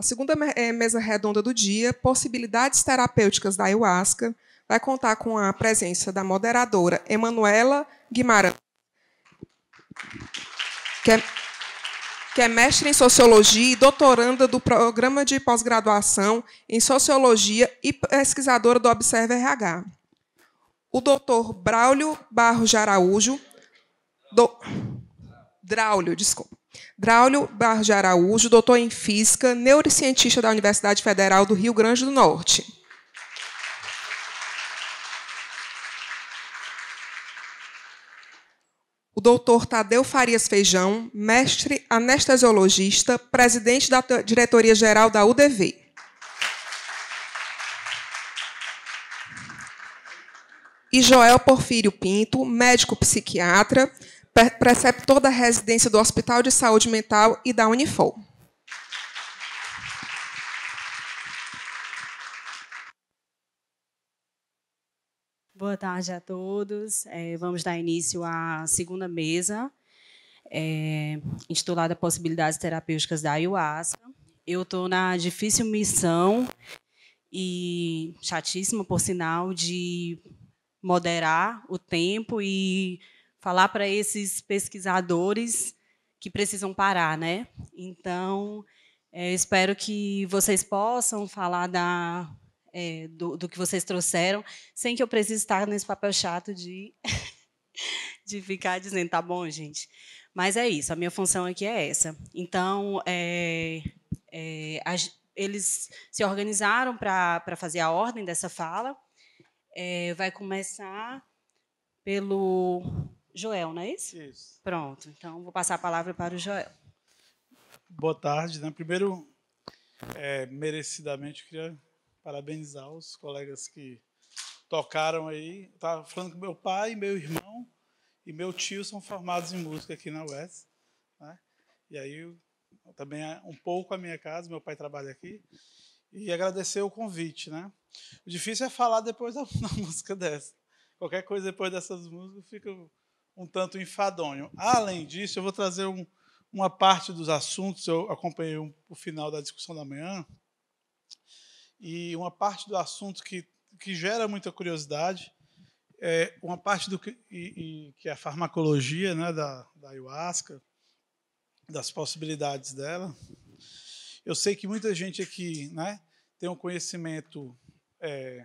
A segunda eh, mesa redonda do dia, Possibilidades Terapêuticas da Ayahuasca, vai contar com a presença da moderadora Emanuela Guimarães, que é, que é mestre em Sociologia e doutoranda do Programa de Pós-Graduação em Sociologia e pesquisadora do Observa RH. O doutor Braulio Barro de Araújo... Do, Draulio, desculpa Draulio Barros de Araújo, doutor em Física, neurocientista da Universidade Federal do Rio Grande do Norte. O doutor Tadeu Farias Feijão, mestre anestesiologista, presidente da diretoria-geral da UDV. E Joel Porfírio Pinto, médico psiquiatra, preceptor da residência do Hospital de Saúde Mental e da Unifol. Boa tarde a todos. É, vamos dar início à segunda mesa, é, intitulada Possibilidades Terapêuticas da Ayahuasca. Eu estou na difícil missão e chatíssima, por sinal, de moderar o tempo e falar para esses pesquisadores que precisam parar, né? Então, é, espero que vocês possam falar da, é, do, do, que vocês trouxeram, sem que eu precise estar nesse papel chato de, de ficar dizendo, tá bom, gente? Mas é isso, a minha função aqui é essa. Então, é, a, eles se organizaram para fazer a ordem dessa fala. vai começar pelo Joel, não é isso? Isso. Pronto, então vou passar a palavra para o Joel. Boa tarde. Né? Primeiro, é, merecidamente, eu queria parabenizar os colegas que tocaram aí. Estava falando que meu pai, meu irmão e meu tio são formados em música aqui na UES. Né? E aí, também é um pouco a minha casa, meu pai trabalha aqui. E agradecer o convite. Né? O difícil é falar depois da, da música dessa. Qualquer coisa depois dessas músicas fica um tanto enfadonho. Além disso, eu vou trazer um, uma parte dos assuntos, eu acompanhei um, o final da discussão da manhã, e uma parte do assunto que, que gera muita curiosidade, é uma parte do que, e, e, que é a farmacologia né, da, da ayahuasca, das possibilidades dela. Eu sei que muita gente aqui né, tem um conhecimento é,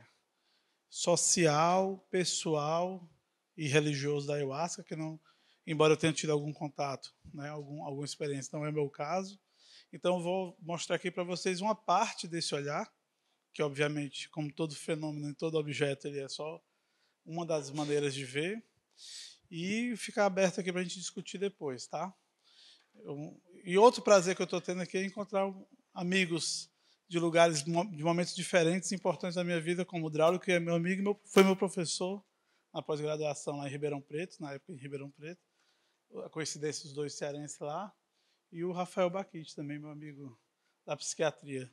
social, pessoal, e religioso da ayahuasca, que não, embora eu tenha tido algum contato, né, algum, alguma experiência, não é meu caso. Então, vou mostrar aqui para vocês uma parte desse olhar, que, obviamente, como todo fenômeno, em todo objeto, ele é só uma das maneiras de ver, e ficar aberto aqui para a gente discutir depois, tá? Eu, e outro prazer que eu estou tendo aqui é encontrar amigos de lugares, de momentos diferentes, importantes da minha vida, como o Draulio, que é meu amigo, meu, foi meu professor, na pós-graduação lá em Ribeirão Preto, na época em Ribeirão Preto. A coincidência dos dois cearenses lá. E o Rafael Baquite também, meu amigo da psiquiatria.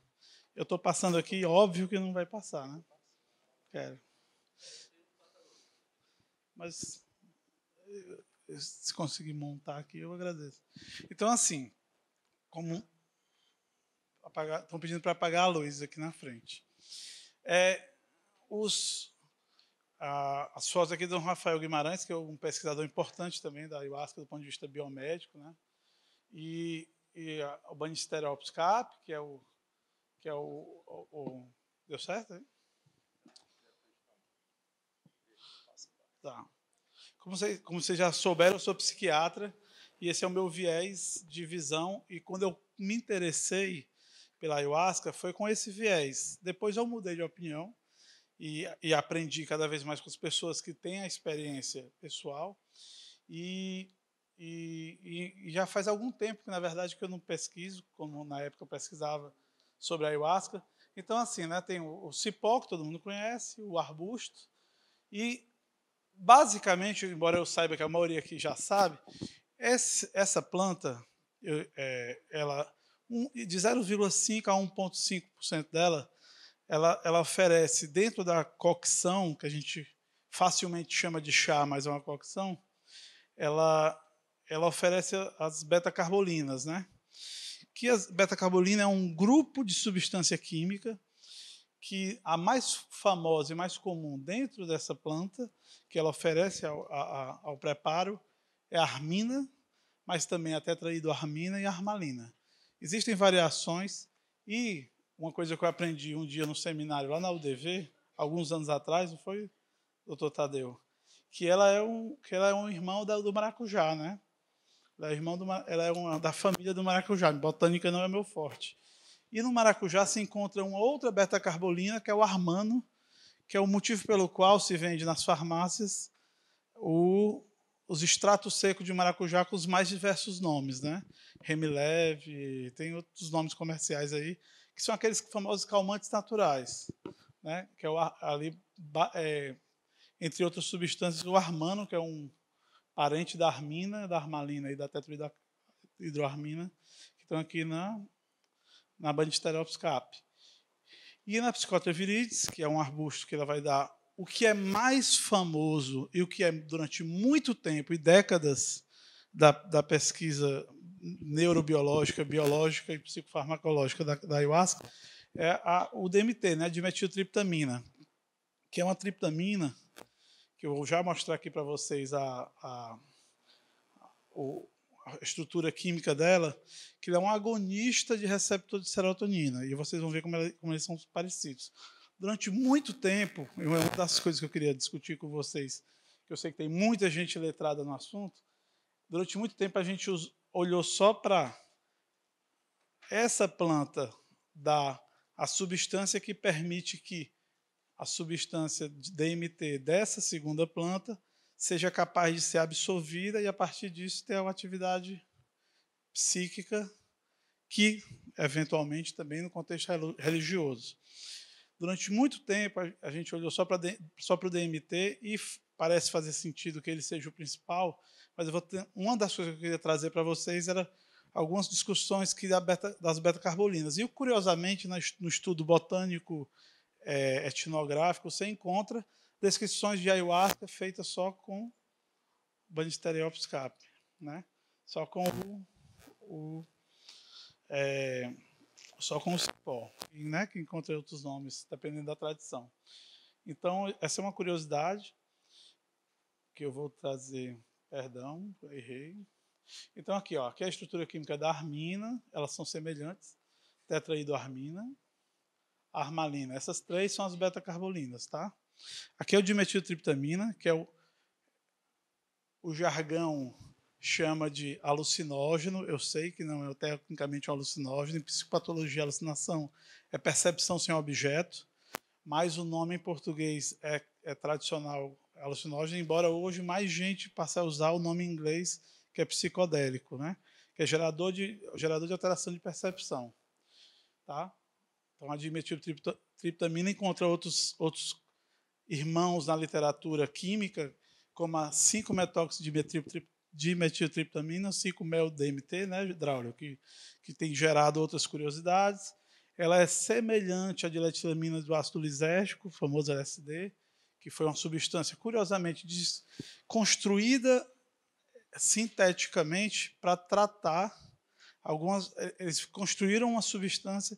Eu estou passando aqui, óbvio que não vai passar, né? Quero. Mas eh, se conseguir montar aqui, eu agradeço. Então, assim, como estão pedindo para apagar a luz aqui na frente. É, os, a, as fotos aqui do Rafael Guimarães, que é um pesquisador importante também da ayahuasca do ponto de vista biomédico, né? E, e a, o Banisteriopsis cap, que é o que é o, o, o deu certo, hein? Tá. Como vocês, como vocês já souberam, eu sou psiquiatra e esse é o meu viés de visão. E quando eu me interessei pela ayahuasca, foi com esse viés. Depois eu mudei de opinião e, e aprendi cada vez mais com as pessoas que têm a experiência pessoal. E, e, e, já faz algum tempo que, na verdade, que eu não pesquiso, como na época eu pesquisava sobre a ayahuasca. Então, assim, né, tem o, cipó, que todo mundo conhece, o arbusto, e basicamente, embora eu saiba que a maioria aqui já sabe, esse, essa planta, eu, é, ela um, de 0,5 a 1,5% dela ela, ela oferece dentro da cocção, que a gente facilmente chama de chá, mas é uma cocção, ela, ela oferece as beta-carbolinas, né? Que a beta-carbolina é um grupo de substância química que a mais famosa e mais comum dentro dessa planta, que ela oferece ao, a, ao preparo, é a armina, mas também é a tetraidoarmina e a armalina. Existem variações e uma coisa que eu aprendi um dia no seminário lá na UDV, alguns anos atrás, não foi, doutor Tadeu? Que ela é um, que ela é um irmão da, do maracujá, né? Ela é, irmão do, ela é uma, da família do maracujá. Botânica não é meu forte. E no maracujá se encontra uma outra beta-carbolina, que é o armano, que é o motivo pelo qual se vende nas farmácias o, os extratos secos de maracujá com os mais diversos nomes, né? Remileve, tem outros nomes comerciais aí que são aqueles famosos calmantes naturais, né? que é o, ali, é, entre outras substâncias, o armano, que é um parente da armina, da armalina e da tetrahidroarmina, que estão aqui na, na Bandisterops cap. E na Psicotria viridis, que é um arbusto que ela vai dar o que é mais famoso e o que é durante muito tempo e décadas da, da pesquisa neurobiológica, biológica e psicofarmacológica da, da ayahuasca é a, o DMT, né, dimetiltriptamina, que é uma triptamina que eu vou já mostrar aqui para vocês a, a, o, a estrutura química dela, que é um agonista de receptor de serotonina. E vocês vão ver como, ela, como eles são parecidos. Durante muito tempo, é uma das coisas que eu queria discutir com vocês, que eu sei que tem muita gente letrada no assunto, durante muito tempo a gente olhou só para essa planta da a substância que permite que a substância de DMT dessa segunda planta seja capaz de ser absorvida e a partir disso ter uma atividade psíquica que eventualmente também no contexto religioso. Durante muito tempo a gente olhou só para só o DMT e parece fazer sentido que ele seja o principal, mas eu vou ter, uma das coisas que eu queria trazer para vocês era algumas discussões que da beta, das beta-carbolinas. E, curiosamente, no estudo botânico é, etnográfico, você encontra descrições de ayahuasca feitas só com Banisteriopsis cap, né? só com o, o é, só com o cipó, né? que encontra outros nomes, dependendo da tradição. Então, essa é uma curiosidade que eu vou trazer Perdão, errei. Então aqui, ó, aqui é a estrutura química da armina, elas são semelhantes. Tetraidoarmina, armalina. Essas três são as beta-carbolinas, tá? Aqui é o dimetiltriptamina, que é o, o jargão chama de alucinógeno. Eu sei que não é tecnicamente um alucinógeno. Em psicopatologia, alucinação é percepção sem objeto, mas o nome em português é, é tradicional alucinógeno, embora hoje mais gente passe a usar o nome em inglês que é psicodélico, né? que é gerador de, gerador de alteração de percepção. Tá? Então, a dimetiltriptamina encontra outros, outros irmãos na literatura química, como a 5-metóxidimetiltriptamina, 5-mel-DMT, né, Draulio, que, que tem gerado outras curiosidades. Ela é semelhante à diletilamina do ácido lisérgico, famoso LSD, que foi uma substância curiosamente construída sinteticamente para tratar algumas. Eh, eles construíram uma substância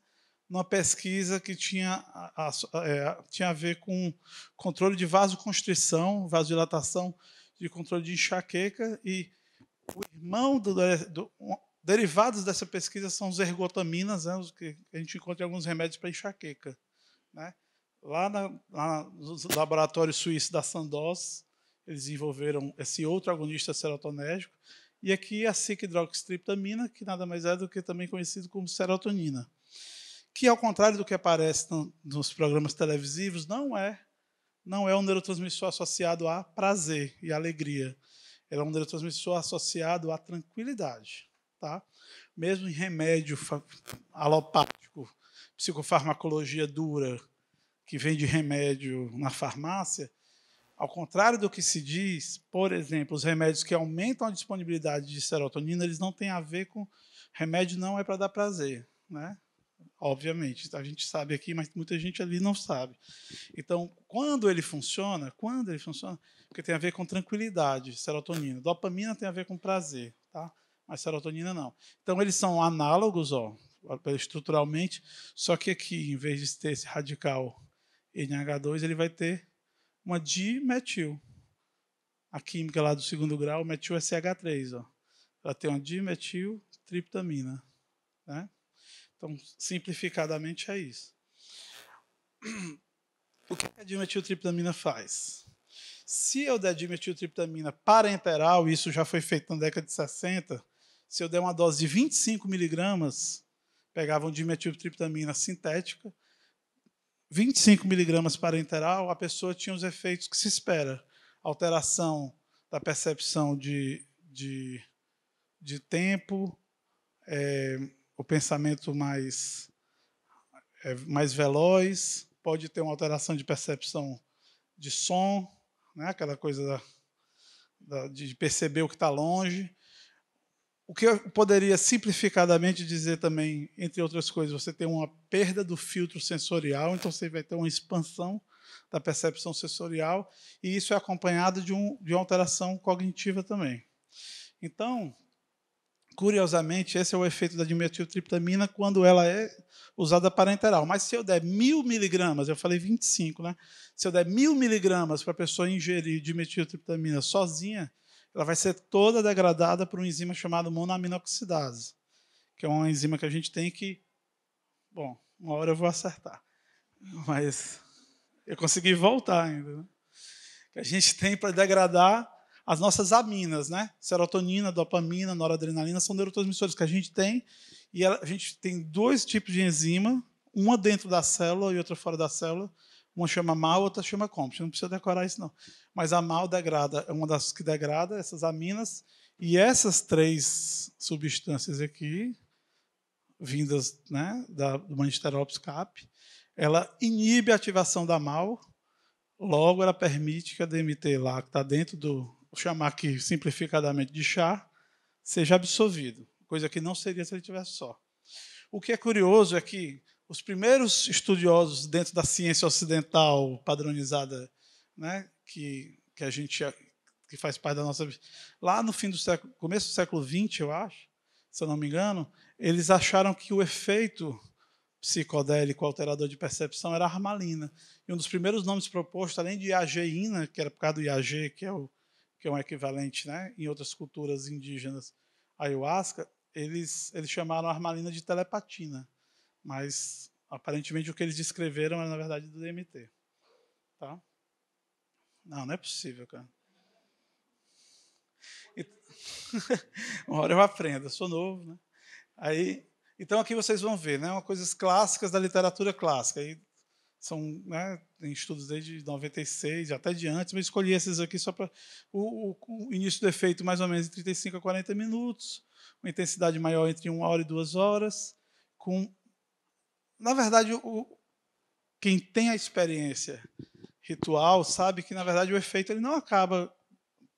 numa pesquisa que tinha a, a, eh, tinha a ver com controle de vasoconstrição, vasodilatação, de controle de enxaqueca e o irmão do, do um, derivados dessa pesquisa são os ergotaminas, né, os que a gente encontra em alguns remédios para enxaqueca, né? Lá, na, lá nos laboratórios suíços da Sandoz, eles desenvolveram esse outro agonista serotonérgico, e aqui a 5 que nada mais é do que também conhecido como serotonina, que ao contrário do que aparece no, nos programas televisivos, não é não é um neurotransmissor associado a prazer e alegria. ela é um neurotransmissor associado à tranquilidade, tá? Mesmo em remédio alopático, psicofarmacologia dura, que vende remédio na farmácia, ao contrário do que se diz, por exemplo, os remédios que aumentam a disponibilidade de serotonina, eles não têm a ver com remédio não é para dar prazer, né? Obviamente, a gente sabe aqui, mas muita gente ali não sabe. Então, quando ele funciona, quando ele funciona, porque tem a ver com tranquilidade, serotonina. Dopamina tem a ver com prazer, tá? Mas serotonina não. Então, eles são análogos, ó, estruturalmente, só que aqui, em vez de ter esse radical NH2, ele vai ter uma dimetil. A química lá do segundo grau, metil é CH3. Ó. Ela tem uma dimetil triptamina. Né? Então, simplificadamente é isso. O que a dimetiltriptamina faz? Se eu der dimetiltriptamina parenteral, isso já foi feito na década de 60, se eu der uma dose de 25 miligramas, pegavam dimetiltriptamina sintética, 25 miligramas parenteral, a pessoa tinha os efeitos que se espera. Alteração da percepção de, de, de tempo, é, o pensamento mais, é, mais veloz, pode ter uma alteração de percepção de som, né? aquela coisa da, da, de perceber o que está longe. O que eu poderia simplificadamente dizer também, entre outras coisas, você tem uma perda do filtro sensorial, então você vai ter uma expansão da percepção sensorial, e isso é acompanhado de, um, de uma alteração cognitiva também. Então, curiosamente, esse é o efeito da dimetiltriptamina quando ela é usada parenteral. Mas se eu der mil miligramas, eu falei 25, né? Se eu der mil miligramas para a pessoa ingerir dimetiltriptamina sozinha, ela vai ser toda degradada por uma enzima chamada monoaminoxidase, que é uma enzima que a gente tem que. Bom, uma hora eu vou acertar. Mas eu consegui voltar ainda. Né? Que a gente tem para degradar as nossas aminas, né? Serotonina, dopamina, noradrenalina são neurotransmissores que a gente tem. E a gente tem dois tipos de enzima, uma dentro da célula e outra fora da célula, uma chama mal, outra chama compost. Não precisa decorar isso, não. Mas a mal degrada, é uma das que degrada, essas aminas. E essas três substâncias aqui, vindas né, da, do Manisterops cap, ela inibe a ativação da mal, logo ela permite que a DMT lá, que está dentro do, chamar aqui simplificadamente de chá, seja absorvido, coisa que não seria se ele tivesse só. O que é curioso é que os primeiros estudiosos dentro da ciência ocidental padronizada, né, que, que a gente que faz parte da nossa lá no fim do século, começo do século XX, eu acho, se eu não me engano, eles acharam que o efeito psicodélico alterador de percepção era a armalina. E um dos primeiros nomes propostos, além de iageína, que era por causa do iag, que é o que é um equivalente, né, em outras culturas indígenas, ayahuasca, eles eles chamaram a armalina de telepatina mas aparentemente o que eles descreveram era é, na verdade do DMT. Tá? Não, não é possível, cara. E... Uma hora eu aprendo, eu sou novo, né? Aí, então aqui vocês vão ver, né, uma coisas clássicas da literatura clássica. Aí são, né, tem estudos desde 96 até de antes, mas escolhi esses aqui só para o, o, o, início do efeito mais ou menos de 35 a 40 minutos, uma intensidade maior entre uma hora e duas horas, com na verdade, o, quem tem a experiência ritual sabe que, na verdade, o efeito ele não acaba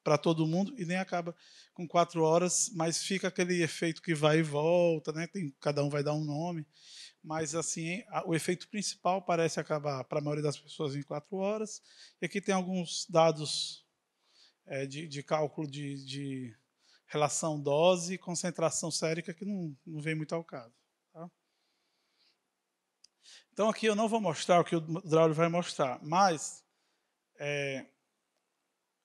para todo mundo e nem acaba com quatro horas, mas fica aquele efeito que vai e volta, né? Tem, cada um vai dar um nome, mas assim o efeito principal parece acabar para a maioria das pessoas em quatro horas. E aqui tem alguns dados é, de, de, cálculo de, de relação dose e concentração sérica que não, não vem muito ao caso. Então, aqui eu não vou mostrar o que o Draulio vai mostrar, mas, é,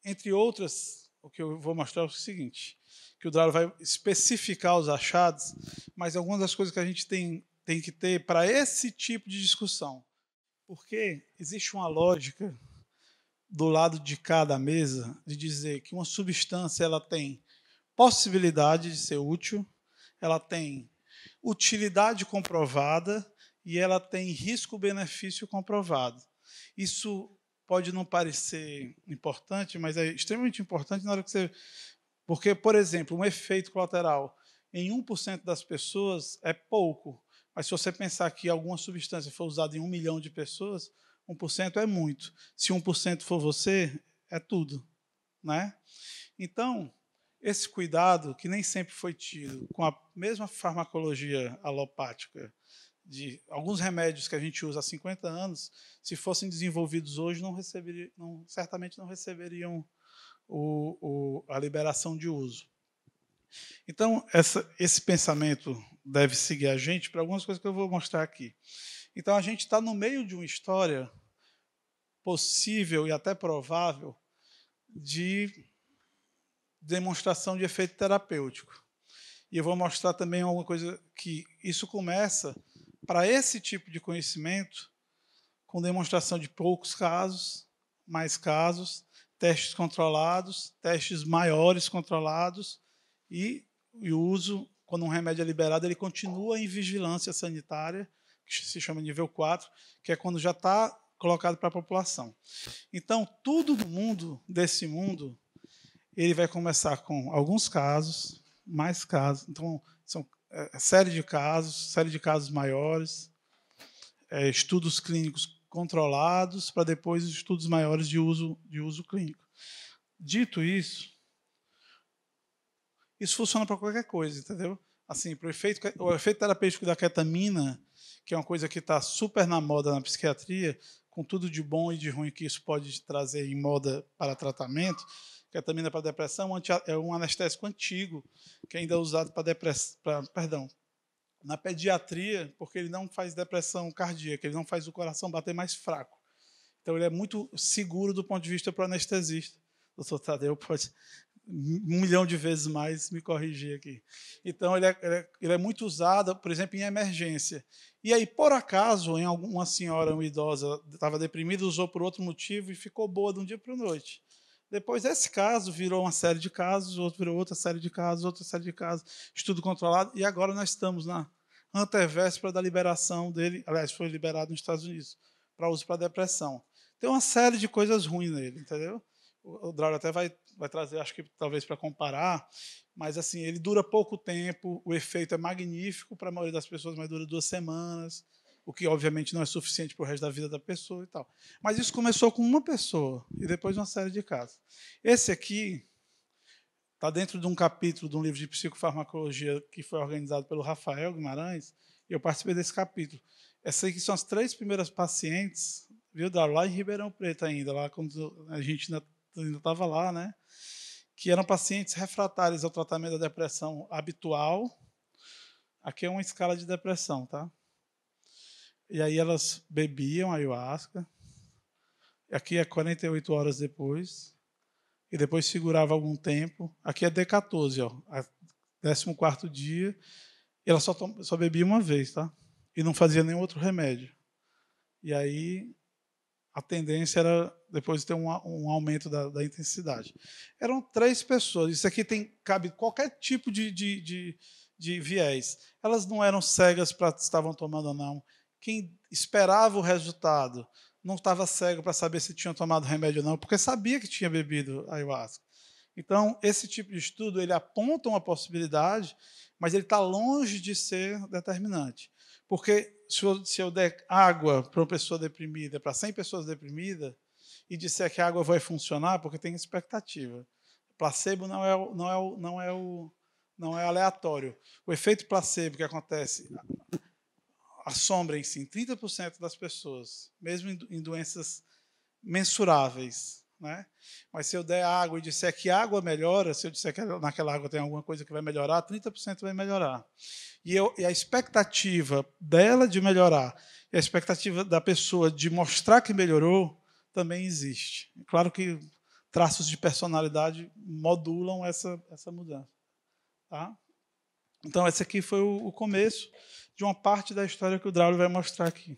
entre outras, o que eu vou mostrar é o seguinte, que o Draulio vai especificar os achados, mas algumas das coisas que a gente tem, tem que ter para esse tipo de discussão. Porque existe uma lógica do lado de cada mesa de dizer que uma substância ela tem possibilidade de ser útil, ela tem utilidade comprovada e ela tem risco-benefício comprovado. Isso pode não parecer importante, mas é extremamente importante na hora que você. Porque, por exemplo, um efeito colateral em 1% das pessoas é pouco, mas se você pensar que alguma substância foi usada em um milhão de pessoas, 1% é muito. Se 1% for você, é tudo. Né? Então, esse cuidado, que nem sempre foi tido com a mesma farmacologia alopática, de alguns remédios que a gente usa há 50 anos, se fossem desenvolvidos hoje, não receberiam, não, certamente não receberiam o, o, a liberação de uso. Então, essa, esse pensamento deve seguir a gente para algumas coisas que eu vou mostrar aqui. Então, a gente está no meio de uma história possível e até provável de demonstração de efeito terapêutico. E eu vou mostrar também alguma coisa que isso começa para esse tipo de conhecimento, com demonstração de poucos casos, mais casos, testes controlados, testes maiores controlados e, o uso, quando um remédio é liberado, ele continua em vigilância sanitária, que se chama nível 4, que é quando já está colocado para a população. Então, tudo no mundo, desse mundo, ele vai começar com alguns casos, mais casos. Então, é, é série de casos, série de casos maiores, é, estudos clínicos controlados para depois estudos maiores de uso, de uso clínico. Dito isso, isso funciona para qualquer coisa, entendeu? Assim, para o efeito, o efeito terapêutico da ketamina, que é uma coisa que está super na moda na psiquiatria, com tudo de bom e de ruim que isso pode trazer em moda para tratamento, ketamina é para depressão é um anestésico antigo, que ainda é usado para depressão, perdão, na pediatria, porque ele não faz depressão cardíaca, ele não faz o coração bater mais fraco. Então ele é muito seguro do ponto de vista para o anestesista. O doutor Tadeu pode um milhão de vezes mais me corrigir aqui. Então, ele é, ele, é, ele é, muito usado, por exemplo, em emergência. E aí, por acaso, em alguma senhora, uma idosa, estava deprimida, usou por outro motivo e ficou boa de um dia para a noite. Depois, esse caso virou uma série de casos, outro virou outra série de casos, outra série de casos, estudo controlado, e agora nós estamos na antevéspera da liberação dele, aliás, foi liberado nos Estados Unidos, para uso para depressão. Tem uma série de coisas ruins nele, entendeu? O Drauzio até vai vai trazer, acho que talvez para comparar, mas assim, ele dura pouco tempo, o efeito é magnífico para a maioria das pessoas, mas dura duas semanas, o que obviamente não é suficiente para o resto da vida da pessoa e tal. Mas isso começou com uma pessoa e depois uma série de casos. Esse aqui está dentro de um capítulo de um livro de psicofarmacologia que foi organizado pelo Rafael Guimarães, e eu participei desse capítulo. Essas aqui são as três primeiras pacientes, viu, Dar? Lá em Ribeirão Preto ainda, lá quando a gente ainda ainda estava lá, né? Que eram pacientes refratários ao tratamento da depressão habitual. Aqui é uma escala de depressão, tá? E aí elas bebiam ayahuasca. Aqui é 48 horas depois. E depois segurava algum tempo. Aqui é D14, ó. 14 dia. E ela só, só bebia uma vez, tá? E não fazia nenhum outro remédio. E aí a tendência era depois ter um, um aumento da, da, intensidade. Eram três pessoas. Isso aqui tem cabe qualquer tipo de, de, de, de viés. Elas não eram cegas para estavam tomando ou não. Quem esperava o resultado não estava cego para saber se tinha tomado remédio ou não, porque sabia que tinha bebido ayahuasca. Então, esse tipo de estudo ele aponta uma possibilidade, mas ele está longe de ser determinante, porque se eu, se eu der água para uma pessoa deprimida, para 100 pessoas deprimidas, e disser que a água vai funcionar, porque tem expectativa. Placebo não é, não é, não é, o, não é aleatório. O efeito placebo que acontece assombra em si 30% das pessoas, mesmo em doenças mensuráveis né? Mas se eu der água e disser que água melhora, se eu disser que naquela água tem alguma coisa que vai melhorar, 30% vai melhorar. E, eu, e a expectativa dela de melhorar, e a expectativa da pessoa de mostrar que melhorou, também existe. Claro que traços de personalidade modulam essa, essa mudança. Tá? Então, esse aqui foi o, o começo de uma parte da história que o Drauli vai mostrar aqui.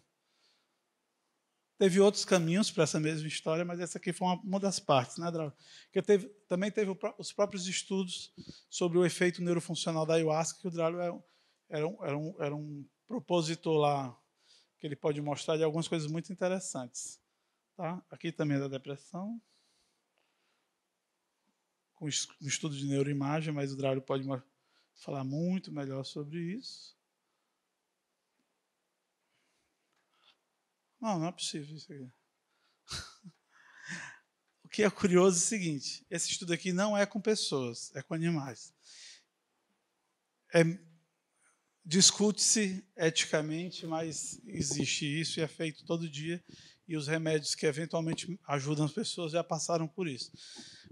Teve outros caminhos para essa mesma história, mas essa aqui foi uma, uma das partes, né, Drauzio? Que teve, também teve o, os próprios estudos sobre o efeito neurofuncional da ayahuasca, que o Drauzio era, é era, um, era, um, era um propositor lá, que ele pode mostrar de algumas coisas muito interessantes. Tá? Aqui também é da depressão, com estudo de neuroimagem, mas o Drauzio pode falar muito melhor sobre isso. Não, não é possível isso aqui. o que é curioso é o seguinte: esse estudo aqui não é com pessoas, é com animais. É, Discute-se eticamente, mas existe isso e é feito todo dia. E os remédios que eventualmente ajudam as pessoas já passaram por isso.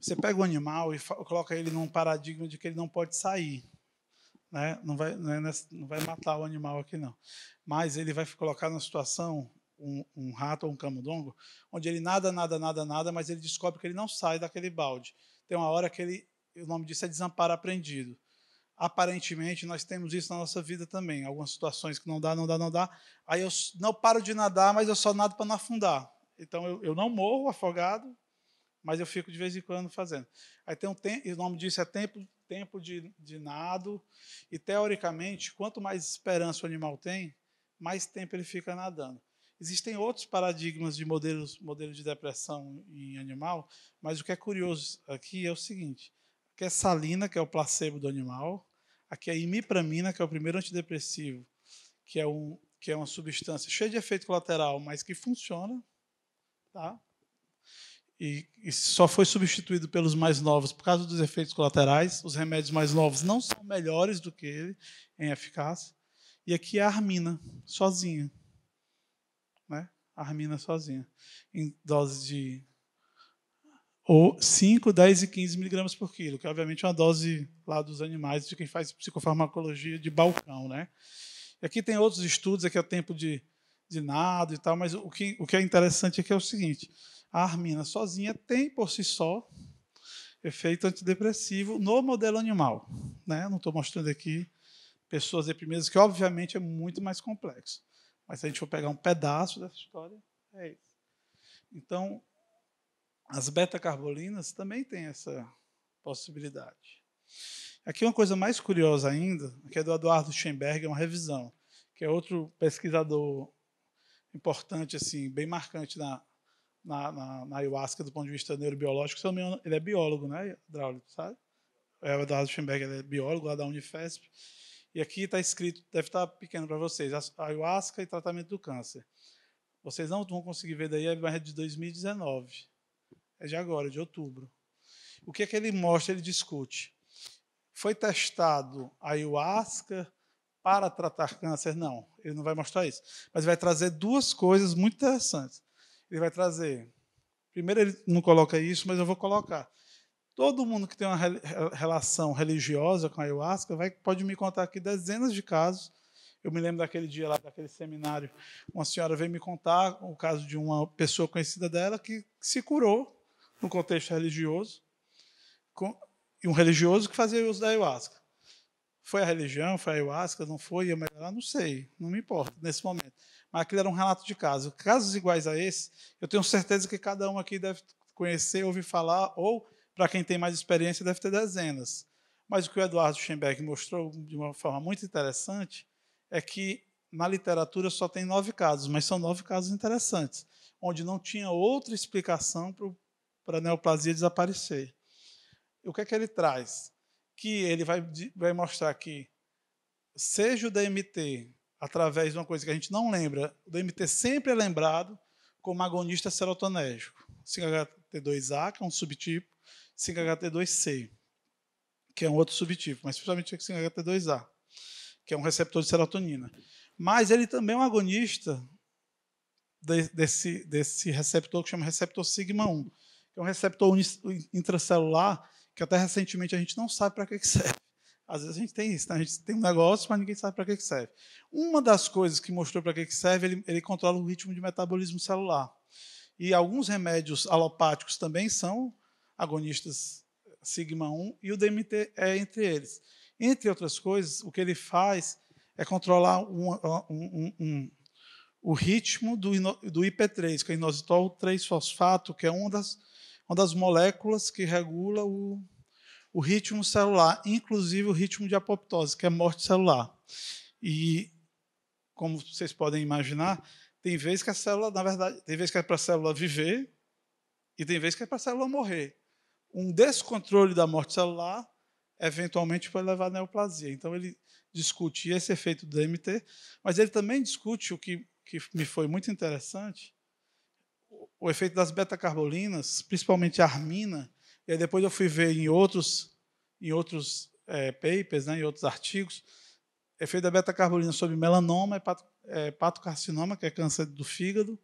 Você pega o animal e coloca ele num paradigma de que ele não pode sair. Né? Não, vai, não, é, não vai matar o animal aqui, não. Mas ele vai colocar na situação um, um rato ou um camundongo, onde ele nada, nada, nada, nada, mas ele descobre que ele não sai daquele balde. Tem uma hora que ele, o nome disso é desamparo aprendido. Aparentemente, nós temos isso na nossa vida também. Algumas situações que não dá, não dá, não dá. Aí eu não paro de nadar, mas eu só nado para não afundar. Então eu, eu não morro afogado, mas eu fico de vez em quando fazendo. Aí tem um tempo, o nome disso é tempo, tempo de, de nado, e teoricamente, quanto mais esperança o animal tem, mais tempo ele fica nadando. Existem outros paradigmas de modelos, de depressão em animal, mas o que é curioso aqui é o seguinte: aqui é salina, que é o placebo do animal, aqui é imipramina, que é o primeiro antidepressivo, que é, um, que é uma substância cheia de efeito colateral, mas que funciona, tá? E, e, só foi substituído pelos mais novos por causa dos efeitos colaterais. Os remédios mais novos não são melhores do que ele em eficácia. E aqui é a armina, sozinha a Armina sozinha, em doses de ou 5, 10 e 15 miligramas por quilo, que é obviamente é uma dose lá dos animais, de quem faz psicofarmacologia de balcão. Né? E aqui tem outros estudos, aqui é tempo de, de nada e tal, mas o que, o que é interessante aqui é, é o seguinte, a armina sozinha tem por si só efeito antidepressivo no modelo animal. Né? Não estou mostrando aqui pessoas deprimidas, que obviamente é muito mais complexo. Mas se a gente for pegar um pedaço dessa história, é isso. Então, as beta-carbolinas também têm essa possibilidade. Aqui uma coisa mais curiosa ainda, que é do Eduardo Schoenberg, é uma revisão, que é outro pesquisador importante, assim, bem marcante na, na, na, na ayahuasca do ponto de vista neurobiológico. ele é biólogo, né, Hidráulico, sabe? É, o Eduardo Schoenberg ele é biólogo lá da Unifesp. E aqui está escrito, deve estar tá pequeno para vocês, ayahuasca e tratamento do câncer. Vocês não vão conseguir ver daí, é de 2019. É de agora, de outubro. O que é que ele mostra? Ele discute. Foi testado ayahuasca para tratar câncer? Não, ele não vai mostrar isso. Mas vai trazer duas coisas muito interessantes. Ele vai trazer. Primeiro, ele não coloca isso, mas eu vou colocar. Todo mundo que tem uma relação religiosa com a ayahuasca vai, pode me contar aqui dezenas de casos. Eu me lembro daquele dia lá, daquele seminário, uma senhora veio me contar o caso de uma pessoa conhecida dela que se curou no contexto religioso, com, e um religioso que fazia uso da ayahuasca. Foi a religião, foi a ayahuasca, não foi, ia melhorar, não sei, não me importa nesse momento. Mas aquilo era um relato de caso. Casos iguais a esse, eu tenho certeza que cada um aqui deve conhecer, ouvir falar, ou para quem tem mais experiência, deve ter dezenas. Mas o que o Eduardo Schoenberg mostrou de uma forma muito interessante é que na literatura só tem nove casos, mas são nove casos interessantes, onde não tinha outra explicação para a neoplasia desaparecer. O que é que ele traz? Que ele vai, vai mostrar que, seja o DMT, através de uma coisa que a gente não lembra, o DMT sempre é lembrado como agonista serotonérgico. 5-HT2A, que é um subtipo, 5-HT2C, que é um outro subtipo, mas principalmente o 5-HT2A, que é um receptor de serotonina. Mas ele também é um agonista desse, desse receptor que chama receptor sigma-1, que é um receptor intracelular que até recentemente a gente não sabe para que, que serve. Às vezes a gente tem isso, né? a gente tem um negócio, mas ninguém sabe para que, que serve. Uma das coisas que mostrou para que, que serve, ele, ele controla o ritmo de metabolismo celular. E alguns remédios alopáticos também são agonistas sigma 1 e o DMT é entre eles. Entre outras coisas, o que ele faz é controlar um, ah, um, um, o ritmo do, do IP3, que é inositol 3-fosfato, que é uma das, uma das moléculas que regula o, o ritmo celular, inclusive o ritmo de apoptose, que é morte celular. E, como vocês podem imaginar, tem vezes que a célula, na verdade, tem vezes que é para a célula viver e tem vezes que é para a célula morrer um descontrole da morte celular eventualmente pode levar à neoplasia. Então ele discute esse efeito do DMT, mas ele também discute o que, que me foi muito interessante, o, efeito das beta-carbolinas, principalmente a armina, e aí depois eu fui ver em outros, em outros é, papers, né, em outros artigos, efeito da beta-carbolina sobre melanoma, hepato, é, hepatocarcinoma, que é câncer do fígado,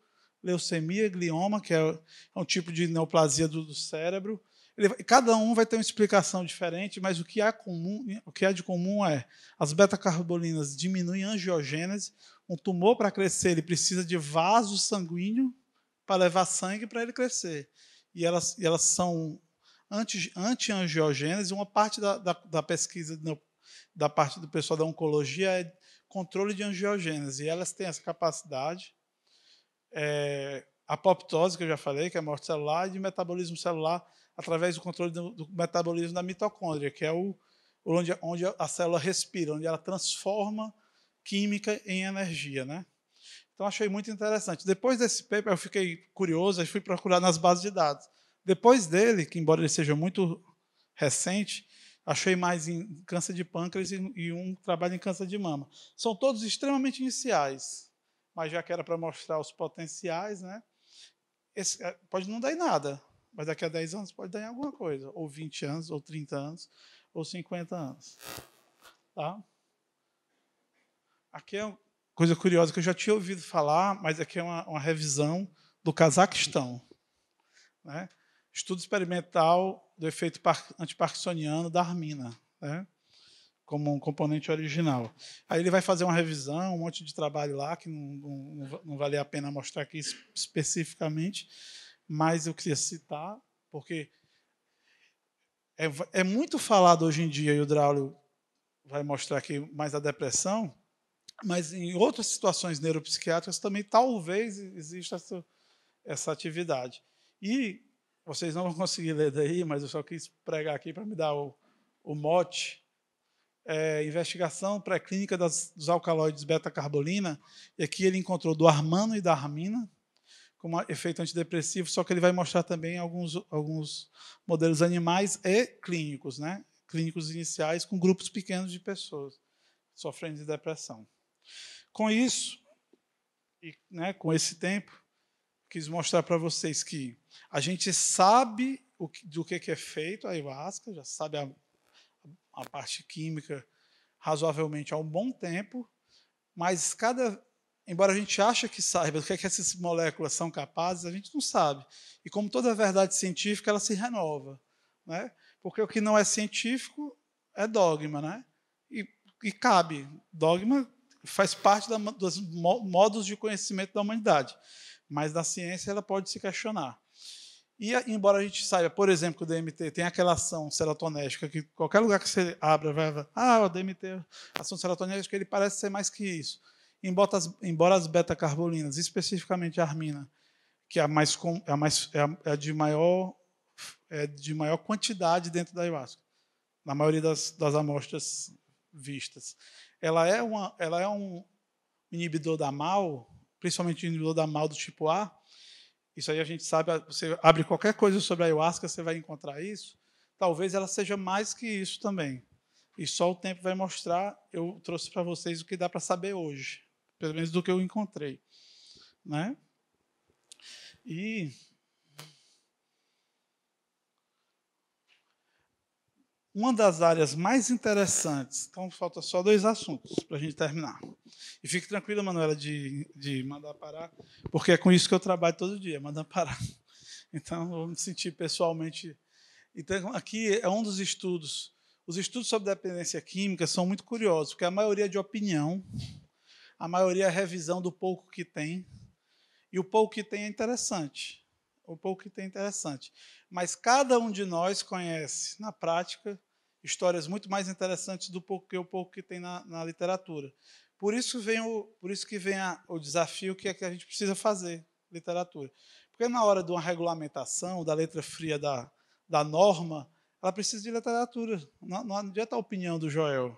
leucemia, glioma, que é, é um tipo de neoplasia do, do cérebro, ele, cada um vai ter uma explicação diferente, mas o que, há comum, o que há de comum é as beta-carbolinas diminuem a angiogênese. Um tumor, para crescer, ele precisa de vaso sanguíneo para levar sangue para ele crescer. E elas, e elas são anti-angiogênese. uma parte da, da, da pesquisa da parte do pessoal da oncologia é controle de angiogênese. E elas têm essa capacidade. É, apoptose, que eu já falei, que é morte celular, e de metabolismo celular através do controle do, do metabolismo da mitocôndria, que é o, onde, onde a célula respira, onde ela transforma química em energia, né? Então achei muito interessante. Depois desse paper eu fiquei curioso e fui procurar nas bases de dados. Depois dele, que embora ele seja muito recente, achei mais em câncer de pâncreas e um trabalho em câncer de mama. São todos extremamente iniciais, mas já que era para mostrar os potenciais, né? Esse, eh, pode não dar em nada, mas daqui a 10 anos pode dar em alguma coisa, ou 20 anos, ou 30 anos, ou 50 anos. Tá? Aqui é uma coisa curiosa que eu já tinha ouvido falar, mas aqui é uma, uma revisão do Cazaquistão. Né? Estudo experimental do efeito antiparkinsoniano da armina, né? como um componente original. Aí ele vai fazer uma revisão, um monte de trabalho lá, que não, não, não vale a pena mostrar aqui especificamente, mas eu queria citar, porque é, é muito falado hoje em dia, e o Draulio vai mostrar aqui mais a depressão, mas em outras situações neuropsiquiátricas também talvez exista essa, essa atividade. E vocês não vão conseguir ler daí, mas eu só quis pregar aqui para me dar o, o mote. É, investigação pré-clínica das, dos alcaloides beta-carbolina, e aqui ele encontrou do armano e da armina, como efeito antidepressivo, só que ele vai mostrar também alguns, alguns modelos animais e clínicos, né? clínicos iniciais com grupos pequenos de pessoas sofrendo de depressão. Com isso, e né, com esse tempo, quis mostrar para vocês que a gente sabe o que, do que, que é feito a ayahuasca, já sabe a, a parte química razoavelmente há um bom tempo, mas cada embora a gente ache que saiba do que, é que essas moléculas são capazes, a gente não sabe. E como toda verdade científica, ela se renova. Né? Porque o que não é científico é dogma. Né? E, e cabe. Dogma faz parte da, dos modos de conhecimento da humanidade. Mas na ciência ela pode se questionar. E, embora a gente saiba, por exemplo, que o DMT tem aquela ação serotonética, que qualquer lugar que você abra vai. Ah, o DMT, é ação serotonética, ele parece ser mais que isso. Embora as, embora as beta-carbolinas, especificamente a armina, que é a, mais, é a, mais, é, é a de, maior, é de maior quantidade dentro da ayahuasca, na maioria das, das amostras vistas, ela é, uma, ela é um inibidor da mal, principalmente inibidor da mal do tipo A. Isso aí a gente sabe, você abre qualquer coisa sobre a ayahuasca, você vai encontrar isso. Talvez ela seja mais que isso também. E só o tempo vai mostrar. Eu trouxe para vocês o que dá para saber hoje pelo menos do que eu encontrei, né? E uma das áreas mais interessantes, então falta só dois assuntos para a gente terminar. E fique tranquila, Manuela, de, de mandar parar, porque é com isso que eu trabalho todo dia, mandar parar. Então, eu vou me sentir pessoalmente. Então, aqui é um dos estudos. Os estudos sobre dependência química são muito curiosos, porque a maioria é de opinião, a maioria é revisão do pouco que tem. E o pouco que tem é interessante. O pouco que tem é interessante. Mas cada um de nós conhece, na prática, histórias muito mais interessantes do pouco que o pouco que tem na, na literatura. Por isso vem o, por isso que vem a, o desafio que é que a gente precisa fazer literatura. Porque na hora de uma regulamentação, da letra fria da, da norma, ela precisa de literatura. Não, não adianta a opinião do Joel,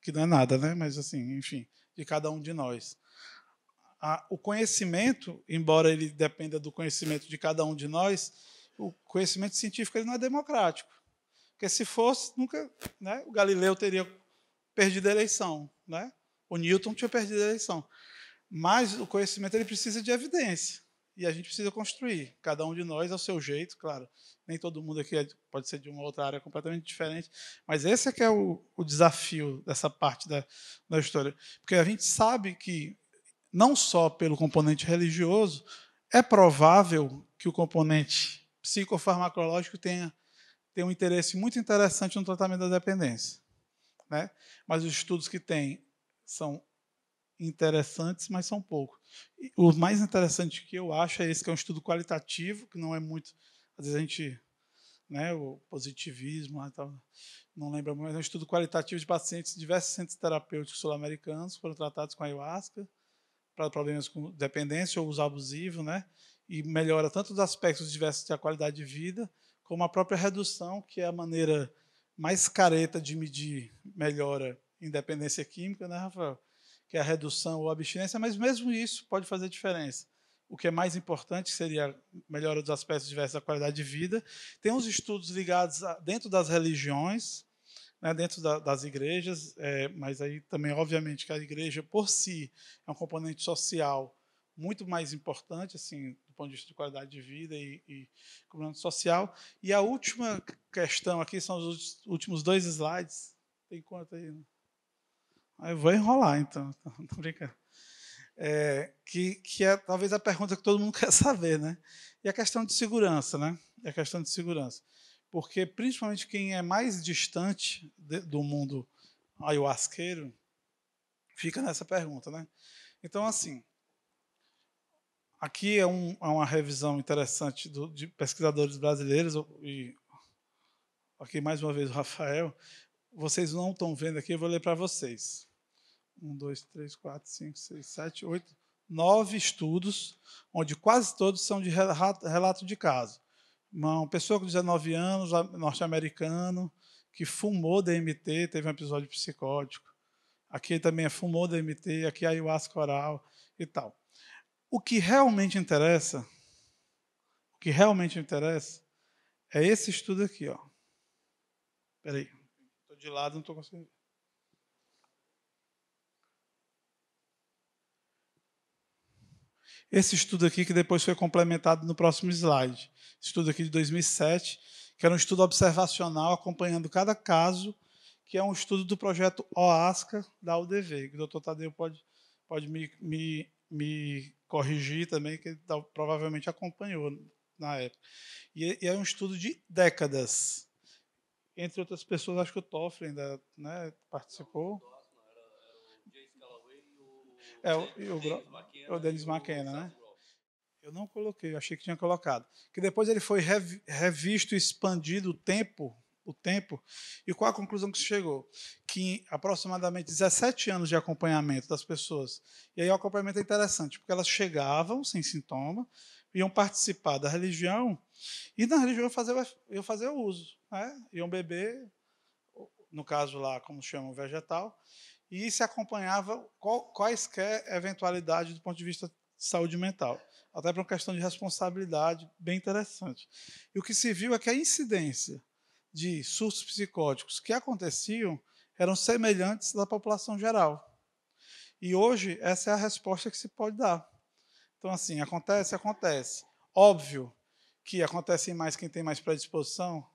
que não é nada, né? Mas assim, enfim, de cada um de nós. A, o conhecimento, embora ele dependa do conhecimento de cada um de nós, o conhecimento científico ele não é democrático. Porque se fosse, nunca, né, o Galileu teria perdido a eleição, né? O Newton tinha perdido a eleição. Mas o conhecimento ele precisa de evidência e a gente precisa construir, cada um de nós ao seu jeito, claro. Nem todo mundo aqui é pode ser de uma outra área completamente diferente, mas esse é que é o, o desafio dessa parte da, da história. Porque a gente sabe que, não só pelo componente religioso, é provável que o componente psicofarmacológico tenha, tenha um interesse muito interessante no tratamento da dependência. Né? Mas os estudos que tem são interessantes, mas são poucos. O mais interessante que eu acho é esse, que é um estudo qualitativo, que não é muito. Às vezes a gente. Né, o positivismo, não lembro, mas é um estudo qualitativo de pacientes de diversos centros terapêuticos sul-americanos foram tratados com ayahuasca para problemas com dependência ou uso abusivo, né? E melhora tanto os aspectos diversos da qualidade de vida, como a própria redução, que é a maneira mais careta de medir melhora em dependência química, né, Rafael? que é a redução ou abstinência, mas mesmo isso pode fazer diferença. O que é mais importante seria a melhora dos aspectos diversos da qualidade de vida. Tem uns estudos ligados a, dentro das religiões, né, dentro da, das igrejas, é, mas aí também, obviamente, que a igreja por si é um componente social muito mais importante, assim, do ponto de vista de qualidade de vida e, e social. E a última questão aqui são os últimos dois slides. Tem quanto aí? Né? Aí eu vou enrolar, então. Tô brincando. É, que, que é talvez a pergunta que todo mundo quer saber, né? E a questão de segurança, né? E a questão de segurança. Porque, principalmente, quem é mais distante de, do mundo ayahuasqueiro fica nessa pergunta, né? Então, assim, aqui é, um, é uma revisão interessante do, de pesquisadores brasileiros, e aqui mais uma vez o Rafael. Vocês não estão vendo aqui, eu vou ler para vocês um, dois, três, quatro, cinco, seis, sete, oito, nove estudos, onde quase todos são de relato de caso. Uma pessoa com 19 anos, norte-americano, que fumou DMT, teve um episódio psicótico. Aqui também é fumou DMT, aqui é ayahuasca oral e tal. O que realmente interessa, o que realmente interessa, é esse estudo aqui, ó. aí estou de lado, não estou conseguindo. Esse estudo aqui, que depois foi complementado no próximo slide, estudo aqui de 2007, que era um estudo observacional acompanhando cada caso, que é um estudo do projeto OASCA da UDV, que o doutor Tadeu pode, pode me, me, me corrigir também, que ele tá, provavelmente acompanhou na época. E, é, e é um estudo de décadas. Entre outras pessoas, acho que o Toffler ainda né, participou. É, o, e o, é o Denis Maquena, né? Eu não coloquei, eu achei que tinha colocado. Que depois ele foi revisto, expandido o tempo, o tempo. E qual a conclusão que se chegou? Que aproximadamente 17 anos de acompanhamento das pessoas. E aí o acompanhamento é interessante, porque elas chegavam sem sintoma, iam participar da religião e na religião eu fazer eu fazer o uso, né? Iam beber, no caso lá como chamam vegetal, e se acompanhava quaisquer eventualidades do ponto de vista de saúde mental. Até para uma questão de responsabilidade bem interessante. E o que se viu é que a incidência de surtos psicóticos que aconteciam eram semelhantes da população geral. E hoje, essa é a resposta que se pode dar. Então, assim, acontece, acontece. Óbvio que acontece mais quem tem mais predisposição,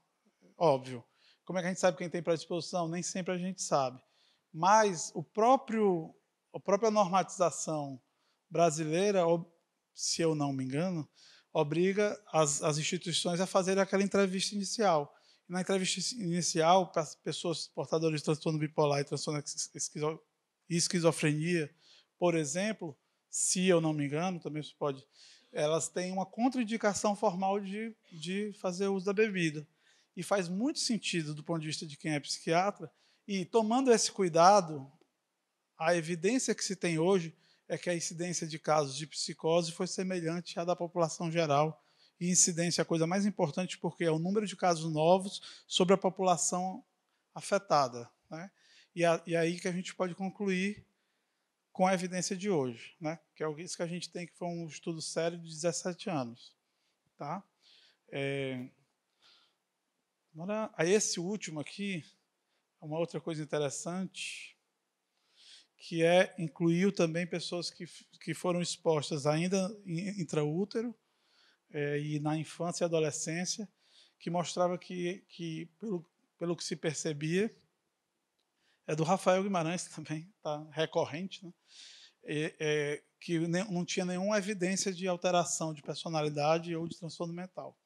óbvio. Como é que a gente sabe quem tem predisposição? Nem sempre a gente sabe mas o próprio, a própria normatização brasileira, se eu não me engano, obriga as, as instituições a fazer aquela entrevista inicial. na entrevista inicial, para as pessoas portadoras de transtorno bipolar e transtorno esquizofrenia, por exemplo, se eu não me engano, também se pode, elas têm uma contraindicação formal de, de fazer uso da bebida. E faz muito sentido, do ponto de vista de quem é psiquiatra, e tomando esse cuidado, a evidência que se tem hoje é que a incidência de casos de psicose foi semelhante à da população geral. E incidência é a coisa mais importante porque é o número de casos novos sobre a população afetada. Né? E, a, e aí que a gente pode concluir com a evidência de hoje, né? que é isso que a gente tem, que foi um estudo sério de 17 anos. Tá? É... Agora, aí esse último aqui, uma outra coisa interessante, que é incluiu também pessoas que, que foram expostas ainda intraútero é, e na infância e adolescência, que mostrava que, que pelo, pelo que se percebia, é do Rafael Guimarães também, tá recorrente, né? é, que não tinha nenhuma evidência de alteração de personalidade ou de transtorno mental.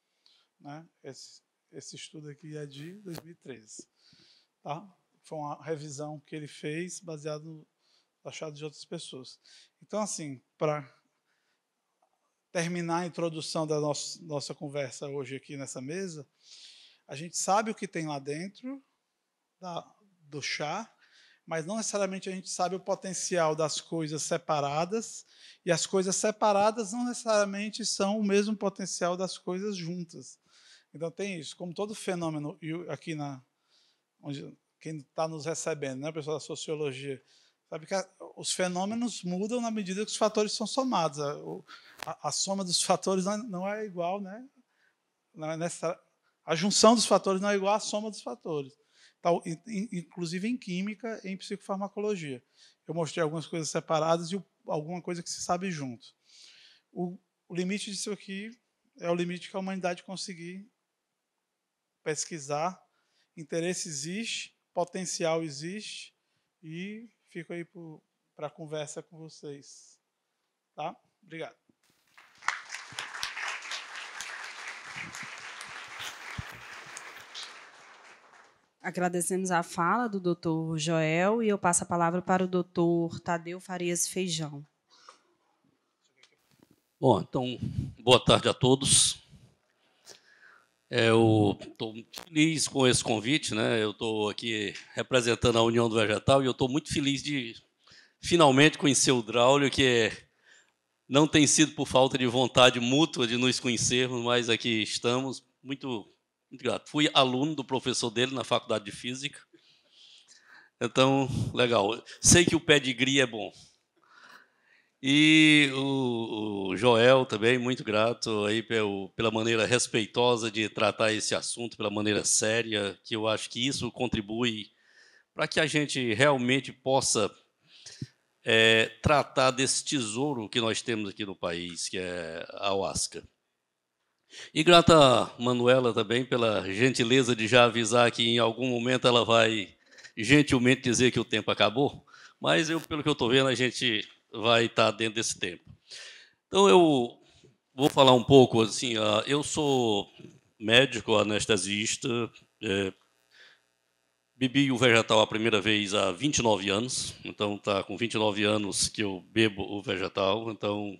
Né? Esse, esse estudo aqui é de 2013. Tá? Foi uma revisão que ele fez baseado no achado de outras pessoas. Então, assim, para terminar a introdução da nossa, nossa conversa hoje aqui nessa mesa, a gente sabe o que tem lá dentro da, do chá, mas não necessariamente a gente sabe o potencial das coisas separadas, e as coisas separadas não necessariamente são o mesmo potencial das coisas juntas. Então tem isso, como todo fenômeno, e aqui na onde quem está nos recebendo, né, pessoal da sociologia, sabe que os fenômenos mudam na medida que os fatores são somados. A, a, a soma dos fatores não é, é igual, né? É nessa, a junção dos fatores não é igual à soma dos fatores. Tá, inclusive em química e em psicofarmacologia. Eu mostrei algumas coisas separadas e alguma coisa que se sabe junto. O, o limite disso aqui é o limite que a humanidade conseguir pesquisar interesse existe, potencial existe e fico aí para conversa com vocês. Tá? Obrigado. Agradecemos a fala do doutor Joel e eu passo a palavra para o doutor Tadeu Farias Feijão. Bom, então, boa tarde a todos. É, eu estou muito feliz com esse convite, né? Eu estou aqui representando a União do Vegetal e eu estou muito feliz de finalmente conhecer o Draulio, que não tem sido por falta de vontade mútua de nos conhecermos, mas aqui estamos. Muito, muito grato. Fui aluno do professor dele na Faculdade de Física. Então, legal. Sei que o pé de gri é bom. E o, o Joel também, muito grato aí pelo, pela maneira respeitosa de tratar esse assunto, pela maneira séria, que eu acho que isso contribui para que a gente realmente possa é, tratar desse tesouro que nós temos aqui no país, que é a Oasca. E grata Manuela também pela gentileza de já avisar que em algum momento ela vai gentilmente dizer que o tempo acabou, mas eu, pelo que eu estou vendo, a gente vai estar tá dentro desse tempo. Então eu vou falar um pouco assim. Ah, eu sou médico anestesista, é, bebi o vegetal a primeira vez há 29 anos, então tá com 29 anos que eu bebo o vegetal. Então,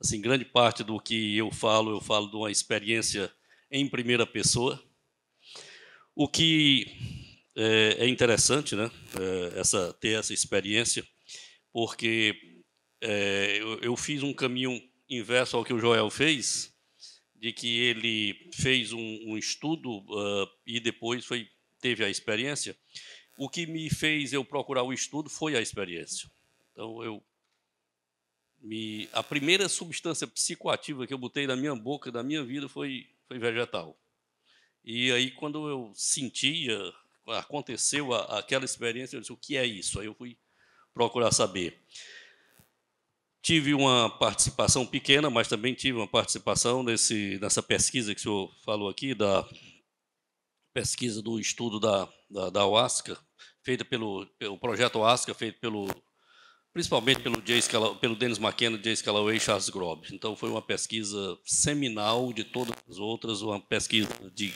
assim, grande parte do que eu falo, eu falo de uma experiência em primeira pessoa. O que é, é interessante, né? É, essa ter essa experiência, porque é, eu, eu fiz um caminho inverso ao que o Joel fez, de que ele fez um, um estudo uh, e depois foi, teve a experiência. O que me fez eu procurar o estudo foi a experiência. Então eu me, a primeira substância psicoativa que eu botei na minha boca, da minha vida, foi, foi vegetal. E aí, quando eu sentia, aconteceu a, aquela experiência, eu disse: o que é isso? Aí eu fui procurar saber. Tive uma participação pequena, mas também tive uma participação nesse, nessa pesquisa que o senhor falou aqui, da pesquisa do estudo da, da, da OASCA, feita pelo, pelo projeto OASCA, feito pelo principalmente pelo, Jay pelo Dennis McKenna, Jace Callaway, e Charles Grob. Então, foi uma pesquisa seminal de todas as outras, uma pesquisa de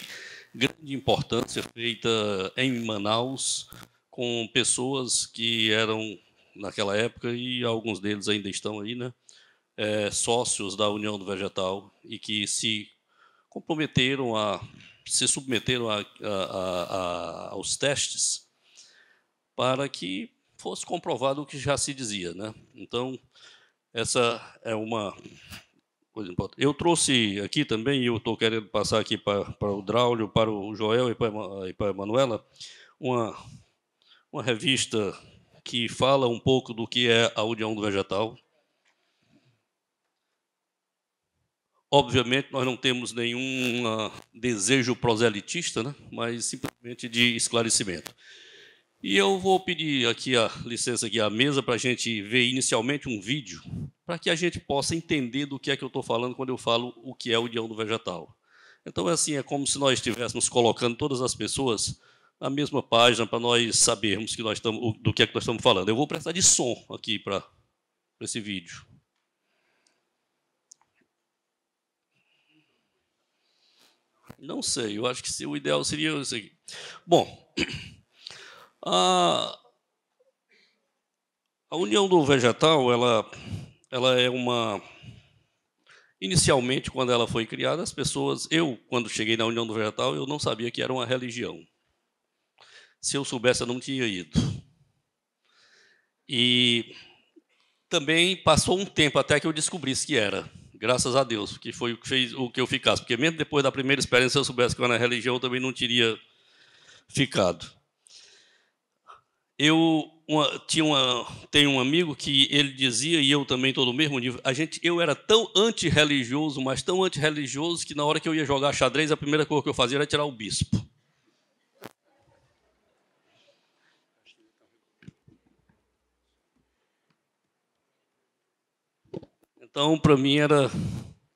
grande importância feita em Manaus com pessoas que eram naquela época e alguns deles ainda estão aí, né? É, sócios da União do Vegetal e que se comprometeram a se submeteram a, a, a, aos testes para que fosse comprovado o que já se dizia, né? Então essa é uma coisa importante. Eu trouxe aqui também, eu estou querendo passar aqui para, para o Draulio, para o Joel e para, e para a Manuela, uma, uma revista que fala um pouco do que é a união do vegetal. Obviamente, nós não temos nenhum uh, desejo proselitista, né? mas simplesmente de esclarecimento. E eu vou pedir aqui a licença aqui à mesa para a gente ver inicialmente um vídeo, para que a gente possa entender do que é que eu estou falando quando eu falo o que é a união do vegetal. Então, é assim, é como se nós estivéssemos colocando todas as pessoas a mesma página para nós sabermos que nós estamos do que é que nós estamos falando. Eu vou precisar de som aqui para esse vídeo. Não sei, eu acho que o ideal seria isso aqui. Bom, a, a união do vegetal, ela, ela é uma... Inicialmente, quando ela foi criada, as pessoas... Eu, quando cheguei na união do vegetal, eu não sabia que era uma religião. Se eu soubesse, eu não tinha ido. E também passou um tempo até que eu descobrisse que era. Graças a Deus, que foi o que fez o que eu ficasse. Porque mesmo depois da primeira experiência, se eu soubesse que eu era religião, eu também não teria ficado. Eu uma, tinha uma, tenho um amigo que ele dizia, e eu também estou no mesmo nível, a gente, eu era tão antirreligioso, mas tão antirreligioso, que na hora que eu ia jogar xadrez, a primeira coisa que eu fazia era tirar o bispo. Então, para mim era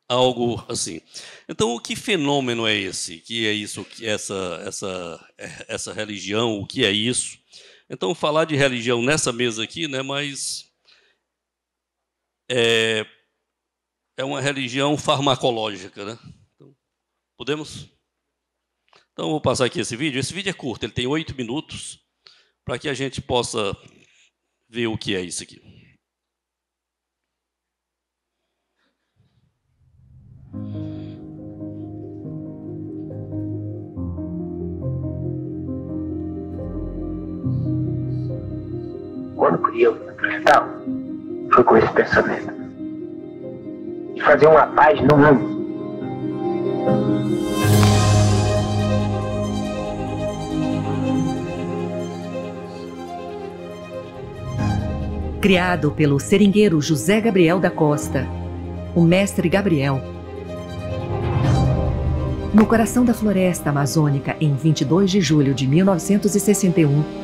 algo assim. Então, o que fenômeno é esse? Que é isso? Que é essa essa é, essa religião? O que é isso? Então, falar de religião nessa mesa aqui, né? Mas é, é uma religião farmacológica, né? Então, podemos? Então, vou passar aqui esse vídeo. Esse vídeo é curto, ele tem oito minutos, para que a gente possa ver o que é isso aqui. católico e eu cristão, foi com esse pensamento. De fazer uma paz no mundo. Criado pelo seringueiro José Gabriel da Costa, o mestre Gabriel. No coração da floresta amazônica, em 22 de julho de 1961,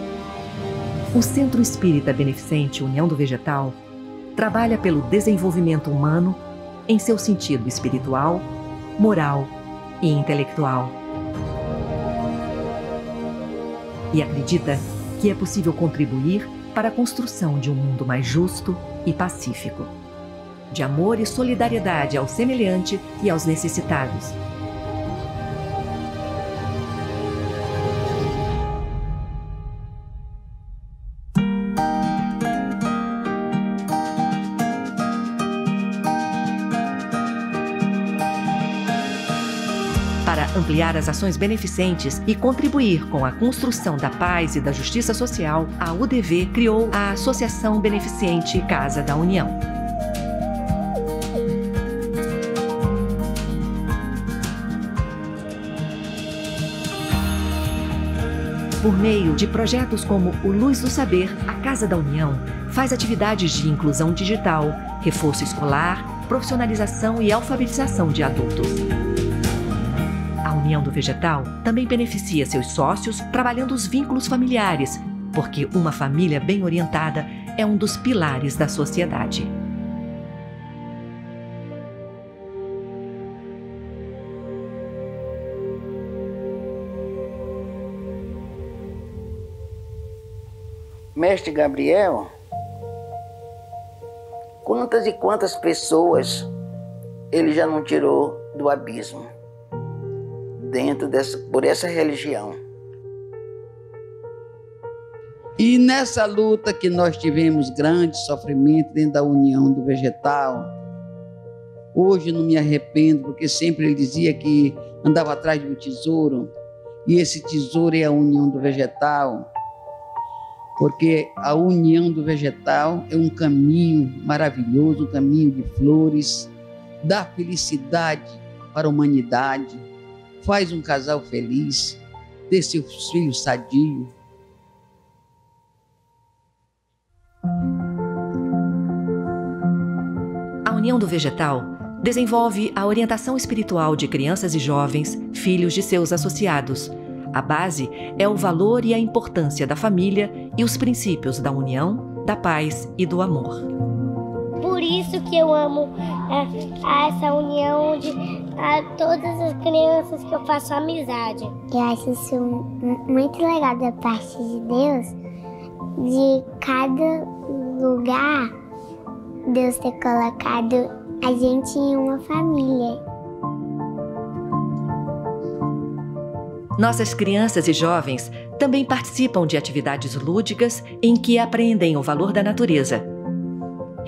o Centro Espírita Beneficente União do Vegetal trabalha pelo desenvolvimento humano em seu sentido espiritual, moral e intelectual. E acredita que é possível contribuir para a construção de um mundo mais justo e pacífico, de amor e solidariedade ao semelhante e aos necessitados apoiar as ações beneficentes e contribuir com a construção da paz e da justiça social, a UDV criou a Associação Beneficente Casa da União. Por meio de projetos como o Luz do Saber, a Casa da União faz atividades de inclusão digital, reforço escolar, profissionalização e alfabetização de adultos. União do Vegetal também beneficia seus sócios trabalhando os vínculos familiares, porque uma família bem orientada é um dos pilares da sociedade. Mestre Gabriel, quantas e quantas pessoas ele já não tirou do abismo? dentro dessa, por essa religião. E nessa luta que nós tivemos grande sofrimento dentro da união do vegetal, hoje não me arrependo, porque sempre ele dizia que andava atrás de um tesouro, e esse tesouro é a união do vegetal, porque a união do vegetal é um caminho maravilhoso, um caminho de flores, dá felicidade para a humanidade faz um casal feliz, ter seus filhos sadios. A União do Vegetal desenvolve a orientação espiritual de crianças e jovens, filhos de seus associados. A base é o valor e a importância da família e os princípios da união, da paz e do amor. Por isso que eu amo é, essa união de a todas as crianças que eu faço amizade. Eu acho isso muito legal da parte de Deus, de cada lugar Deus ter colocado a gente em uma família. Nossas crianças e jovens também participam de atividades lúdicas em que aprendem o valor da natureza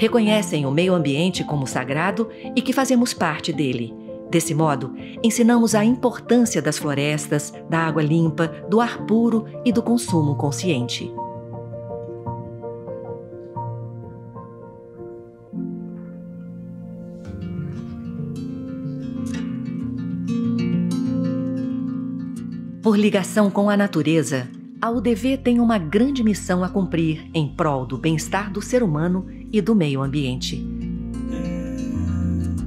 reconhecem o meio ambiente como sagrado e que fazemos parte dele. Desse modo, ensinamos a importância das florestas, da água limpa, do ar puro e do consumo consciente. Por ligação com a natureza, a UDV tem uma grande missão a cumprir em prol do bem-estar do ser humano e do meio ambiente.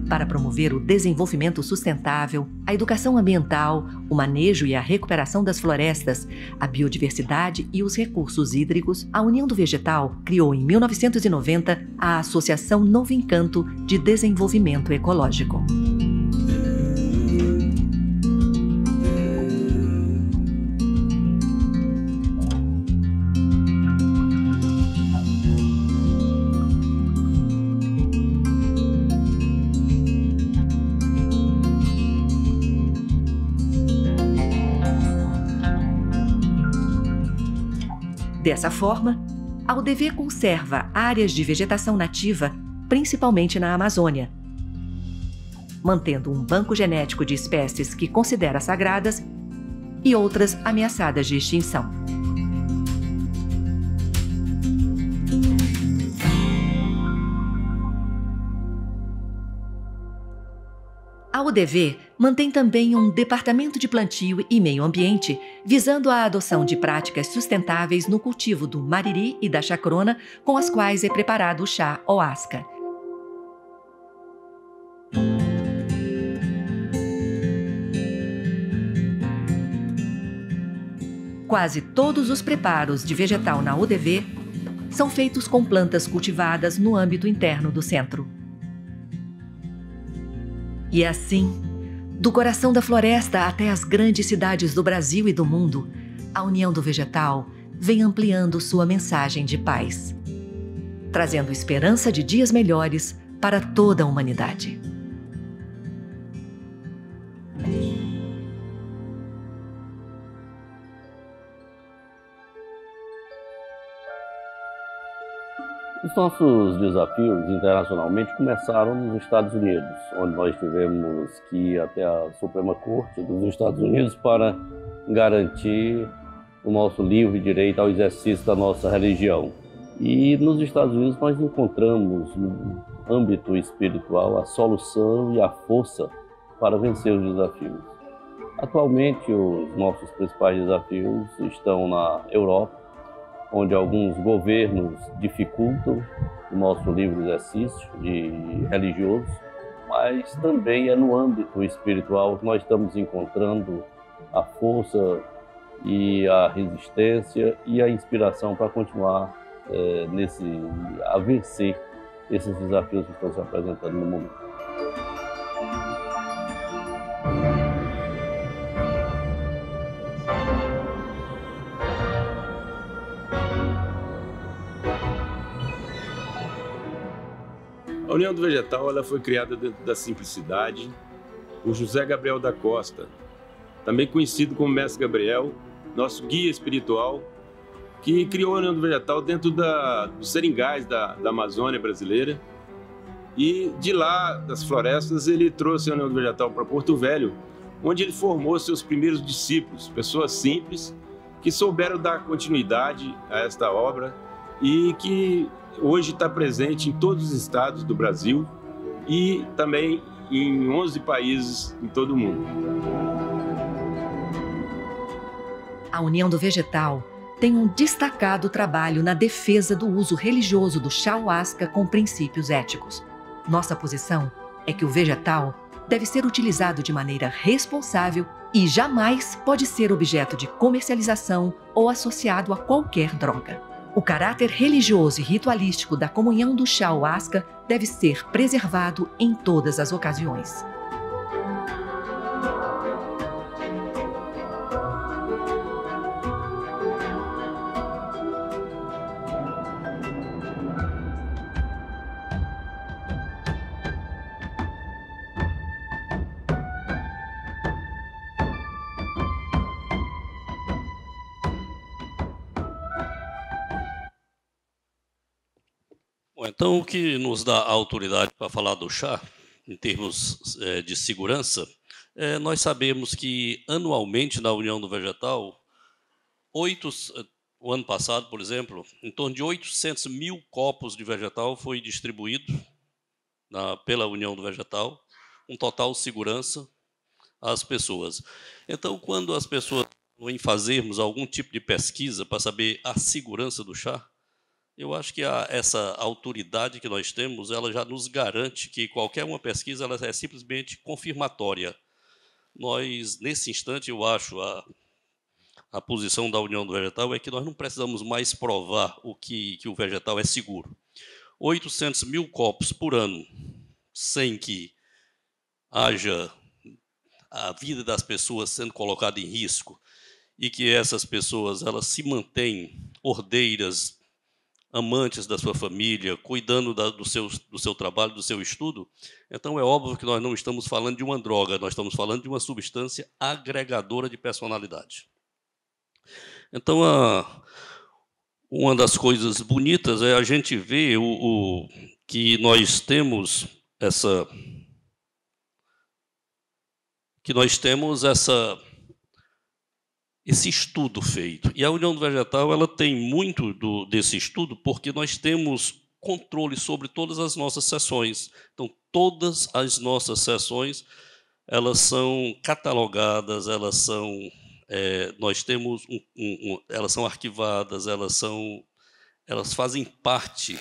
Para promover o desenvolvimento sustentável, a educação ambiental, o manejo e a recuperação das florestas, a biodiversidade e os recursos hídricos, a União do Vegetal criou em 1990 a Associação Novo Encanto de Desenvolvimento Ecológico. Dessa forma, a UDV conserva áreas de vegetação nativa, principalmente na Amazônia, mantendo um banco genético de espécies que considera sagradas e outras ameaçadas de extinção. A UDV mantém também um departamento de plantio e meio ambiente, visando a adoção de práticas sustentáveis no cultivo do mariri e da chacrona, com as quais é preparado o chá oasca. Quase todos os preparos de vegetal na UDV são feitos com plantas cultivadas no âmbito interno do centro. E é assim, do coração da floresta até as grandes cidades do Brasil e do mundo, a União do Vegetal vem ampliando sua mensagem de paz, trazendo esperança de dias melhores para toda a humanidade. Os nossos desafios internacionalmente começaram nos Estados Unidos, onde nós tivemos que ir até a Suprema Corte dos Estados Unidos para garantir o nosso livre direito ao exercício da nossa religião. E nos Estados Unidos nós encontramos, no âmbito espiritual, a solução e a força para vencer os desafios. Atualmente, os nossos principais desafios estão na Europa, onde alguns governos dificultam o nosso livre exercício de religiosos, mas também é no âmbito espiritual que nós estamos encontrando a força e a resistência e a inspiração para continuar é, nesse a vencer esses desafios que estão se apresentando no momento. A União do Vegetal ela foi criada dentro da simplicidade por José Gabriel da Costa, também conhecido como Mestre Gabriel, nosso guia espiritual, que criou a União do Vegetal dentro da, dos seringais da, da Amazônia brasileira. E de lá, das florestas, ele trouxe a União do Vegetal para Porto Velho, onde ele formou seus primeiros discípulos, pessoas simples que souberam dar continuidade a esta obra e que hoje está presente em todos os estados do Brasil e também em 11 países em todo o mundo. A União do Vegetal tem um destacado trabalho na defesa do uso religioso do ayahuasca com princípios éticos. Nossa posição é que o vegetal deve ser utilizado de maneira responsável e jamais pode ser objeto de comercialização ou associado a qualquer droga. O caráter religioso e ritualístico da comunhão do chá Ayahuasca deve ser preservado em todas as ocasiões. Então, o que nos dá autoridade para falar do chá, em termos é, de segurança, é, nós sabemos que anualmente na União do Vegetal, oito, o ano passado, por exemplo, em torno de 800 mil copos de vegetal foi distribuído na, pela União do Vegetal, um total segurança às pessoas. Então, quando as pessoas em fazermos algum tipo de pesquisa para saber a segurança do chá, eu acho que a, essa autoridade que nós temos, ela já nos garante que qualquer uma pesquisa ela é simplesmente confirmatória. Nós, nesse instante, eu acho, a, a posição da União do Vegetal é que nós não precisamos mais provar o que, que o vegetal é seguro. 800 mil copos por ano, sem que haja a vida das pessoas sendo colocada em risco e que essas pessoas elas se mantêm ordeiras amantes da sua família, cuidando da, do, seu, do seu trabalho, do seu estudo. Então, é óbvio que nós não estamos falando de uma droga, nós estamos falando de uma substância agregadora de personalidade. Então, a, uma das coisas bonitas é a gente ver o, o que nós temos essa. Que nós temos essa esse estudo feito. E a União do Vegetal ela tem muito do, desse estudo porque nós temos controle sobre todas as nossas sessões. Então, todas as nossas sessões elas são catalogadas, elas são é, nós temos um, um, um, elas são arquivadas, elas são elas fazem parte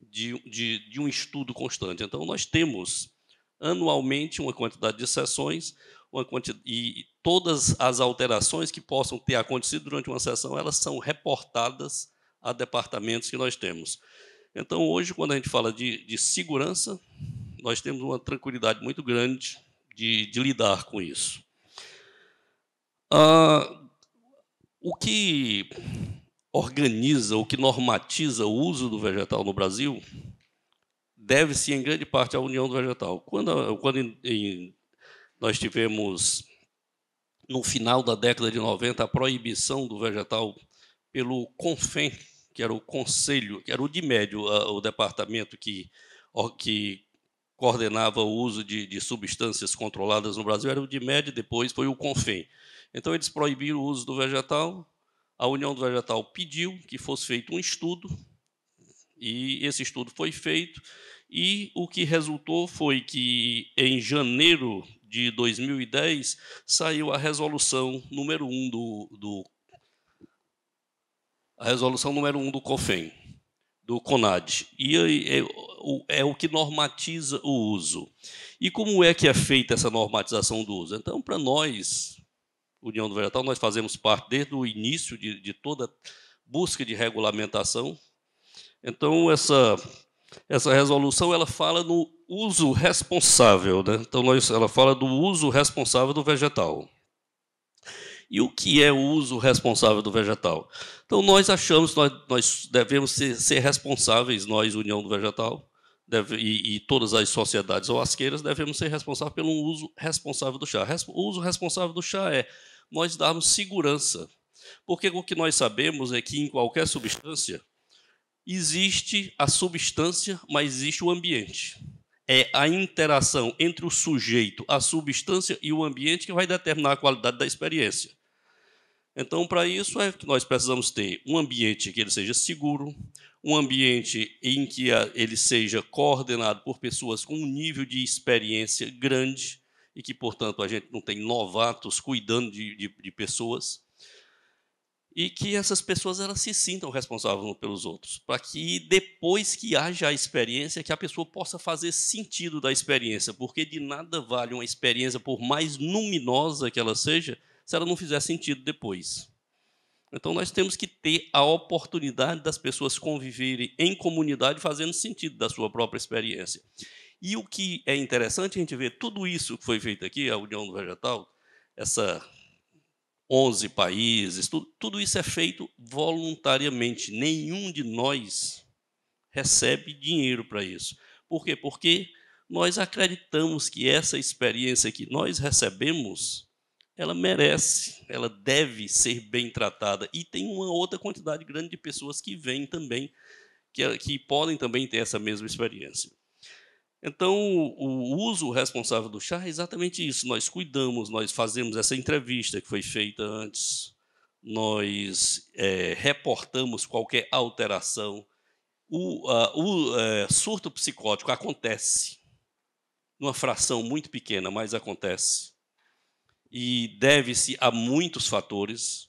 de, de, de um estudo constante. Então, nós temos anualmente uma quantidade de sessões e todas as alterações que possam ter acontecido durante uma sessão, elas são reportadas a departamentos que nós temos. Então, hoje, quando a gente fala de, de segurança, nós temos uma tranquilidade muito grande de, de lidar com isso. Ah, o que organiza, o que normatiza o uso do vegetal no Brasil deve-se, em grande parte, à união do vegetal. Quando, quando em nós tivemos, no final da década de 90, a proibição do vegetal pelo CONFEM, que era o conselho, que era o de médio, o departamento que, que coordenava o uso de, de, substâncias controladas no Brasil, era o de médio, depois foi o CONFEM. Então, eles proibiram o uso do vegetal, a União do Vegetal pediu que fosse feito um estudo, e esse estudo foi feito, e o que resultou foi que, em janeiro de 2010, saiu a resolução número 1 um do, do a resolução número 1 um do COFEN, do CONAD. E é, é, é, o que normatiza o uso. E como é que é feita essa normatização do uso? Então, para nós, União do Vegetal, nós fazemos parte desde o início de, de toda busca de regulamentação. Então, essa essa resolução ela fala no uso responsável, né? então nós, ela fala do uso responsável do vegetal. E o que é o uso responsável do vegetal? Então nós achamos nós, nós devemos ser, ser responsáveis nós União do Vegetal deve, e, e, todas as sociedades ou asqueiras devemos ser responsáveis pelo uso responsável do chá. o uso responsável do chá é nós darmos segurança, porque o que nós sabemos é que em qualquer substância existe a substância, mas existe o ambiente. É a interação entre o sujeito, a substância e o ambiente que vai determinar a qualidade da experiência. Então, para isso é que nós precisamos ter um ambiente que ele seja seguro, um ambiente em que ele seja coordenado por pessoas com um nível de experiência grande e que, portanto, a gente não tem novatos cuidando de, de, de pessoas e que essas pessoas elas se sintam responsáveis pelos outros, para que depois que haja a experiência, que a pessoa possa fazer sentido da experiência, porque de nada vale uma experiência, por mais luminosa que ela seja, se ela não fizer sentido depois. Então nós temos que ter a oportunidade das pessoas conviverem em comunidade fazendo sentido da sua própria experiência. E o que é interessante a gente ver tudo isso que foi feito aqui, a União do Vegetal, essa 11 países, tudo, tudo isso é feito voluntariamente. Nenhum de nós recebe dinheiro para isso. Por quê? Porque nós acreditamos que essa experiência que nós recebemos, ela merece, ela deve ser bem tratada. E tem uma outra quantidade grande de pessoas que vêm também, que, que podem também ter essa mesma experiência. Então, o uso responsável do chá é exatamente isso. Nós cuidamos, nós fazemos essa entrevista que foi feita antes, nós é, reportamos qualquer alteração. O, a, o é, surto psicótico acontece, numa fração muito pequena, mas acontece. E deve-se a muitos fatores,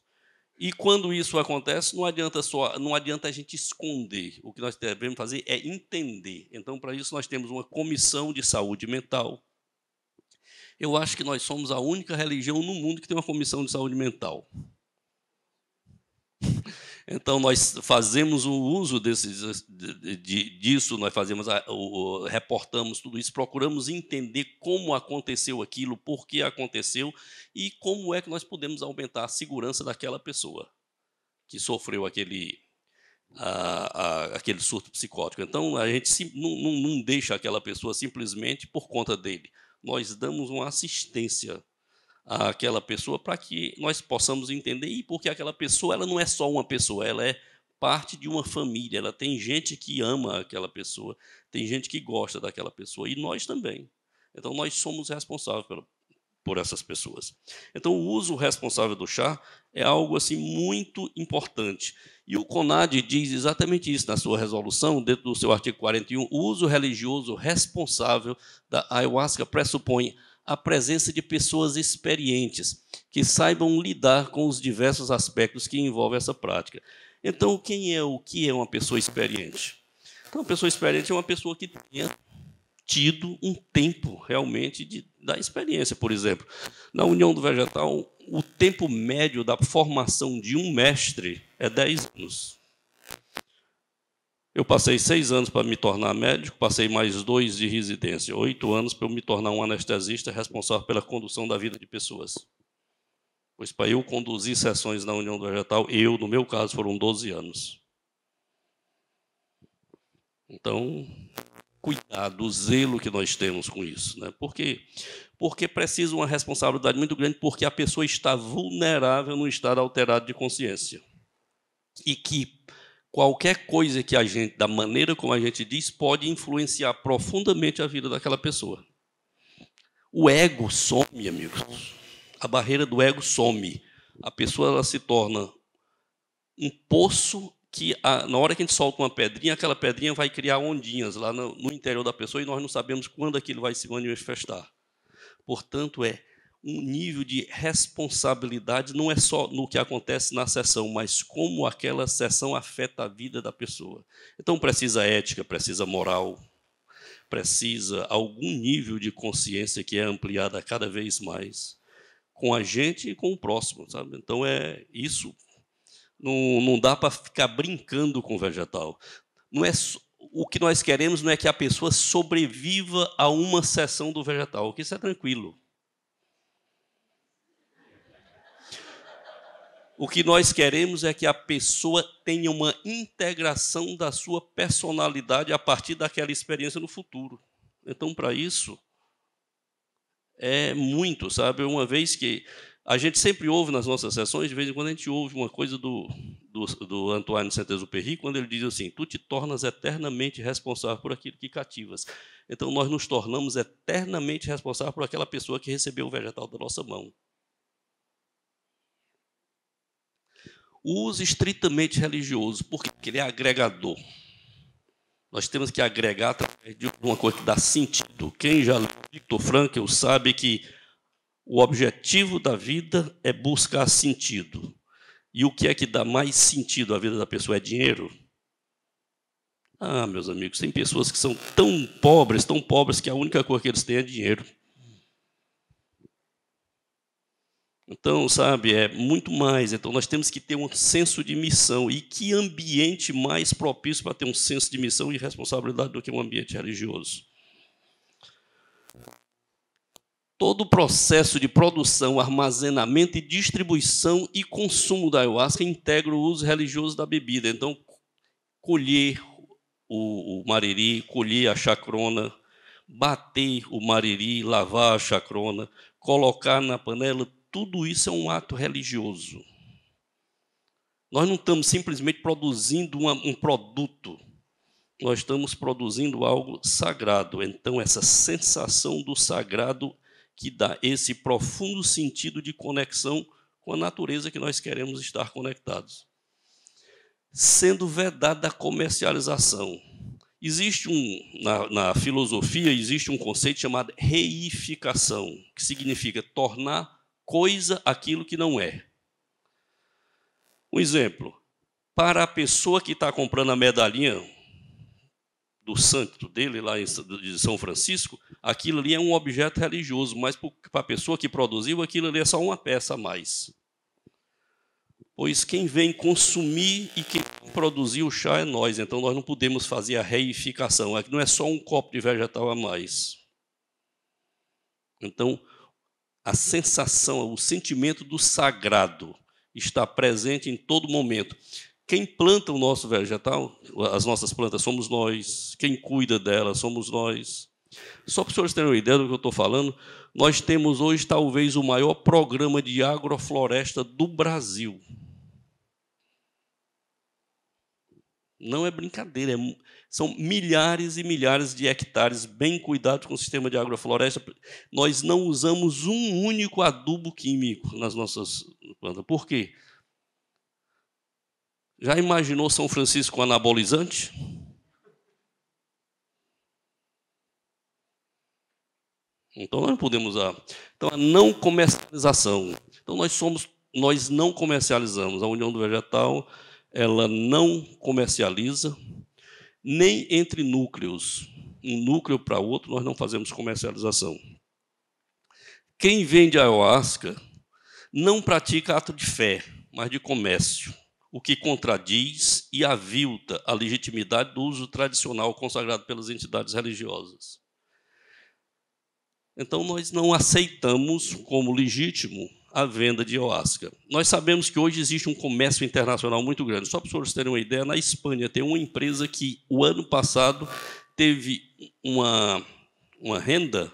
e quando isso acontece, não adianta só, não adianta a gente esconder. O que nós devemos fazer é entender. Então, para isso nós temos uma comissão de saúde mental. Eu acho que nós somos a única religião no mundo que tem uma comissão de saúde mental. Então, nós fazemos o uso desses, de, disso, nós fazemos, reportamos tudo isso, procuramos entender como aconteceu aquilo, por que aconteceu e como é que nós podemos aumentar a segurança daquela pessoa que sofreu aquele, a, a, aquele surto psicótico. Então, a gente não, não, não deixa aquela pessoa simplesmente por conta dele. Nós damos uma assistência aquela pessoa para que nós possamos entender e porque aquela pessoa ela não é só uma pessoa, ela é parte de uma família, ela tem gente que ama aquela pessoa, tem gente que gosta daquela pessoa e nós também. Então nós somos responsáveis pela, por essas pessoas. Então o uso responsável do chá é algo assim muito importante. E o CONAD diz exatamente isso na sua resolução, dentro do seu artigo 41, o uso religioso responsável da ayahuasca pressupõe a presença de pessoas experientes, que saibam lidar com os diversos aspectos que envolvem essa prática. Então, quem é o que é uma pessoa experiente? Então, uma pessoa experiente é uma pessoa que tenha tido um tempo realmente de, da experiência. Por exemplo, na União do Vegetal, o tempo médio da formação de um mestre é 10 anos. Eu passei seis anos para me tornar médico, passei mais dois de residência, oito anos para eu me tornar um anestesista responsável pela condução da vida de pessoas. Pois para eu conduzir sessões na União do Vegetal, eu, no meu caso, foram 12 anos. Então, cuidado, o zelo que nós temos com isso. Né? Por quê? Porque precisa uma responsabilidade muito grande, porque a pessoa está vulnerável no estado alterado de consciência. E que, qualquer coisa que a gente, da maneira como a gente diz, pode influenciar profundamente a vida daquela pessoa. O ego some, amigos. A barreira do ego some. A pessoa ela se torna um poço que, a, na hora que a gente solta uma pedrinha, aquela pedrinha vai criar ondinhas lá no, no interior da pessoa e nós não sabemos quando aquilo vai se manifestar. Portanto, é um nível de responsabilidade, não é só no que acontece na sessão, mas como aquela sessão afeta a vida da pessoa. Então, precisa ética, precisa moral, precisa algum nível de consciência que é ampliada cada vez mais com a gente e com o próximo, sabe? Então, é isso. Não, não dá para ficar brincando com o vegetal. Não é o que nós queremos não é que a pessoa sobreviva a uma sessão do vegetal, que isso é tranquilo. O que nós queremos é que a pessoa tenha uma integração da sua personalidade a partir daquela experiência no futuro. Então, para isso, é muito, sabe? Uma vez que a gente sempre ouve nas nossas sessões, de vez em quando a gente ouve uma coisa do, do, do Antoine Saint-Exupéry, quando ele diz assim: Tu te tornas eternamente responsável por aquilo que cativas. Então, nós nos tornamos eternamente responsáveis por aquela pessoa que recebeu o vegetal da nossa mão. uso estritamente religioso, porque ele é agregador. Nós temos que agregar através de uma coisa que dá sentido. Quem já leu Victor Frankl sabe que o objetivo da vida é buscar sentido. E o que é que dá mais sentido à vida da pessoa é dinheiro? Ah, meus amigos, tem pessoas que são tão pobres, tão pobres, que a única coisa que eles têm é dinheiro. Então, sabe, é muito mais. Então, nós temos que ter um senso de missão. E que ambiente mais propício para ter um senso de missão e responsabilidade do que um ambiente religioso? Todo o processo de produção, armazenamento e distribuição e consumo da ayahuasca integra o uso religioso da bebida. Então, colher o, o mariri, colher a chacrona, bater o mariri, lavar a chacrona, colocar na panela tudo isso é um ato religioso. Nós não estamos simplesmente produzindo uma, um produto, nós estamos produzindo algo sagrado. Então, essa sensação do sagrado que dá esse profundo sentido de conexão com a natureza que nós queremos estar conectados. Sendo vedada a comercialização. Existe um, na, na filosofia, existe um conceito chamado reificação, que significa tornar coisa aquilo que não é. Um exemplo: para a pessoa que está comprando a medalhinha do santo dele, lá em, de São Francisco, aquilo ali é um objeto religioso, mas para a pessoa que produziu, aquilo ali é só uma peça a mais. Pois quem vem consumir e quem produzir o chá é nós, então nós não podemos fazer a reificação. É não é só um copo de vegetal a mais. Então, a sensação, o sentimento do sagrado está presente em todo momento. Quem planta o nosso vegetal, as nossas plantas, somos nós. Quem cuida delas, somos nós. Só para os senhores terem uma ideia do que eu estou falando, nós temos hoje talvez o maior programa de agrofloresta do Brasil. Não é brincadeira, é, são milhares e milhares de hectares bem cuidados com o sistema de agrofloresta. Nós não usamos um único adubo químico nas nossas plantas. Por quê? Já imaginou São Francisco com anabolizante? Então nós não podemos usar. Então a não comercialização. Então nós somos, nós não comercializamos. A União do Vegetal, ela não comercializa nem entre núcleos. Um núcleo para outro, nós não fazemos comercialização. Quem vende ayahuasca não pratica ato de fé, mas de comércio, o que contradiz e avilta a legitimidade do uso tradicional consagrado pelas entidades religiosas. Então, nós não aceitamos como legítimo a venda de ayahuasca. Nós sabemos que hoje existe um comércio internacional muito grande. Só para vocês terem uma ideia, na Espanha tem uma empresa que, o ano passado, teve uma, uma renda,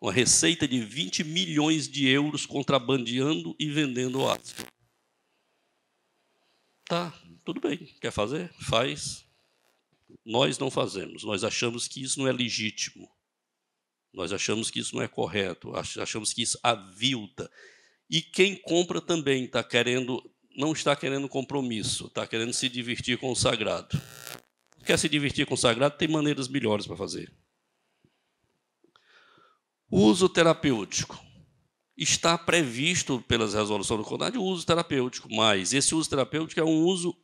uma receita de 20 milhões de euros contrabandeando e vendendo ayahuasca. Tá, tudo bem. Quer fazer? Faz. Nós não fazemos. Nós achamos que isso não é legítimo. Nós achamos que isso não é correto, achamos que isso avilta, e quem compra também está querendo, não está querendo compromisso, está querendo se divertir com o sagrado. Quer se divertir com o sagrado, tem maneiras melhores para fazer. uso terapêutico. Está previsto pelas resoluções do CONAD o uso terapêutico, mas esse uso terapêutico é um uso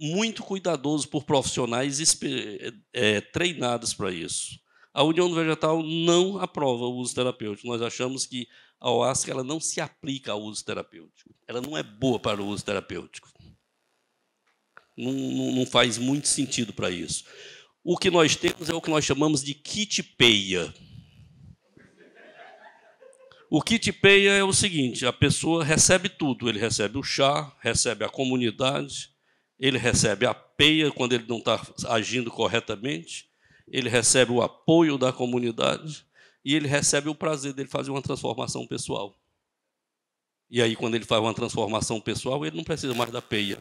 muito cuidadoso por profissionais é, é, treinados para isso. A União Vegetal não aprova o uso terapêutico. Nós achamos que a OASC ela não se aplica ao uso terapêutico. Ela não é boa para o uso terapêutico. Não, não, não faz muito sentido para isso. O que nós temos é o que nós chamamos de kit PEIA. O kit PEIA é o seguinte: a pessoa recebe tudo. Ele recebe o chá, recebe a comunidade, ele recebe a PEIA quando ele não está agindo corretamente, ele recebe o apoio da comunidade, e ele recebe o prazer dele fazer uma transformação pessoal. E aí, quando ele faz uma transformação pessoal, ele não precisa mais da peia.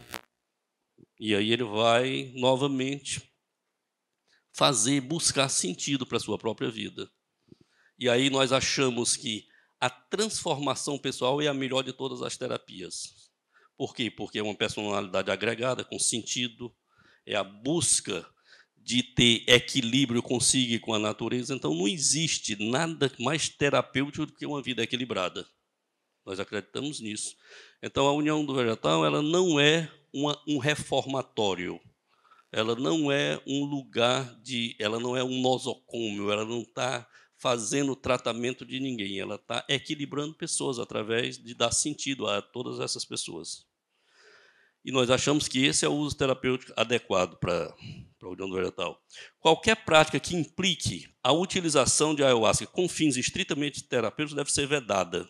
E aí ele vai novamente fazer, buscar sentido para a sua própria vida. E aí nós achamos que a transformação pessoal é a melhor de todas as terapias. Por quê? Porque é uma personalidade agregada, com sentido, é a busca de ter equilíbrio consigo com a natureza, então não existe nada mais terapêutico do que uma vida equilibrada. Nós acreditamos nisso. Então a união do vegetal, ela não é uma, um reformatório. Ela não é um lugar de, ela não é um nosocômio, ela não está fazendo tratamento de ninguém, ela está equilibrando pessoas através de dar sentido a todas essas pessoas e nós achamos que esse é o uso terapêutico adequado para a do vegetal. Qualquer prática que implique a utilização de ayahuasca com fins estritamente terapêuticos deve ser vedada,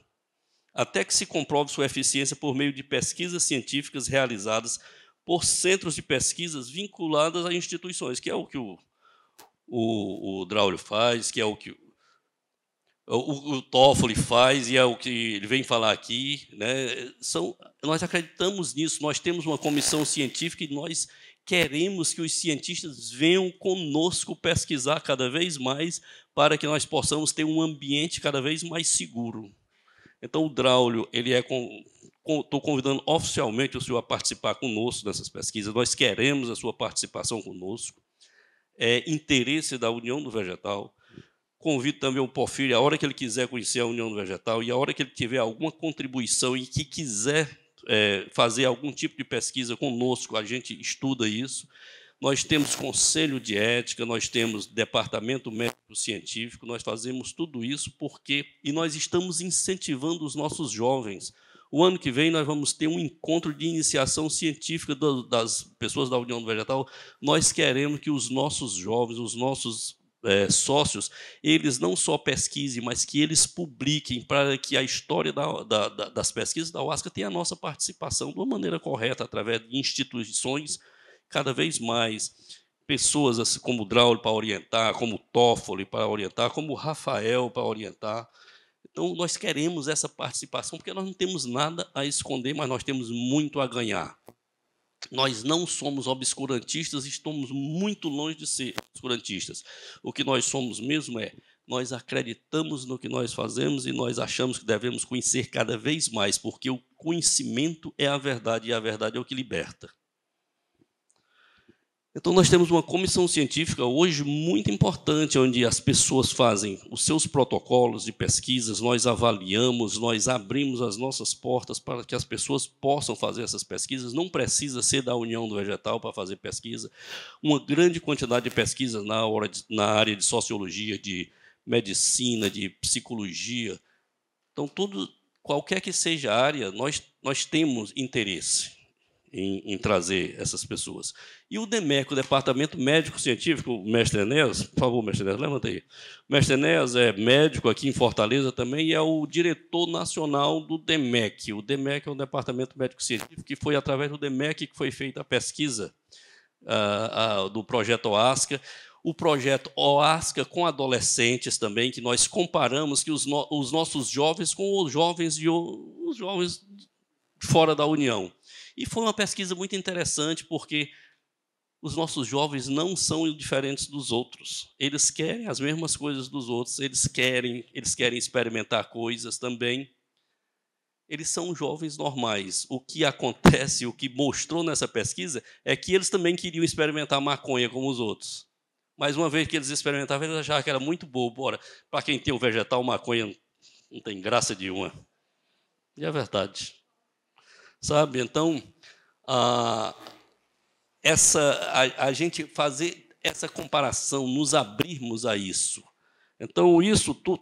até que se comprove sua eficiência por meio de pesquisas científicas realizadas por centros de pesquisas vinculadas a instituições, que é o que o, o, o Draulio faz, que é o que o, o Toffoli faz e é o que ele vem falar aqui, né? São, nós acreditamos nisso, nós temos uma comissão científica e nós queremos que os cientistas venham conosco pesquisar cada vez mais para que nós possamos ter um ambiente cada vez mais seguro. Então, o Draulio, ele é com, estou convidando oficialmente o senhor a participar conosco nessas pesquisas. Nós queremos a sua participação conosco. É interesse da União do Vegetal Convido também o Porfírio, a hora que ele quiser conhecer a União Vegetal e a hora que ele tiver alguma contribuição e que quiser é, fazer algum tipo de pesquisa conosco, a gente estuda isso. Nós temos conselho de ética, nós temos departamento médico científico, nós fazemos tudo isso porque e nós estamos incentivando os nossos jovens. O ano que vem nós vamos ter um encontro de iniciação científica das pessoas da União Vegetal. Nós queremos que os nossos jovens, os nossos é, sócios, eles não só pesquisem, mas que eles publiquem para que a história da, da, da, das pesquisas da UASCA tenha a nossa participação de uma maneira correta, através de instituições cada vez mais. Pessoas assim, como o Draul para orientar, como o Toffoli para orientar, como o Rafael para orientar. Então, nós queremos essa participação, porque nós não temos nada a esconder, mas nós temos muito a ganhar. Nós não somos obscurantistas, estamos muito longe de ser obscurantistas. O que nós somos mesmo é nós acreditamos no que nós fazemos e nós achamos que devemos conhecer cada vez mais, porque o conhecimento é a verdade e a verdade é o que liberta. Então, nós temos uma comissão científica hoje muito importante, onde as pessoas fazem os seus protocolos de pesquisas, nós avaliamos, nós abrimos as nossas portas para que as pessoas possam fazer essas pesquisas. Não precisa ser da União do Vegetal para fazer pesquisa. Uma grande quantidade de pesquisas na, na área de sociologia, de medicina, de psicologia. Então, tudo, qualquer que seja a área, nós, nós temos interesse em, em, trazer essas pessoas. E o DEMEC, o Departamento Médico Científico, o mestre Enéas, por favor, mestre Enéas, levanta aí. O mestre Enéas é médico aqui em Fortaleza também e é o diretor nacional do DEMEC. O DEMEC é o Departamento Médico Científico, que foi através do DEMEC que foi feita a pesquisa ah, ah, do projeto OASCA, o projeto OASCA com adolescentes também, que nós comparamos que os, no, os nossos jovens com os jovens, de, os jovens fora da União. E foi uma pesquisa muito interessante, porque os nossos jovens não são diferentes dos outros. Eles querem as mesmas coisas dos outros, eles querem, eles querem experimentar coisas também. Eles são jovens normais. O que acontece, o que mostrou nessa pesquisa, é que eles também queriam experimentar maconha como os outros. Mas uma vez que eles experimentavam, eles achavam que era muito bobo. Ora, para quem tem o vegetal, maconha não tem graça de uma. E é verdade. Sabe? Então, essa, a, a gente fazer essa comparação, nos abrirmos a isso. Então, isso tu,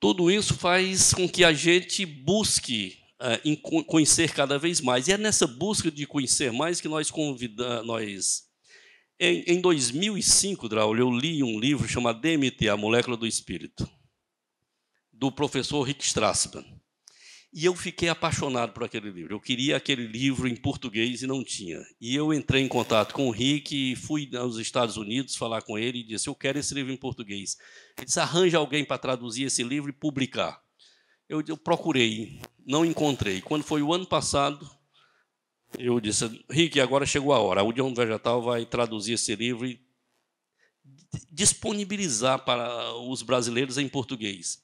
tudo isso faz com que a gente busque é, conhecer cada vez mais. E é nessa busca de conhecer mais que nós convidamos. Nós... Em, em 2005, Draulio, eu li um livro chamado DMT, A Molécula do Espírito, do professor Rick Strassman. E eu fiquei apaixonado por aquele livro. Eu queria aquele livro em português e não tinha. E eu entrei em contato com o Rick, fui aos Estados Unidos falar com ele e disse: Eu quero esse livro em português. Ele disse: Arranja alguém para traduzir esse livro e publicar. Eu, eu procurei, não encontrei. Quando foi o ano passado, eu disse: Rick, agora chegou a hora. A União Vegetal vai traduzir esse livro e disponibilizar para os brasileiros em português.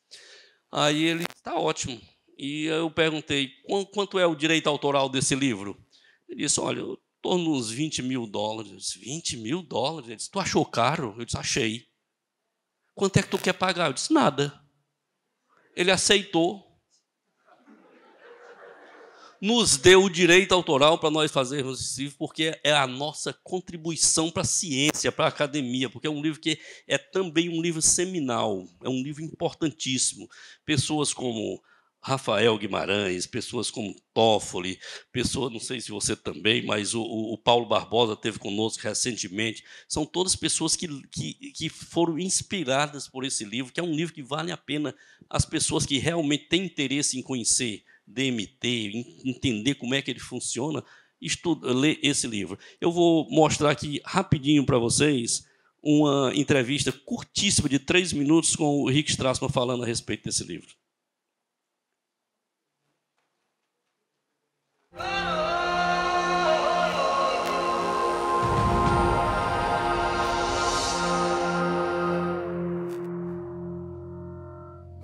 Aí ele está ótimo. E eu perguntei, quanto é o direito autoral desse livro? Ele disse, olha, eu torno nos 20 mil dólares. Eu disse, 20 mil dólares? Ele disse, tu achou caro? Eu disse, achei. Quanto é que tu quer pagar? Eu disse, nada. Ele aceitou. Nos deu o direito autoral para nós fazermos esse livro, porque é a nossa contribuição para a ciência, para a academia, porque é um livro que é também um livro seminal, é um livro importantíssimo. Pessoas como Rafael Guimarães, pessoas como Toffoli, pessoa, não sei se você também, mas o, o Paulo Barbosa teve conosco recentemente, são todas pessoas que, que, que, foram inspiradas por esse livro, que é um livro que vale a pena as pessoas que realmente têm interesse em conhecer DMT, entender como é que ele funciona, estuda, ler esse livro. Eu vou mostrar aqui rapidinho para vocês uma entrevista curtíssima de três minutos com o Rick Strassman falando a respeito desse livro.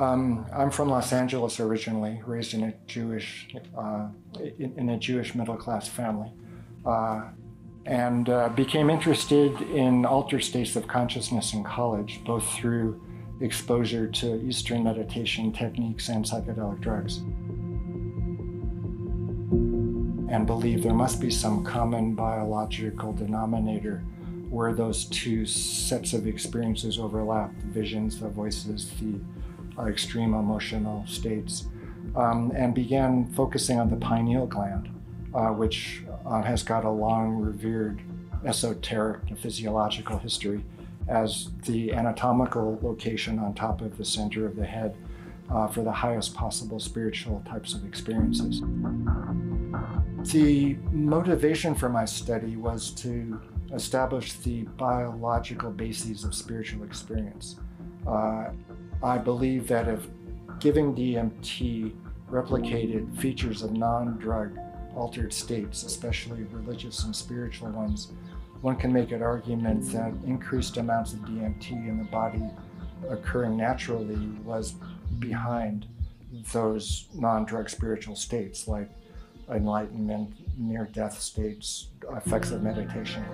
Um, I'm from Los Angeles originally, raised in a Jewish uh, in, in, a Jewish middle class family, uh, and uh, became interested in altered states of consciousness in college, both through exposure to Eastern meditation techniques and psychedelic drugs, and believe there must be some common biological denominator where those two sets of experiences overlap: the visions, the voices, the uh, extreme emotional states, um, and began focusing on the pineal gland, uh, which uh, has got a long revered esoteric physiological history as the anatomical location on top of the center of the head uh, for the highest possible spiritual types of experiences. The motivation for my study was to establish the biological bases of spiritual experience. Uh, I believe that if giving DMT replicated features of non-drug altered states, especially religious and spiritual ones, one can make an argument that increased amounts of DMT in the body occurring naturally was behind those non-drug spiritual states like enlightenment, near-death states, effects of meditation.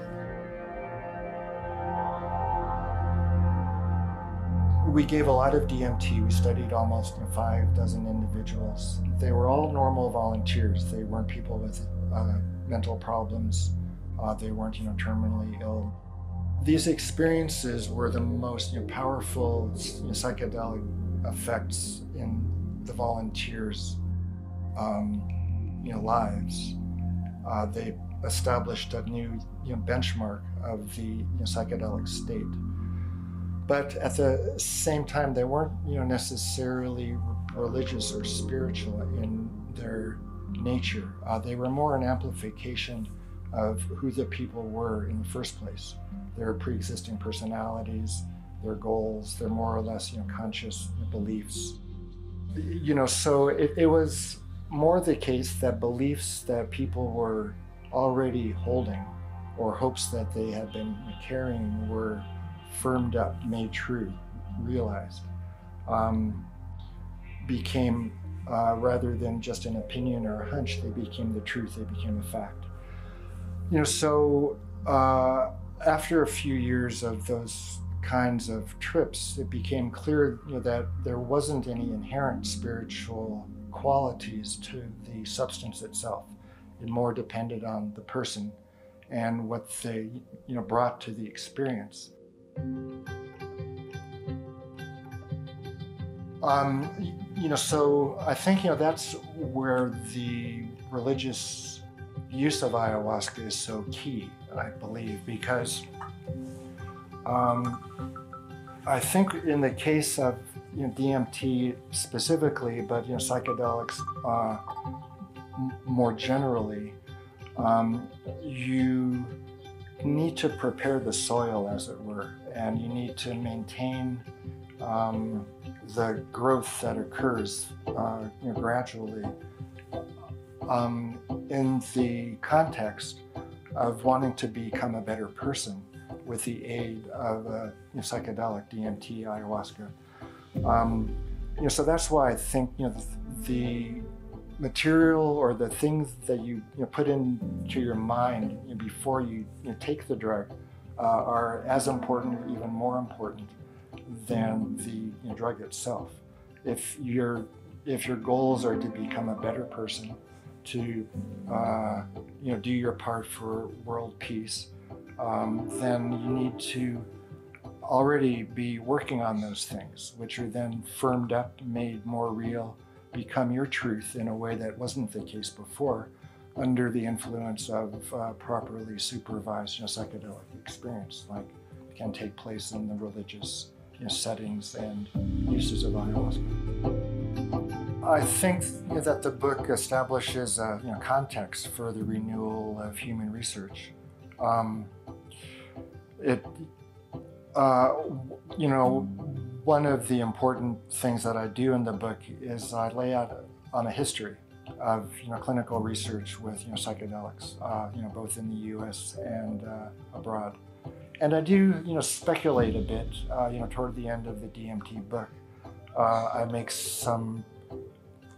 We gave a lot of DMT. We studied almost five dozen individuals. They were all normal volunteers. They weren't people with uh, mental problems. Uh, they weren't, you know, terminally ill. These experiences were the most you know, powerful you know, psychedelic effects in the volunteers' um, you know, lives. Uh, they established a new you know, benchmark of the you know, psychedelic state but at the same time, they weren't you know necessarily religious or spiritual in their nature. Uh, they were more an amplification of who the people were in the first place, their pre-existing personalities, their goals, their more or less you know conscious beliefs. You know, so it, it was more the case that beliefs that people were already holding or hopes that they had been carrying were firmed up, made true, realized, um, became uh, rather than just an opinion or a hunch, they became the truth, they became a fact. You know, so uh, after a few years of those kinds of trips, it became clear you know, that there wasn't any inherent spiritual qualities to the substance itself. It more depended on the person and what they you know brought to the experience. Um, you know, so I think you know that's where the religious use of ayahuasca is so key, I believe, because um, I think in the case of you know, DMT specifically, but you know psychedelics uh, m- more generally, um, you you need to prepare the soil, as it were, and you need to maintain um, the growth that occurs uh, you know, gradually. Um, in the context of wanting to become a better person with the aid of a uh, you know, psychedelic, DMT, ayahuasca. Um, you know, so that's why I think you know the, the material or the things that you, you know, put into your mind you know, before you, you know, take the drug uh, are as important or even more important than the drug itself. If your if your goals are to become a better person, to uh, you know do your part for world peace, um, then you need to already be working on those things, which are then firmed up, made more real become your truth in a way that wasn't the case before under the influence of uh, properly supervised you know, psychedelic experience, like can take place in the religious you know, settings and uses of ayahuasca. I think you know, that the book establishes a you know, context for the renewal of human research. Um, it uh, you know, one of the important things that I do in the book is I lay out on a history of you know clinical research with you know psychedelics, uh, you know both in the U.S. and uh, abroad, and I do you know speculate a bit, uh, you know toward the end of the DMT book, I make some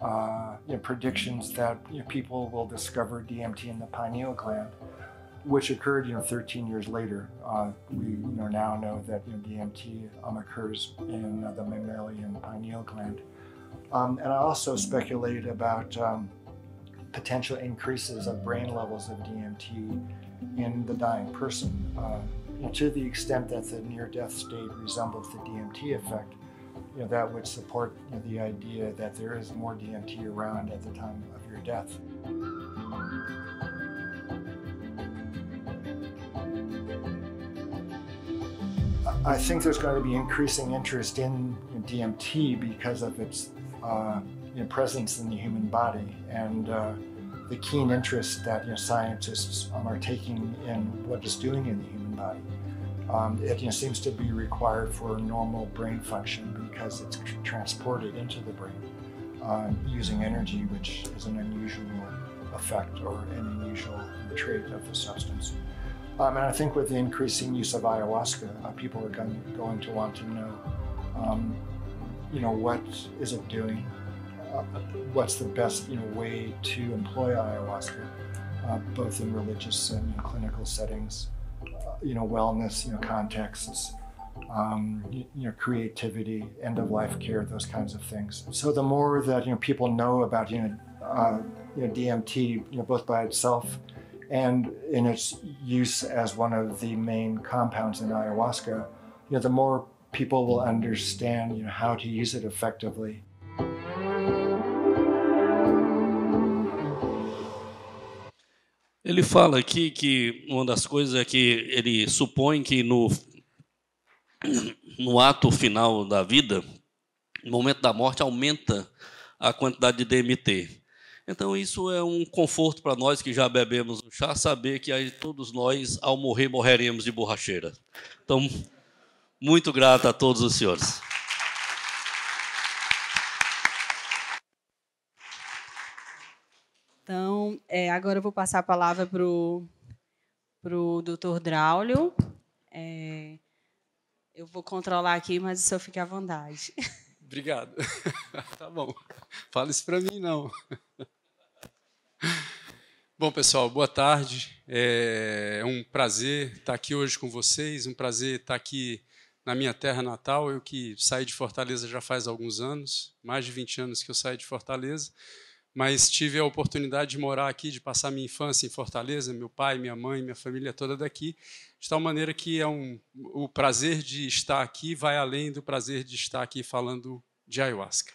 uh, you know, predictions that you know, people will discover DMT in the pineal gland which occurred, you know, 13 years later. Uh, we you know, now know that you know, DMT um, occurs in uh, the mammalian pineal gland. Um, and I also speculated about um, potential increases of brain levels of DMT in the dying person. Uh, to the extent that the near-death state resembles the DMT effect, you know, that would support you know, the idea that there is more DMT around at the time of your death. I think there's going to be increasing interest in DMT because of its uh, you know, presence in the human body and uh, the keen interest that you know, scientists um, are taking in what it's doing in the human body. Um, it you know, seems to be required for normal brain function because it's transported into the brain um, using energy, which is an unusual effect or an unusual trait of the substance. Um, and I think with the increasing use of ayahuasca, uh, people are going, going, to want to know, um, you know, what is it doing? Uh, what's the best, you know, way to employ ayahuasca, uh, both in religious and clinical settings, uh, you know, wellness, you know, contexts, um, you, you, know, creativity, end of life care, those kinds of things. So the more that you know people know about you know, uh, you know DMT, you know, both by itself and in its use as one of the main compounds in ayahuasca, you know, the more people will understand you know, how to use it effectively. Ele fala aqui que uma das coisas é que ele supõe que no, no ato final da vida, no momento da morte, aumenta a quantidade de DMT. Então, isso é um conforto para nós que já bebemos o chá, saber que aí todos nós, ao morrer, morreremos de borracheira. Então, muito grato a todos os senhores. Então, é, agora eu vou passar a palavra para o pro doutor Draulio. É, eu vou controlar aqui, mas o senhor fica à vontade. Obrigado. tá bom. Fala isso para mim, não. Bom, pessoal, boa tarde. É, é um prazer estar aqui hoje com vocês, um prazer estar aqui na minha terra natal. Eu que saí de Fortaleza já faz alguns anos, mais de 20 anos que eu saí de Fortaleza, mas tive a oportunidade de morar aqui, de passar minha infância em Fortaleza, meu pai, minha mãe, minha família toda daqui, de tal maneira que é um, o prazer de estar aqui vai além do prazer de estar aqui falando de ayahuasca.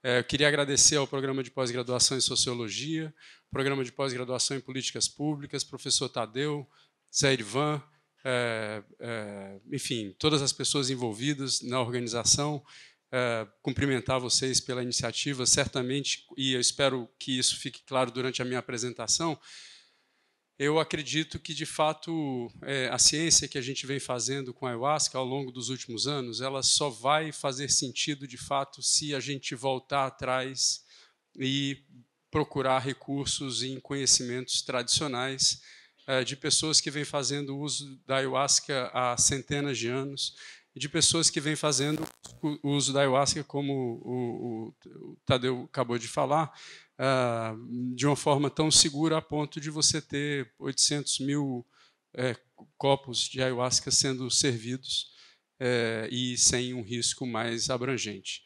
É, eu queria agradecer ao programa de pós-graduação em sociologia, programa de pós-graduação em políticas públicas, professor Tadeu, Zé Ivan, é, é, enfim, todas as pessoas envolvidas na organização. É, cumprimentar vocês pela iniciativa, certamente, e eu espero que isso fique claro durante a minha apresentação. Eu acredito que, de fato, é, a ciência que a gente vem fazendo com a ayahuasca ao longo dos últimos anos, ela só vai fazer sentido, de fato, se a gente voltar atrás e procurar recursos em conhecimentos tradicionais eh, de pessoas que vêm fazendo uso da ayahuasca há centenas de anos, de pessoas que vêm fazendo uso da ayahuasca, como o, o, o Tadeu acabou de falar, eh, de uma forma tão segura a ponto de você ter 800 mil eh, copos de ayahuasca sendo servidos e sem um risco mais abrangente.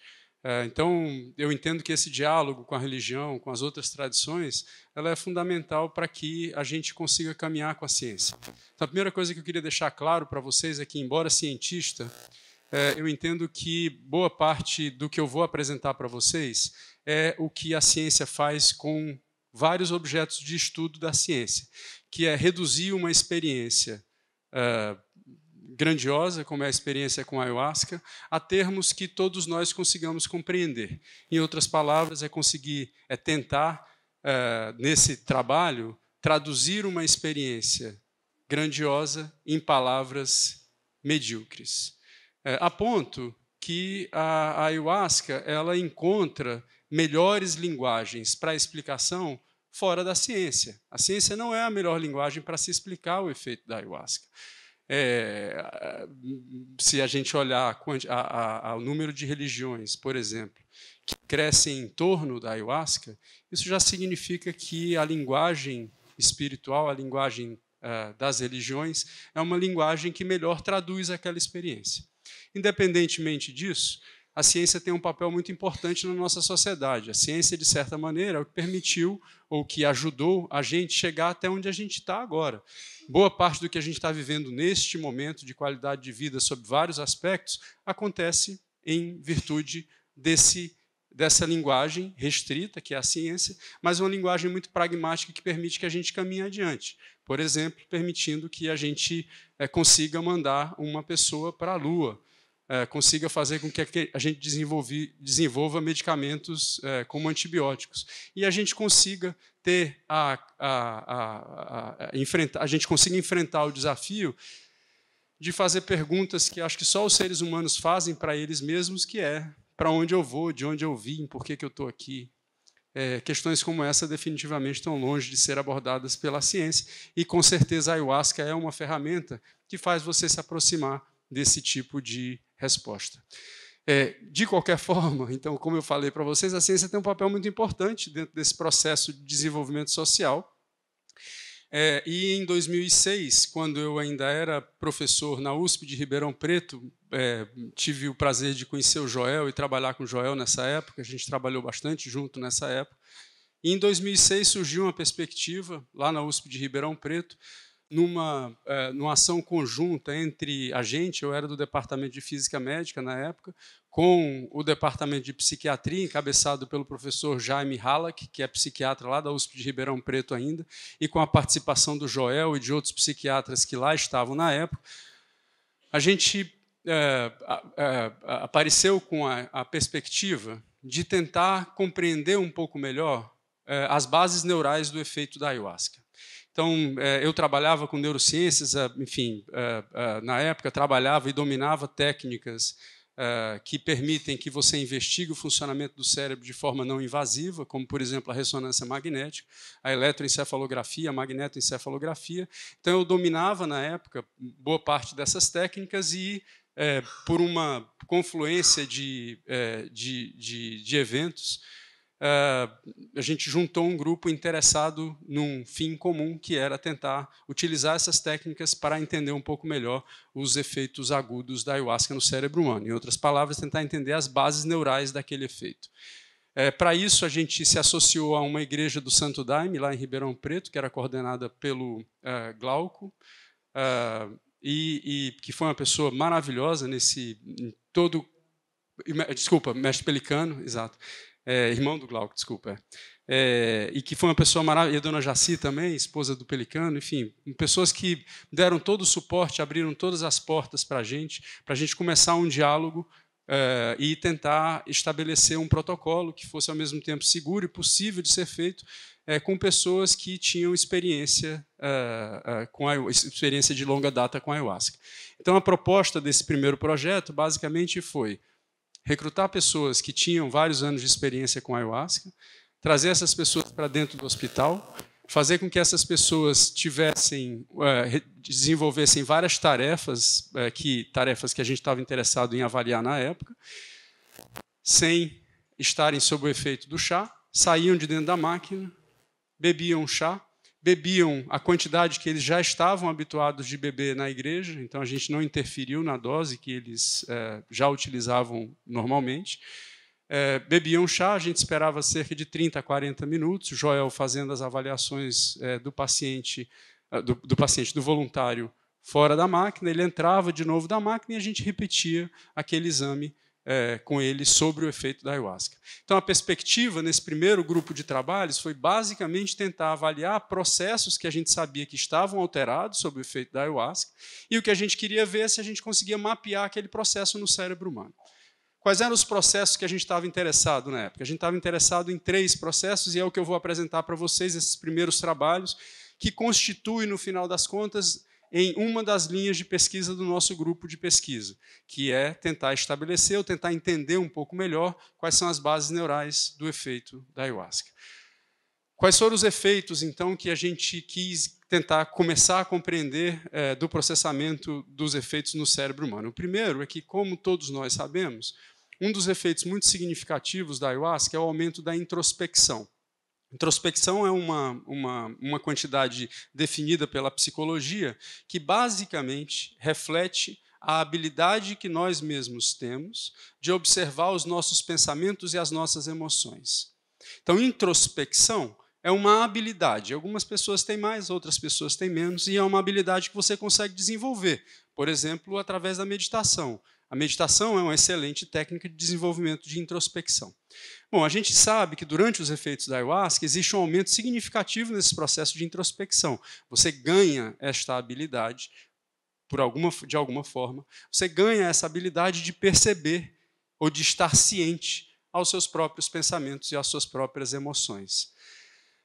É, então, eu entendo que esse diálogo com a religião, com as outras tradições, ela é fundamental para que a gente consiga caminhar com a ciência. Então, a primeira coisa que eu queria deixar claro para vocês é que, embora cientista, é, eu entendo que boa parte do que eu vou apresentar para vocês é o que a ciência faz com vários objetos de estudo da ciência, que é reduzir uma experiência é, grandiosa, como é a experiência com a ayahuasca, a termos que todos nós consigamos compreender. Em outras palavras, é conseguir, é tentar, é, nesse trabalho, traduzir uma experiência grandiosa em palavras medíocres. É, a ponto que a, a ayahuasca ela encontra melhores linguagens para explicação fora da ciência. A ciência não é a melhor linguagem para se explicar o efeito da ayahuasca. É, se a gente olhar o número de religiões, por exemplo, que crescem em torno da ayahuasca, isso já significa que a linguagem espiritual, a linguagem uh, das religiões, é uma linguagem que melhor traduz aquela experiência. Independentemente disso, a ciência tem um papel muito importante na nossa sociedade. A ciência, de certa maneira, é o que permitiu ou que ajudou a gente chegar até onde a gente está agora. Boa parte do que a gente está vivendo neste momento de qualidade de vida, sob vários aspectos, acontece em virtude desse dessa linguagem restrita, que é a ciência, mas uma linguagem muito pragmática que permite que a gente caminhe adiante. Por exemplo, permitindo que a gente é, consiga mandar uma pessoa para a Lua, é, consiga fazer com que a gente desenvolva medicamentos é, como antibióticos e a gente consiga ter a, a, a, a, enfrentar, a gente consiga enfrentar o desafio de fazer perguntas que acho que só os seres humanos fazem para eles mesmos, que é para onde eu vou, de onde eu vim, por que, que eu estou aqui. É, questões como essa definitivamente estão longe de ser abordadas pela ciência, e com certeza a ayahuasca é uma ferramenta que faz você se aproximar desse tipo de resposta. É, de qualquer forma, então, como eu falei para vocês, a ciência tem um papel muito importante dentro desse processo de desenvolvimento social. É, e em 2006, quando eu ainda era professor na USP de Ribeirão Preto, é, tive o prazer de conhecer o Joel e trabalhar com o Joel nessa época. A gente trabalhou bastante junto nessa época. E em 2006 surgiu uma perspectiva, lá na USP de Ribeirão Preto, numa, é, numa ação conjunta entre a gente, eu era do departamento de física médica na época, com o departamento de psiquiatria, encabeçado pelo professor Jaime Halak, que é psiquiatra lá da USP de Ribeirão Preto ainda, e com a participação do Joel e de outros psiquiatras que lá estavam na época. A gente é, é, apareceu com a, a perspectiva de tentar compreender um pouco melhor é, as bases neurais do efeito da ayahuasca. Então, é, eu trabalhava com neurociências, é, enfim, é, na época trabalhava e dominava técnicas que permitem que você investigue o funcionamento do cérebro de forma não invasiva, como, por exemplo, a ressonância magnética, a eletroencefalografia, a magnetoencefalografia. Então, eu dominava, na época, boa parte dessas técnicas e, por uma confluência de, de, de, de eventos, ah, a gente juntou um grupo interessado num fim comum, que era tentar utilizar essas técnicas para entender um pouco melhor os efeitos agudos da ayahuasca no cérebro humano. Em outras palavras, tentar entender as bases neurais daquele efeito. É, para isso, a gente se associou a uma igreja do Santo Daime, lá em Ribeirão Preto, que era coordenada pelo é, Glauco, é, e, e que foi uma pessoa maravilhosa nesse todo Desculpa, mestre Pelicano, exato é, irmão do Glauco, desculpa. É, é e que foi uma pessoa maravilhosa, e a dona Jaci também, esposa do Pelicano, enfim, pessoas que deram todo o suporte, abriram todas as portas para a gente, para a gente começar um diálogo é, e tentar estabelecer um protocolo que fosse ao mesmo tempo seguro e possível de ser feito é, com pessoas que tinham experiência é, com a, experiência de longa data com a ayahuasca. Então a proposta desse primeiro projeto basicamente foi recrutar pessoas que tinham vários anos de experiência com ayahuasca, trazer essas pessoas para dentro do hospital, fazer com que essas pessoas tivessem eh, desenvolvessem várias tarefas eh, que tarefas que a gente estava interessado em avaliar na época, sem estarem sob o efeito do chá, saíam de dentro da máquina, bebiam chá bebiam a quantidade que eles já estavam habituados de beber na igreja, então a gente não interferiu na dose que eles é, já utilizavam normalmente. É, bebiam chá, a gente esperava cerca de 30 a 40 minutos, Joel fazendo as avaliações é, do paciente, do, do paciente, do voluntário fora da máquina, ele entrava de novo da máquina e a gente repetia aquele exame é, com ele sobre o efeito da ayahuasca. Então, a perspectiva nesse primeiro grupo de trabalhos foi basicamente tentar avaliar processos que a gente sabia que estavam alterados sob o efeito da ayahuasca e o que a gente queria ver se a gente conseguia mapear aquele processo no cérebro humano. Quais eram os processos que a gente estava interessado na época? A gente estava interessado em três processos e é o que eu vou apresentar para vocês esses primeiros trabalhos que constituem no final das contas em uma das linhas de pesquisa do nosso grupo de pesquisa, que é tentar estabelecer ou tentar entender um pouco melhor quais são as bases neurais do efeito da ayahuasca. Quais foram os efeitos, então, que a gente quis tentar começar a compreender é, do processamento dos efeitos no cérebro humano? O primeiro é que, como todos nós sabemos, um dos efeitos muito significativos da ayahuasca é o aumento da introspecção. Introspecção é uma, uma, uma quantidade definida pela psicologia que basicamente reflete a habilidade que nós mesmos temos de observar os nossos pensamentos e as nossas emoções. Então, introspecção é uma habilidade. Algumas pessoas têm mais, outras pessoas têm menos, e é uma habilidade que você consegue desenvolver, por exemplo, através da meditação. A meditação é uma excelente técnica de desenvolvimento de introspecção. Bom, a gente sabe que durante os efeitos da ayahuasca existe um aumento significativo nesse processo de introspecção. Você ganha esta habilidade, por alguma, de alguma forma, você ganha essa habilidade de perceber ou de estar ciente aos seus próprios pensamentos e às suas próprias emoções.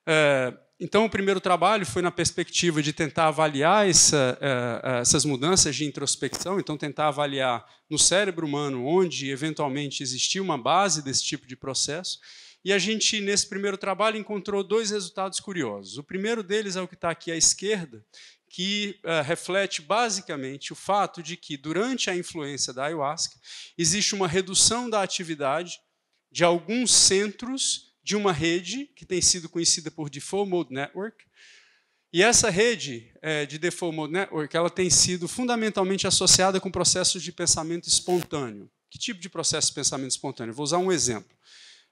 É, então, o primeiro trabalho foi na perspectiva de tentar avaliar essa, eh, eh, essas mudanças de introspecção, então, tentar avaliar no cérebro humano onde eventualmente existia uma base desse tipo de processo. E a gente, nesse primeiro trabalho, encontrou dois resultados curiosos. O primeiro deles é o que está aqui à esquerda, que eh, reflete basicamente o fato de que, durante a influência da ayahuasca, existe uma redução da atividade de alguns centros de uma rede que tem sido conhecida por Default Mode Network. E essa rede é, de Default Mode Network ela tem sido fundamentalmente associada com processos de pensamento espontâneo. Que tipo de processo de pensamento espontâneo? Vou usar um exemplo.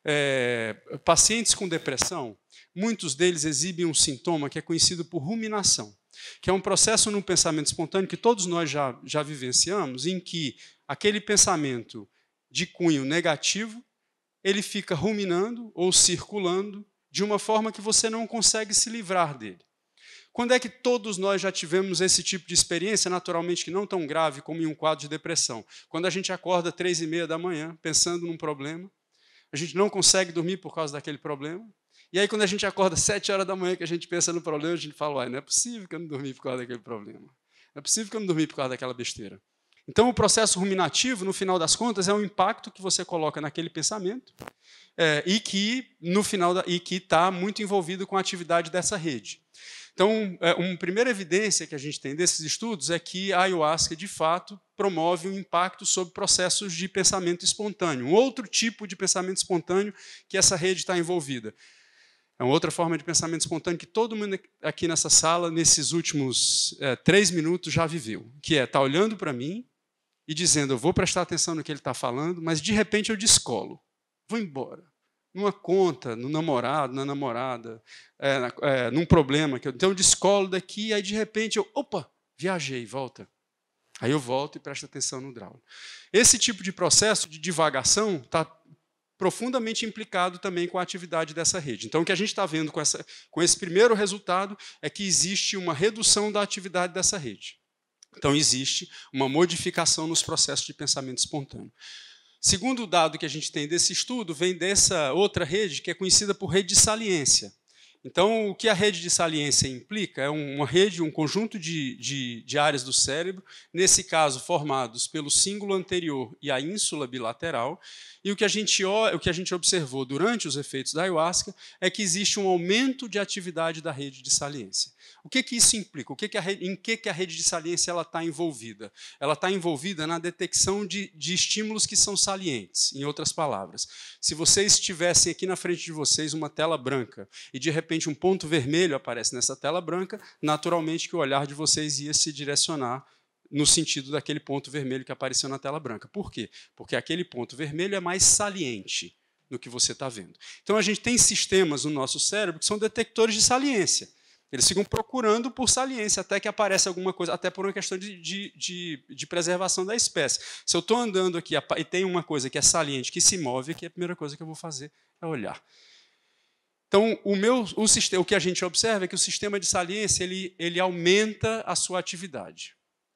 É, pacientes com depressão, muitos deles exibem um sintoma que é conhecido por ruminação, que é um processo no pensamento espontâneo que todos nós já, já vivenciamos, em que aquele pensamento de cunho negativo ele fica ruminando ou circulando de uma forma que você não consegue se livrar dele. Quando é que todos nós já tivemos esse tipo de experiência, naturalmente que não tão grave como em um quadro de depressão? Quando a gente acorda três e meia da manhã pensando num problema, a gente não consegue dormir por causa daquele problema. E aí quando a gente acorda sete horas da manhã que a gente pensa no problema, a gente fala: "Uai, não é possível que eu não dormi por causa daquele problema. Não é possível que eu não dormi por causa daquela besteira." Então, o processo ruminativo, no final das contas, é um impacto que você coloca naquele pensamento é, e que no final da, e que está muito envolvido com a atividade dessa rede. Então, é, uma primeira evidência que a gente tem desses estudos é que a ayahuasca, de fato, promove um impacto sobre processos de pensamento espontâneo, um outro tipo de pensamento espontâneo que essa rede está envolvida. É uma outra forma de pensamento espontâneo que todo mundo aqui nessa sala, nesses últimos é, três minutos, já viveu, que é estar tá olhando para mim, e dizendo: eu vou prestar atenção no que ele está falando, mas de repente eu descolo, vou embora. Numa conta, no namorado, na namorada, é, é, num problema. que eu, Então eu descolo daqui, aí de repente eu, opa, viajei, volta. Aí eu volto e presto atenção no hidráulico. Esse tipo de processo de divagação está profundamente implicado também com a atividade dessa rede. Então, o que a gente está vendo com, essa, com esse primeiro resultado é que existe uma redução da atividade dessa rede. Então, existe uma modificação nos processos de pensamento espontâneo. Segundo dado que a gente tem desse estudo, vem dessa outra rede que é conhecida por rede de saliência. Então, o que a rede de saliência implica é uma rede, um conjunto de, de, de áreas do cérebro, nesse caso formados pelo cíngulo anterior e a ínsula bilateral. E o que, a gente, o que a gente observou durante os efeitos da ayahuasca é que existe um aumento de atividade da rede de saliência. O que, que isso implica? O que que a, em que, que a rede de saliência está envolvida? Ela está envolvida na detecção de, de estímulos que são salientes, em outras palavras. Se vocês tivessem aqui na frente de vocês uma tela branca e de repente repente um ponto vermelho aparece nessa tela branca, naturalmente que o olhar de vocês ia se direcionar no sentido daquele ponto vermelho que apareceu na tela branca. Por quê? Porque aquele ponto vermelho é mais saliente do que você está vendo. Então a gente tem sistemas no nosso cérebro que são detectores de saliência. Eles ficam procurando por saliência até que aparece alguma coisa, até por uma questão de, de, de, de preservação da espécie. Se eu estou andando aqui e tem uma coisa que é saliente, que se move, que a primeira coisa que eu vou fazer é olhar. Então, o, meu, o, o que a gente observa é que o sistema de saliência ele, ele aumenta a sua atividade.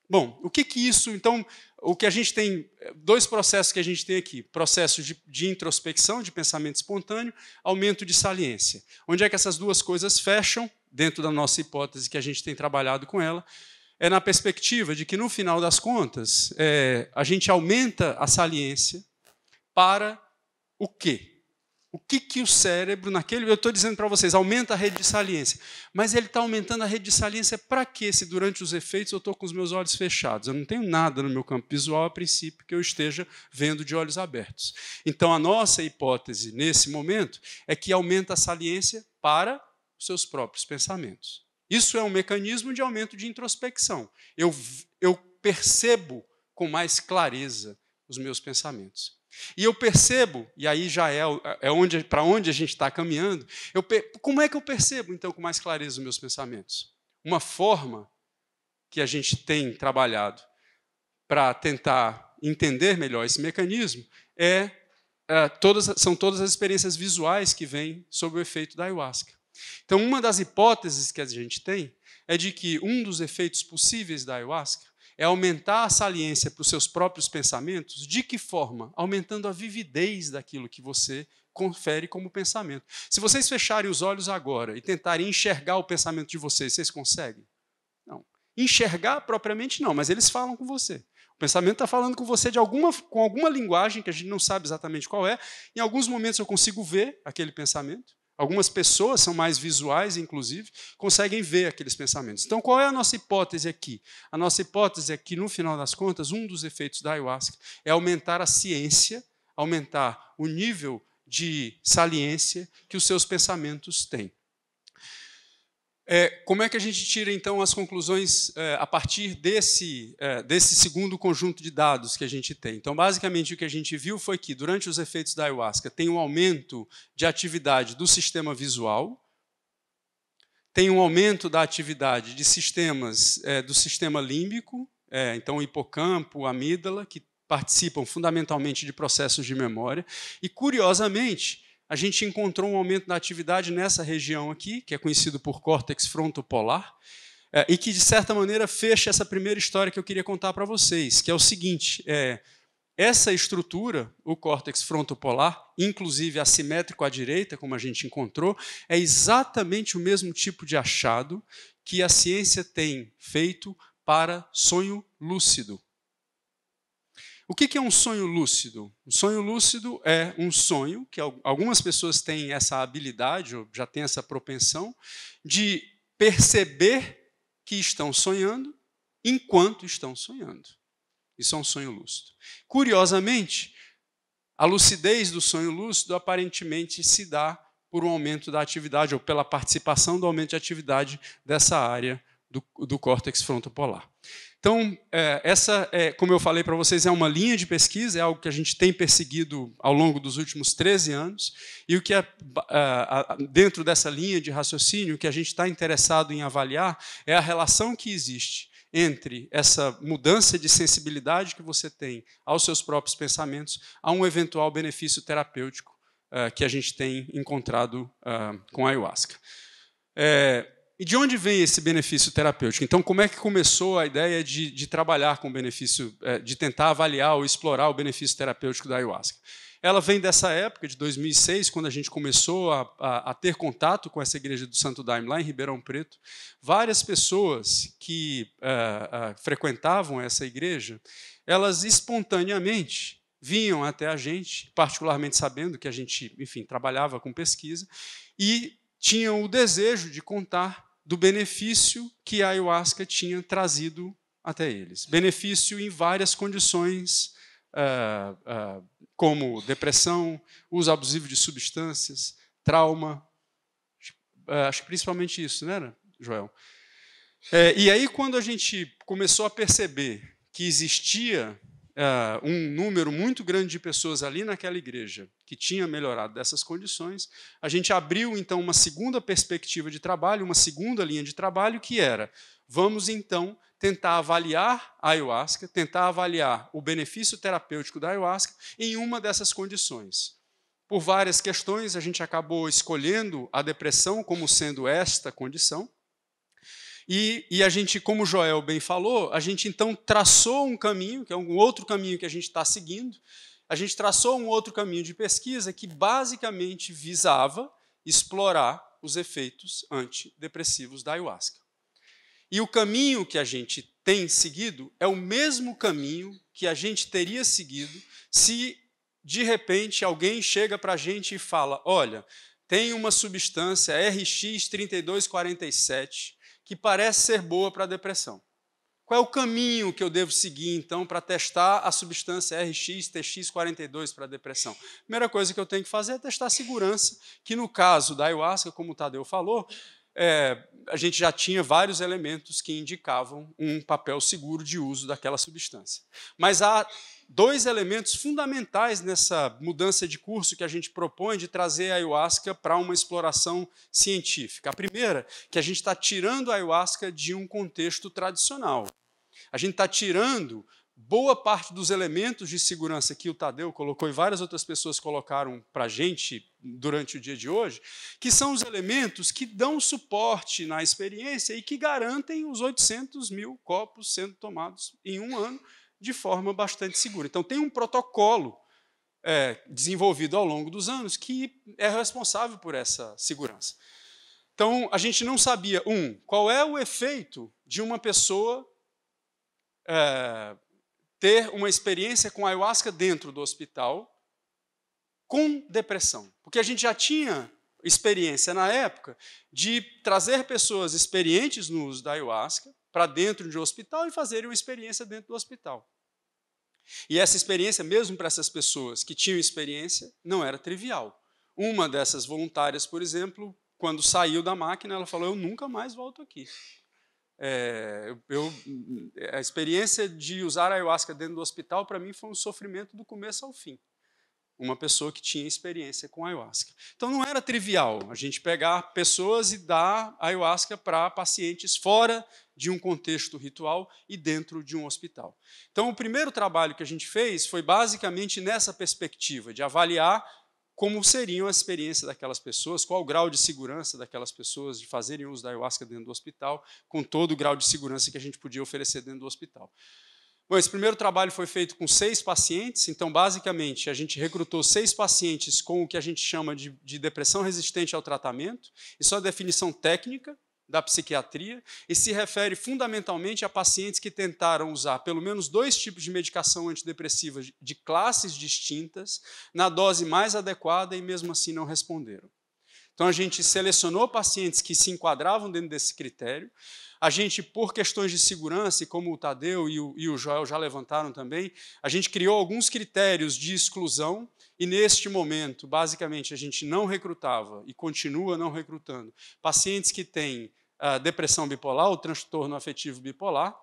Bom, o que, que isso, então, o que a gente tem, dois processos que a gente tem aqui: processo de, de, introspecção, de pensamento espontâneo, aumento de saliência. Onde é que essas duas coisas fecham, dentro da nossa hipótese que a gente tem trabalhado com ela? É na perspectiva de que, no final das contas, é, a gente aumenta a saliência para o quê? O que, que o cérebro, naquele. Eu estou dizendo para vocês, aumenta a rede de saliência. Mas ele está aumentando a rede de saliência para quê? Se durante os efeitos eu estou com os meus olhos fechados. Eu não tenho nada no meu campo visual, a princípio, que eu esteja vendo de olhos abertos. Então, a nossa hipótese nesse momento é que aumenta a saliência para os seus próprios pensamentos. Isso é um mecanismo de aumento de introspecção. Eu, eu percebo com mais clareza os meus pensamentos. E eu percebo, e aí já é, é onde, para onde a gente está caminhando, eu, como é que eu percebo, então, com mais clareza os meus pensamentos? Uma forma que a gente tem trabalhado para tentar entender melhor esse mecanismo é, é todas, são todas as experiências visuais que vêm sob o efeito da ayahuasca. Então, uma das hipóteses que a gente tem é de que um dos efeitos possíveis da ayahuasca é aumentar a saliência para os seus próprios pensamentos, de que forma? Aumentando a vividez daquilo que você confere como pensamento. Se vocês fecharem os olhos agora e tentarem enxergar o pensamento de vocês, vocês conseguem? Não. Enxergar propriamente não, mas eles falam com você. O pensamento está falando com você de alguma, com alguma linguagem que a gente não sabe exatamente qual é. Em alguns momentos eu consigo ver aquele pensamento, Algumas pessoas são mais visuais, inclusive, conseguem ver aqueles pensamentos. Então, qual é a nossa hipótese aqui? A nossa hipótese é que, no final das contas, um dos efeitos da ayahuasca é aumentar a ciência, aumentar o nível de saliência que os seus pensamentos têm. É, como é que a gente tira, então, as conclusões é, a partir desse, é, desse segundo conjunto de dados que a gente tem? Então, basicamente, o que a gente viu foi que, durante os efeitos da ayahuasca, tem um aumento de atividade do sistema visual, tem um aumento da atividade de sistemas é, do sistema límbico, é, então, o hipocampo, a amígdala, que participam fundamentalmente de processos de memória, e, curiosamente, a gente encontrou um aumento da atividade nessa região aqui, que é conhecido por córtex frontopolar, é, e que, de certa maneira, fecha essa primeira história que eu queria contar para vocês, que é o seguinte: é, essa estrutura, o córtex frontopolar, inclusive assimétrico à direita, como a gente encontrou, é exatamente o mesmo tipo de achado que a ciência tem feito para sonho lúcido. O que é um sonho lúcido? Um sonho lúcido é um sonho que algumas pessoas têm essa habilidade, ou já têm essa propensão, de perceber que estão sonhando enquanto estão sonhando. Isso é um sonho lúcido. Curiosamente, a lucidez do sonho lúcido aparentemente se dá por um aumento da atividade ou pela participação do aumento de atividade dessa área do, do córtex frontopolar. Então, é, essa, é, como eu falei para vocês, é uma linha de pesquisa, é algo que a gente tem perseguido ao longo dos últimos 13 anos, e o que é, é dentro dessa linha de raciocínio, que a gente está interessado em avaliar é a relação que existe entre essa mudança de sensibilidade que você tem aos seus próprios pensamentos a um eventual benefício terapêutico que a gente tem encontrado com a ayahuasca. E de onde vem esse benefício terapêutico? Então, como é que começou a ideia de, de trabalhar com o benefício, é, de tentar avaliar ou explorar o benefício terapêutico da ayahuasca? Ela vem dessa época, de 2006, quando a gente começou a, a, a ter contato com essa igreja do Santo Daime, lá em Ribeirão Preto. Várias pessoas que uh, uh, frequentavam essa igreja, elas espontaneamente vinham até a gente, particularmente sabendo que a gente, enfim, trabalhava com pesquisa, e tinham o desejo de contar do benefício que a ayahuasca tinha trazido até eles. Benefício em várias condições, uh, uh, como depressão, uso abusivo de substâncias, trauma. Eh, acho que principalmente isso, né, Joel? É, e aí, quando a gente começou a perceber que existia Uh, um número muito grande de pessoas ali naquela igreja que tinha melhorado dessas condições, a gente abriu então uma segunda perspectiva de trabalho, uma segunda linha de trabalho, que era: vamos então tentar avaliar a ayahuasca, tentar avaliar o benefício terapêutico da ayahuasca em uma dessas condições. Por várias questões, a gente acabou escolhendo a depressão como sendo esta condição, e, e, a gente, como Joel bem falou, a gente então traçou um caminho, que é um outro caminho que a gente está seguindo, a gente traçou um outro caminho de pesquisa que basicamente visava explorar os efeitos antidepressivos da ayahuasca. E o caminho que a gente tem seguido é o mesmo caminho que a gente teria seguido se de repente alguém chega para a gente e fala: olha, tem uma substância RX3247 que parece ser boa para a depressão. Qual é o caminho que eu devo seguir, então, para testar a substância RX, TX42 para depressão? Primeira coisa que eu tenho que fazer é testar a segurança, que no caso da ayahuasca, como o Tadeu falou, é, a gente já tinha vários elementos que indicavam um papel seguro de uso daquela substância. Mas a dois elementos fundamentais nessa mudança de curso que a gente propõe de trazer a ayahuasca para uma exploração científica. A primeira, que a gente está tirando a ayahuasca de um contexto tradicional. A gente está tirando boa parte dos elementos de segurança que o Tadeu colocou e várias outras pessoas colocaram para a gente durante o dia de hoje, que são os elementos que dão suporte na experiência e que garantem os 800 mil copos sendo tomados em um ano de forma bastante segura. Então, tem um protocolo é, desenvolvido ao longo dos anos que é responsável por essa segurança. Então, a gente não sabia, um, qual é o efeito de uma pessoa é, ter uma experiência com ayahuasca dentro do hospital com depressão. Porque a gente já tinha experiência na época de trazer pessoas experientes no uso da ayahuasca para dentro de um hospital e fazerem uma experiência dentro do hospital. E essa experiência, mesmo para essas pessoas que tinham experiência, não era trivial. Uma dessas voluntárias, por exemplo, quando saiu da máquina, ela falou: Eu nunca mais volto aqui. É, eu, a experiência de usar a ayahuasca dentro do hospital, para mim, foi um sofrimento do começo ao fim uma pessoa que tinha experiência com ayahuasca. Então não era trivial a gente pegar pessoas e dar ayahuasca para pacientes fora de um contexto ritual e dentro de um hospital. Então o primeiro trabalho que a gente fez foi basicamente nessa perspectiva de avaliar como seriam a experiência daquelas pessoas, qual o grau de segurança daquelas pessoas de fazerem uso da ayahuasca dentro do hospital, com todo o grau de segurança que a gente podia oferecer dentro do hospital. Bom, esse primeiro trabalho foi feito com seis pacientes, então, basicamente, a gente recrutou seis pacientes com o que a gente chama de, de depressão resistente ao tratamento. Isso é a definição técnica da psiquiatria e se refere fundamentalmente a pacientes que tentaram usar pelo menos dois tipos de medicação antidepressiva de classes distintas, na dose mais adequada e mesmo assim não responderam. Então, a gente selecionou pacientes que se enquadravam dentro desse critério a gente, por questões de segurança, e como o Tadeu e o, e o Joel já levantaram também, a gente criou alguns critérios de exclusão e neste momento, basicamente, a gente não recrutava e continua não recrutando pacientes que têm uh, depressão bipolar ou transtorno afetivo bipolar,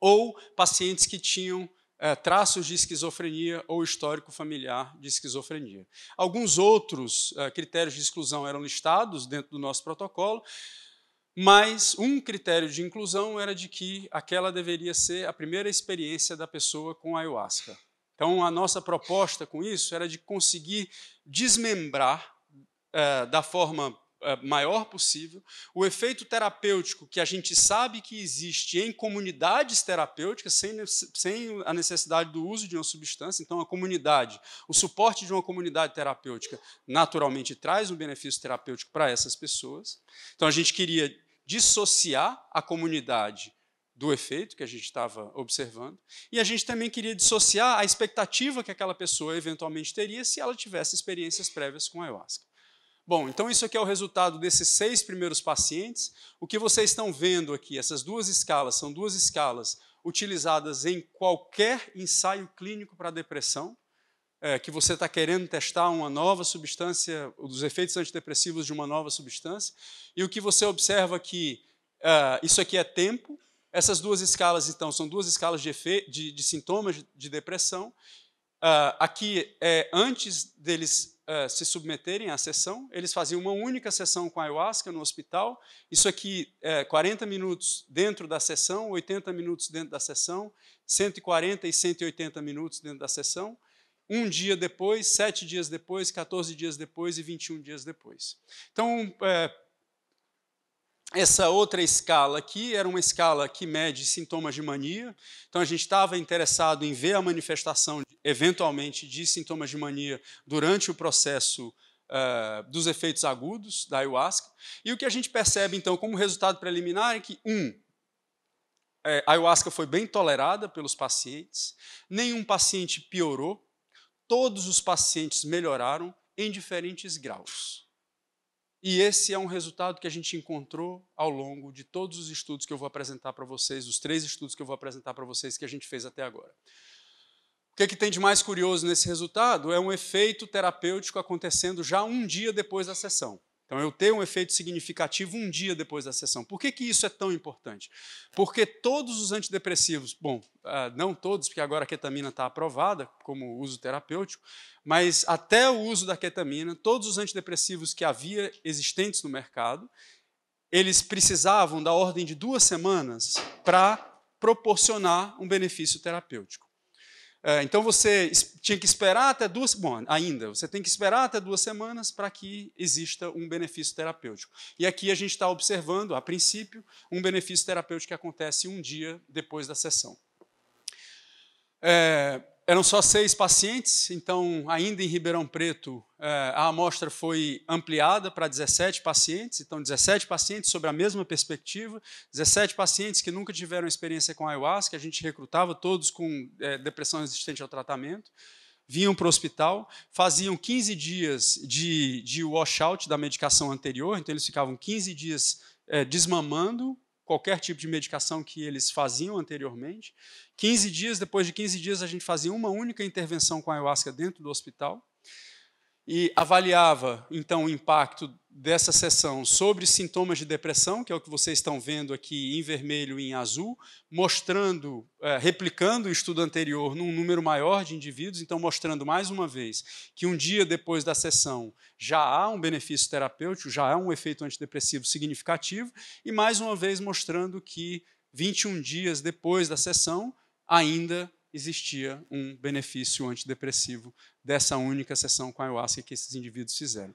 ou pacientes que tinham uh, traços de esquizofrenia ou histórico familiar de esquizofrenia. Alguns outros uh, critérios de exclusão eram listados dentro do nosso protocolo, mas um critério de inclusão era de que aquela deveria ser a primeira experiência da pessoa com ayahuasca. Então, a nossa proposta com isso era de conseguir desmembrar eh, da forma eh, maior possível o efeito terapêutico que a gente sabe que existe em comunidades terapêuticas, sem, sem a necessidade do uso de uma substância. Então, a comunidade, o suporte de uma comunidade terapêutica, naturalmente traz um benefício terapêutico para essas pessoas. Então, a gente queria dissociar a comunidade do efeito que a gente estava observando, e a gente também queria dissociar a expectativa que aquela pessoa eventualmente teria se ela tivesse experiências prévias com ayahuasca. Bom, então isso aqui é o resultado desses seis primeiros pacientes. O que vocês estão vendo aqui, essas duas escalas, são duas escalas utilizadas em qualquer ensaio clínico para depressão é, que você está querendo testar uma nova substância, os efeitos antidepressivos de uma nova substância, e o que você observa que é, isso aqui é tempo, essas duas escalas, então, são duas escalas de, de, de sintomas de depressão. Uh, aqui é antes deles uh, se submeterem à sessão, eles faziam uma única sessão com ayahuasca no hospital. Isso aqui é 40 minutos dentro da sessão, 80 minutos dentro da sessão, 140 e 180 minutos dentro da sessão um dia depois, sete dias depois, 14 dias depois e 21 dias depois. Então, é, essa outra escala aqui era uma escala que mede sintomas de mania. Então, a gente estava interessado em ver a manifestação, eventualmente, de sintomas de mania durante o processo uh, dos efeitos agudos da ayahuasca. E o que a gente percebe, então, como resultado preliminar é que, um, é, a ayahuasca foi bem tolerada pelos pacientes, nenhum paciente piorou todos os pacientes melhoraram em diferentes graus. E esse é um resultado que a gente encontrou ao longo de todos os estudos que eu vou apresentar para vocês, os três estudos que eu vou apresentar para vocês que a gente fez até agora. O que, é que, tem de mais curioso nesse resultado é um efeito terapêutico acontecendo já um dia depois da sessão. Então, eu ter um efeito significativo um dia depois da sessão. Por que, que isso é tão importante? Porque todos os antidepressivos, bom, ah, não todos, porque agora a ketamina está aprovada como uso terapêutico, mas até o uso da ketamina, todos os antidepressivos que havia existentes no mercado, eles precisavam da ordem de duas semanas para proporcionar um benefício terapêutico. É, então você tinha que esperar até duas, bom, ainda, você tem que esperar até duas semanas para que exista um benefício terapêutico. E aqui a gente está observando, a princípio, um benefício terapêutico que acontece um dia depois da sessão. É, eram só seis pacientes, então, ainda em Ribeirão Preto, é, a amostra foi ampliada para 17 pacientes, então, 17 pacientes sobre a mesma perspectiva, 17 pacientes que nunca tiveram experiência com ayahuasca, a gente recrutava todos com é, depressão resistente ao tratamento, vinham para o hospital, faziam 15 dias de, de washout da medicação anterior, então, eles ficavam 15 dias é, desmamando qualquer tipo de medicação que eles faziam anteriormente. 15 dias, depois de 15 dias, a gente fazia uma única intervenção com ayahuasca dentro do hospital e avaliava então o impacto dessa sessão sobre sintomas de depressão, que é o que vocês estão vendo aqui em vermelho e em azul, mostrando, é, replicando o estudo anterior num número maior de indivíduos, então mostrando mais uma vez que um dia depois da sessão já há um benefício terapêutico, já há um efeito antidepressivo significativo, e mais uma vez mostrando que 21 dias depois da sessão ainda existia um benefício antidepressivo dessa única sessão com ayahuasca que esses indivíduos fizeram.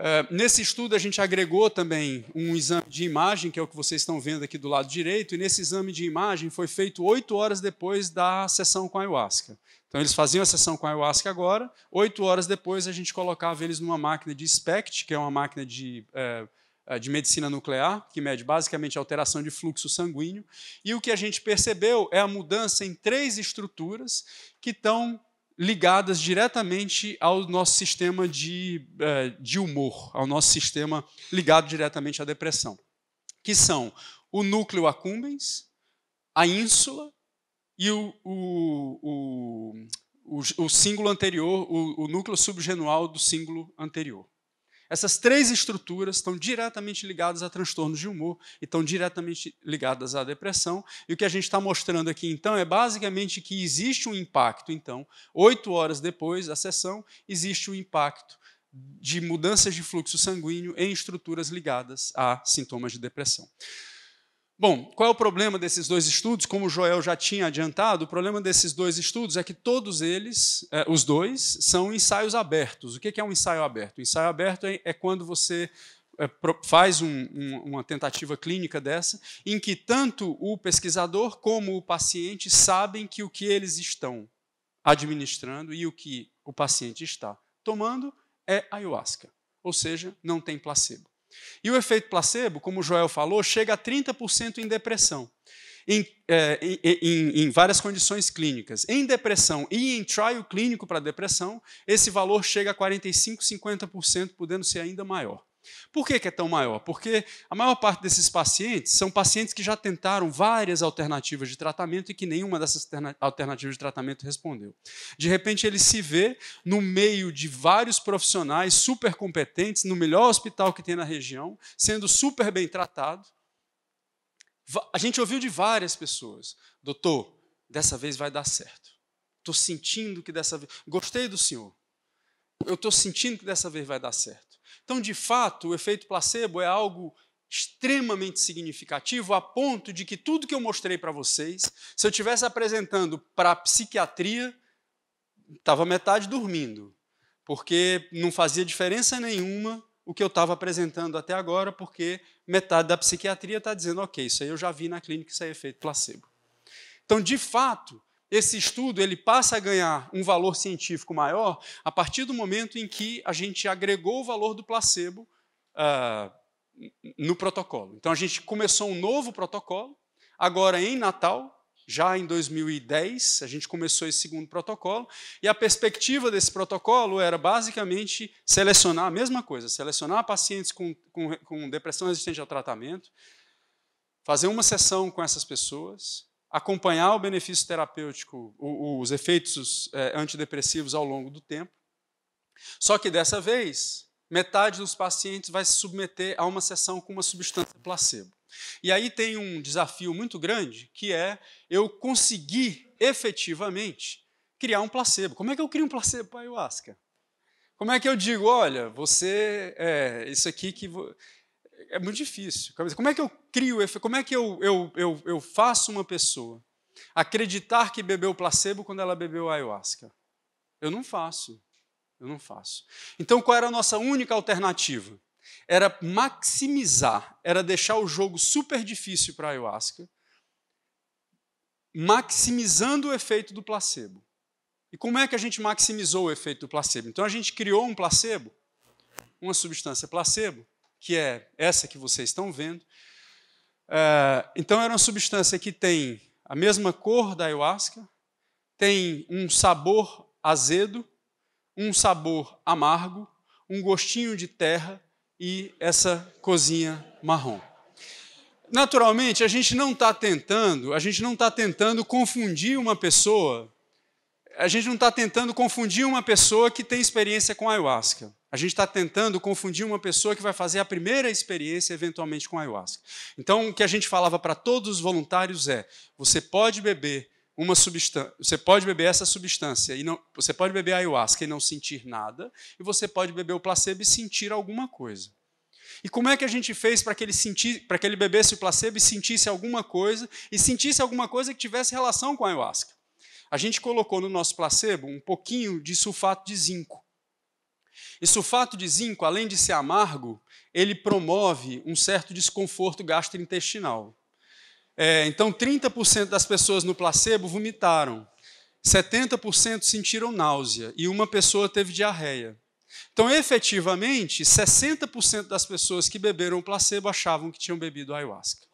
Uh, nesse estudo, a gente agregou também um exame de imagem, que é o que vocês estão vendo aqui do lado direito, e nesse exame de imagem foi feito oito horas depois da sessão com a ayahuasca. Então, eles faziam a sessão com a ayahuasca agora, oito horas depois a gente colocava eles numa máquina de SPECT, que é uma máquina de. Uh, eh, de medicina nuclear, que mede basicamente a alteração de fluxo sanguíneo, e o que a gente percebeu é a mudança em três estruturas que estão ligadas diretamente ao nosso sistema de, eh, de humor, ao nosso sistema ligado diretamente à depressão, que são o núcleo accumbens, a ínsula e o, o, o, o, o símbolo anterior, o, o núcleo subgenual do símbolo anterior. Essas três estruturas estão diretamente ligadas a transtornos de humor e estão diretamente ligadas à depressão. E o que a gente está mostrando aqui, então, é basicamente que existe um impacto. Então, oito horas depois da sessão, existe um impacto de mudanças de fluxo sanguíneo em estruturas ligadas a sintomas de depressão. Bom, qual é o problema desses dois estudos? Como o Joel já tinha adiantado, o problema desses dois estudos é que todos eles, eh, os dois, são ensaios abertos. O que é um ensaio aberto? O ensaio aberto é, é quando você eh, faz um, um, uma tentativa clínica dessa, em que tanto o pesquisador como o paciente sabem que o que eles estão administrando e o que o paciente está tomando é ayahuasca, ou seja, não tem placebo. E o efeito placebo, como o Joel falou, chega a 30% em depressão, em, é, em, em, várias condições clínicas. Em depressão e em trial clínico para depressão, esse valor chega a 45%, 50%, podendo ser ainda maior. Por que, que é tão maior? Porque a maior parte desses pacientes são pacientes que já tentaram várias alternativas de tratamento e que nenhuma dessas alternativas de tratamento respondeu. De repente, ele se vê no meio de vários profissionais super competentes, no melhor hospital que tem na região, sendo super bem tratado. A gente ouviu de várias pessoas: doutor, dessa vez vai dar certo. Estou sentindo que dessa vez. Gostei do senhor. Eu estou sentindo que dessa vez vai dar certo. Então, de fato, o efeito placebo é algo extremamente significativo a ponto de que tudo que eu mostrei para vocês, se eu tivesse apresentando para a psiquiatria, estava metade dormindo, porque não fazia diferença nenhuma o que eu estava apresentando até agora, porque metade da psiquiatria está dizendo, ok, isso aí eu já vi na clínica, isso aí é efeito placebo. Então, de fato, esse estudo ele passa a ganhar um valor científico maior a partir do momento em que a gente agregou o valor do placebo uh, no protocolo. Então a gente começou um novo protocolo, agora em Natal, já em 2010, a gente começou esse segundo protocolo, e a perspectiva desse protocolo era basicamente selecionar a mesma coisa, selecionar pacientes com, com, com depressão resistente ao tratamento, fazer uma sessão com essas pessoas acompanhar o benefício terapêutico, os efeitos é, antidepressivos ao longo do tempo. Só que dessa vez, metade dos pacientes vai se submeter a uma sessão com uma substância placebo. E aí tem um desafio muito grande, que é eu conseguir efetivamente criar um placebo. Como é que eu crio um placebo para ayahuasca? Como é que eu digo, olha, você, é, isso aqui que é muito difícil. Como é que eu crio, como é que eu, eu, eu, eu faço uma pessoa acreditar que bebeu placebo quando ela bebeu ayahuasca? Eu não faço. Eu não faço. Então, qual era a nossa única alternativa? Era maximizar, era deixar o jogo super difícil para a ayahuasca, maximizando o efeito do placebo. E como é que a gente maximizou o efeito do placebo? Então, a gente criou um placebo, uma substância placebo, que é essa que vocês estão vendo. É, então, é uma substância que tem a mesma cor da ayahuasca, tem um sabor azedo, um sabor amargo, um gostinho de terra e essa cozinha marrom. Naturalmente, a gente não está tentando, a gente não está tentando confundir uma pessoa, a gente não está tentando confundir uma pessoa que tem experiência com ayahuasca. A gente está tentando confundir uma pessoa que vai fazer a primeira experiência eventualmente com ayahuasca. Então, o que a gente falava para todos os voluntários é: você pode beber uma substância, você pode beber essa substância e não, você pode beber ayahuasca e não sentir nada, e você pode beber o placebo e sentir alguma coisa. E como é que a gente fez para que ele para que ele bebesse o placebo e sentisse alguma coisa e sentisse alguma coisa que tivesse relação com a ayahuasca? A gente colocou no nosso placebo um pouquinho de sulfato de zinco. E sulfato de zinco, além de ser amargo, ele promove um certo desconforto gastrointestinal. É, então, 30% das pessoas no placebo vomitaram, 70% sentiram náusea e uma pessoa teve diarreia. Então, efetivamente, 60% das pessoas que beberam o placebo achavam que tinham bebido ayahuasca.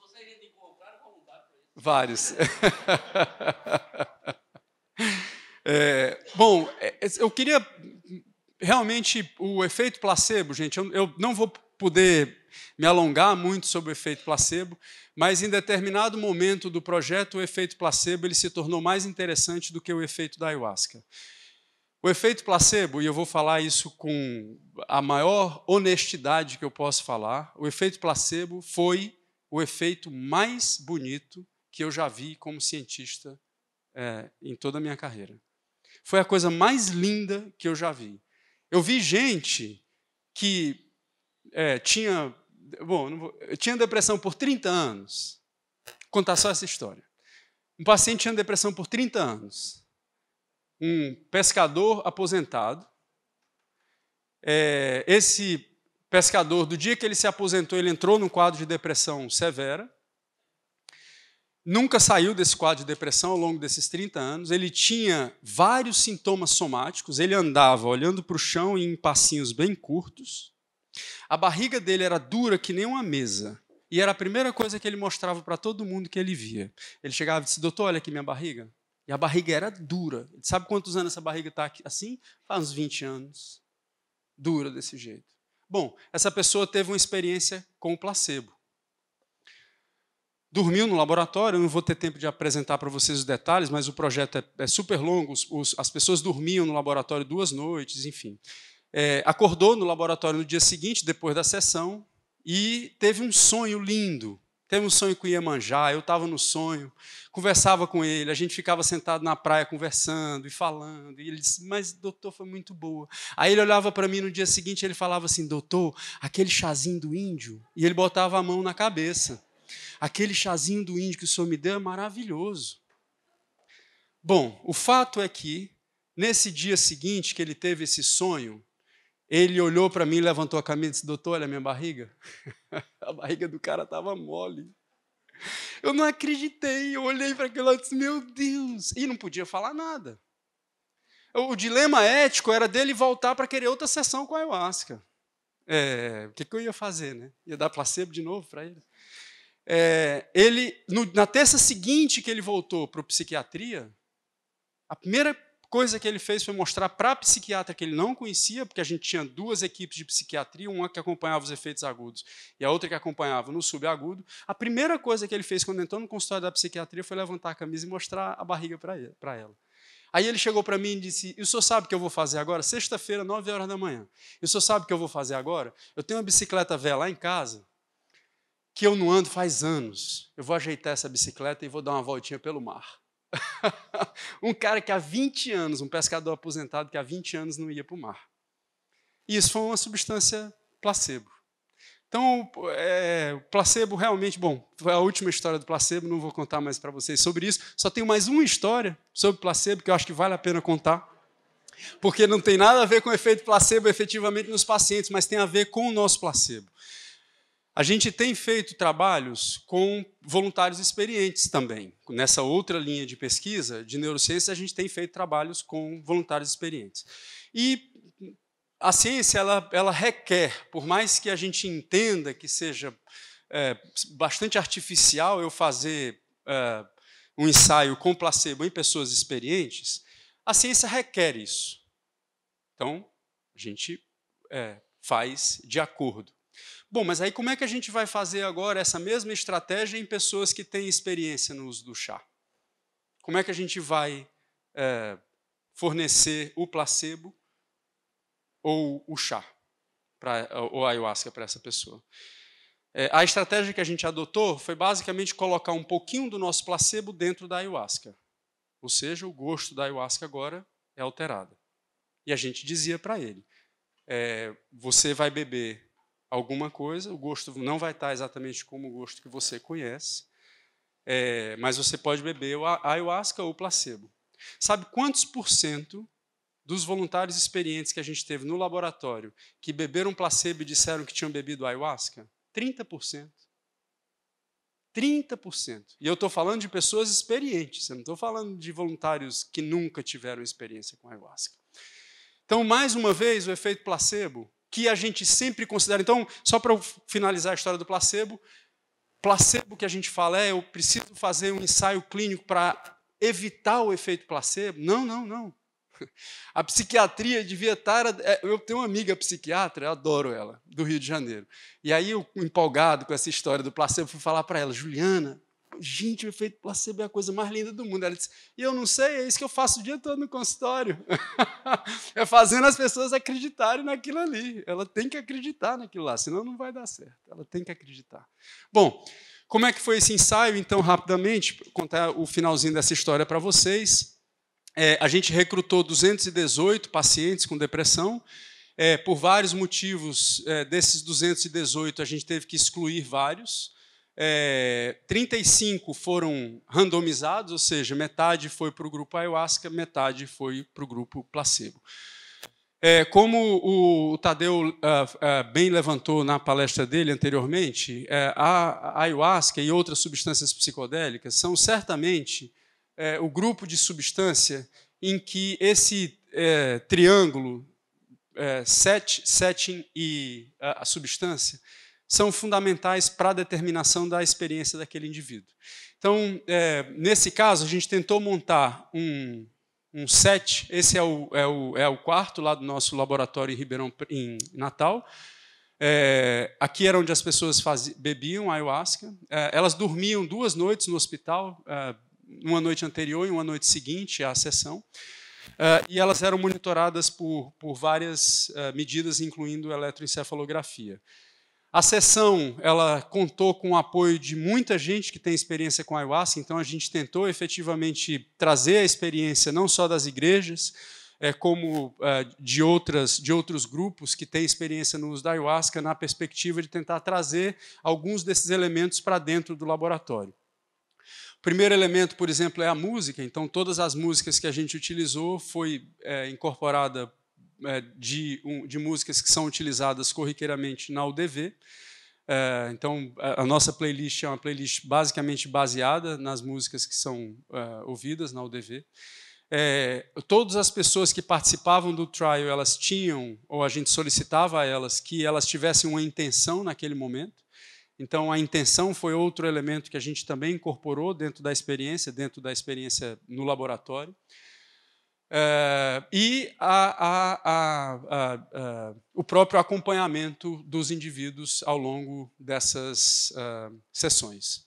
Vários. É, bom, é, eu queria realmente o efeito placebo, gente, eu, eu não vou poder me alongar muito sobre o efeito placebo, mas em determinado momento do projeto, o efeito placebo ele se tornou mais interessante do que o efeito da ayahuasca. O efeito placebo, e eu vou falar isso com a maior honestidade que eu posso falar, o efeito placebo foi o efeito mais bonito que eu já vi como cientista é, em toda a minha carreira. Foi a coisa mais linda que eu já vi. Eu vi gente que é, tinha, bom, vou, tinha depressão por 30 anos. Vou contar só essa história. Um paciente tinha depressão por 30 anos. Um pescador aposentado. É, esse pescador, do dia que ele se aposentou, ele entrou num quadro de depressão severa nunca saiu desse quadro de depressão ao longo desses 30 anos. Ele tinha vários sintomas somáticos, ele andava olhando para o chão em passinhos bem curtos. A barriga dele era dura que nem uma mesa. E era a primeira coisa que ele mostrava para todo mundo que ele via. Ele chegava e disse: Doutor, olha aqui minha barriga. E a barriga era dura. Ele sabe quantos anos essa barriga está assim? Faz uns 20 anos. Dura desse jeito. Bom, essa pessoa teve uma experiência com o placebo dormiu no laboratório. Eu não vou ter tempo de apresentar para vocês os detalhes, mas o projeto é, é super longo. Os, os, as pessoas dormiam no laboratório duas noites, enfim. É, acordou no laboratório no dia seguinte, depois da sessão, e teve um sonho lindo. Teve um sonho com Iemanjá, eu estava no sonho, conversava com ele, a gente ficava sentado na praia conversando e falando. E ele disse: Mas, doutor, foi muito boa. Aí ele olhava para mim no dia seguinte ele falava assim: Doutor, aquele chazinho do índio. E ele botava a mão na cabeça. Aquele chazinho do índio que o senhor me deu é maravilhoso. Bom, o fato é que, nesse dia seguinte que ele teve esse sonho, ele olhou para mim, levantou a camisa e disse: Doutor, olha a minha barriga. a barriga do cara estava mole. Eu não acreditei, eu olhei para aquilo e disse: Meu Deus! E não podia falar nada. O dilema ético era dele voltar para querer outra sessão com a ayahuasca. É, o que, que eu ia fazer, né? Ia dar placebo de novo para ele? É, ele, no, na terça seguinte que ele voltou para a psiquiatria, a primeira coisa que ele fez foi mostrar para a psiquiatra que ele não conhecia, porque a gente tinha duas equipes de psiquiatria, uma que acompanhava os efeitos agudos e a outra que acompanhava no subagudo. A primeira coisa que ele fez quando entrou no consultório da psiquiatria foi levantar a camisa e mostrar a barriga para ela. Aí ele chegou para mim e disse: E o senhor sabe o que eu vou fazer agora? Sexta-feira, nove horas da manhã. E o senhor sabe o que eu vou fazer agora? Eu tenho uma bicicleta velha lá em casa que eu não ando faz anos. Eu vou ajeitar essa bicicleta e vou dar uma voltinha pelo mar. um cara que há 20 anos, um pescador aposentado que há 20 anos não ia para o mar. E isso foi uma substância placebo. Então, é, o placebo realmente, bom, foi a última história do placebo, não vou contar mais para vocês sobre isso. Só tenho mais uma história sobre placebo que eu acho que vale a pena contar. Porque não tem nada a ver com o efeito placebo efetivamente nos pacientes, mas tem a ver com o nosso placebo. A gente tem feito trabalhos com voluntários experientes também. Nessa outra linha de pesquisa de neurociência, a gente tem feito trabalhos com voluntários experientes. E a ciência ela, ela requer, por mais que a gente entenda que seja é, bastante artificial eu fazer é, um ensaio com placebo em pessoas experientes, a ciência requer isso. Então, a gente é, faz de acordo. Bom, mas aí como é que a gente vai fazer agora essa mesma estratégia em pessoas que têm experiência no uso do chá? Como é que a gente vai é, fornecer o placebo ou o chá, pra, ou a ayahuasca para essa pessoa? É, a estratégia que a gente adotou foi basicamente colocar um pouquinho do nosso placebo dentro da ayahuasca. Ou seja, o gosto da ayahuasca agora é alterado. E a gente dizia para ele: é, você vai beber alguma coisa, o gosto não vai estar exatamente como o gosto que você conhece, é, mas você pode beber a ayahuasca ou placebo. Sabe quantos por cento dos voluntários experientes que a gente teve no laboratório que beberam placebo e disseram que tinham bebido ayahuasca? 30%. 30%. E eu estou falando de pessoas experientes, eu não estou falando de voluntários que nunca tiveram experiência com ayahuasca. Então, mais uma vez, o efeito placebo que a gente sempre considera. Então, só para finalizar a história do placebo, placebo que a gente fala é eu preciso fazer um ensaio clínico para evitar o efeito placebo. Não, não, não. A psiquiatria devia estar. É, eu tenho uma amiga psiquiatra, eu adoro ela, do Rio de Janeiro. E aí, eu, empolgado com essa história do placebo, fui falar para ela, Juliana, gente, o efeito placebo é a coisa mais linda do mundo. Ela disse, e eu não sei, é isso que eu faço o dia todo no consultório. é fazendo as pessoas acreditarem naquilo ali. Ela tem que acreditar naquilo lá, senão não vai dar certo. Ela tem que acreditar. Bom, como é que foi esse ensaio, então, rapidamente? contar o finalzinho dessa história para vocês. É, a gente recrutou 218 pacientes com depressão. É, por vários motivos, é, desses 218, a gente teve que excluir vários. É, 35 foram randomizados, ou seja, metade foi para o grupo ayahuasca, metade foi para o grupo placebo. É, como o, Tadeu ah, ah, bem levantou na palestra dele anteriormente, é, a, ayahuasca e outras substâncias psicodélicas são certamente é, o grupo de substância em que esse é, triângulo, é, set, setting e a substância, são fundamentais para a determinação da experiência daquele indivíduo. Então, é, nesse caso, a gente tentou montar um, um set, esse é o, é, o, é o quarto lá do nosso laboratório em Ribeirão, em Natal. É, aqui era onde as pessoas faziam, bebiam ayahuasca. É, elas dormiam duas noites no hospital, é, uma noite anterior e uma noite seguinte à sessão. Uh, e elas eram monitoradas por, por várias uh, medidas, incluindo eletroencefalografia. A sessão, ela contou com o apoio de muita gente que tem experiência com ayahuasca, então a gente tentou efetivamente trazer a experiência não só das igrejas, é, como é, de, outras, de outros grupos que têm experiência no uso da ayahuasca, na perspectiva de tentar trazer alguns desses elementos para dentro do laboratório. O primeiro elemento, por exemplo, é a música. Então, todas as músicas que a gente utilizou foi é, incorporada é, de, de músicas que são utilizadas corriqueiramente na UDV. É, então, a nossa playlist é uma playlist basicamente baseada nas músicas que são é, ouvidas na UDV. É, todas as pessoas que participavam do trial, elas tinham, ou a gente solicitava a elas, que elas tivessem uma intenção naquele momento. Então, a intenção foi outro elemento que a gente também incorporou dentro da experiência, dentro da experiência no laboratório. Eh, e a, a, a, o próprio acompanhamento dos indivíduos ao longo dessas uh, sessões.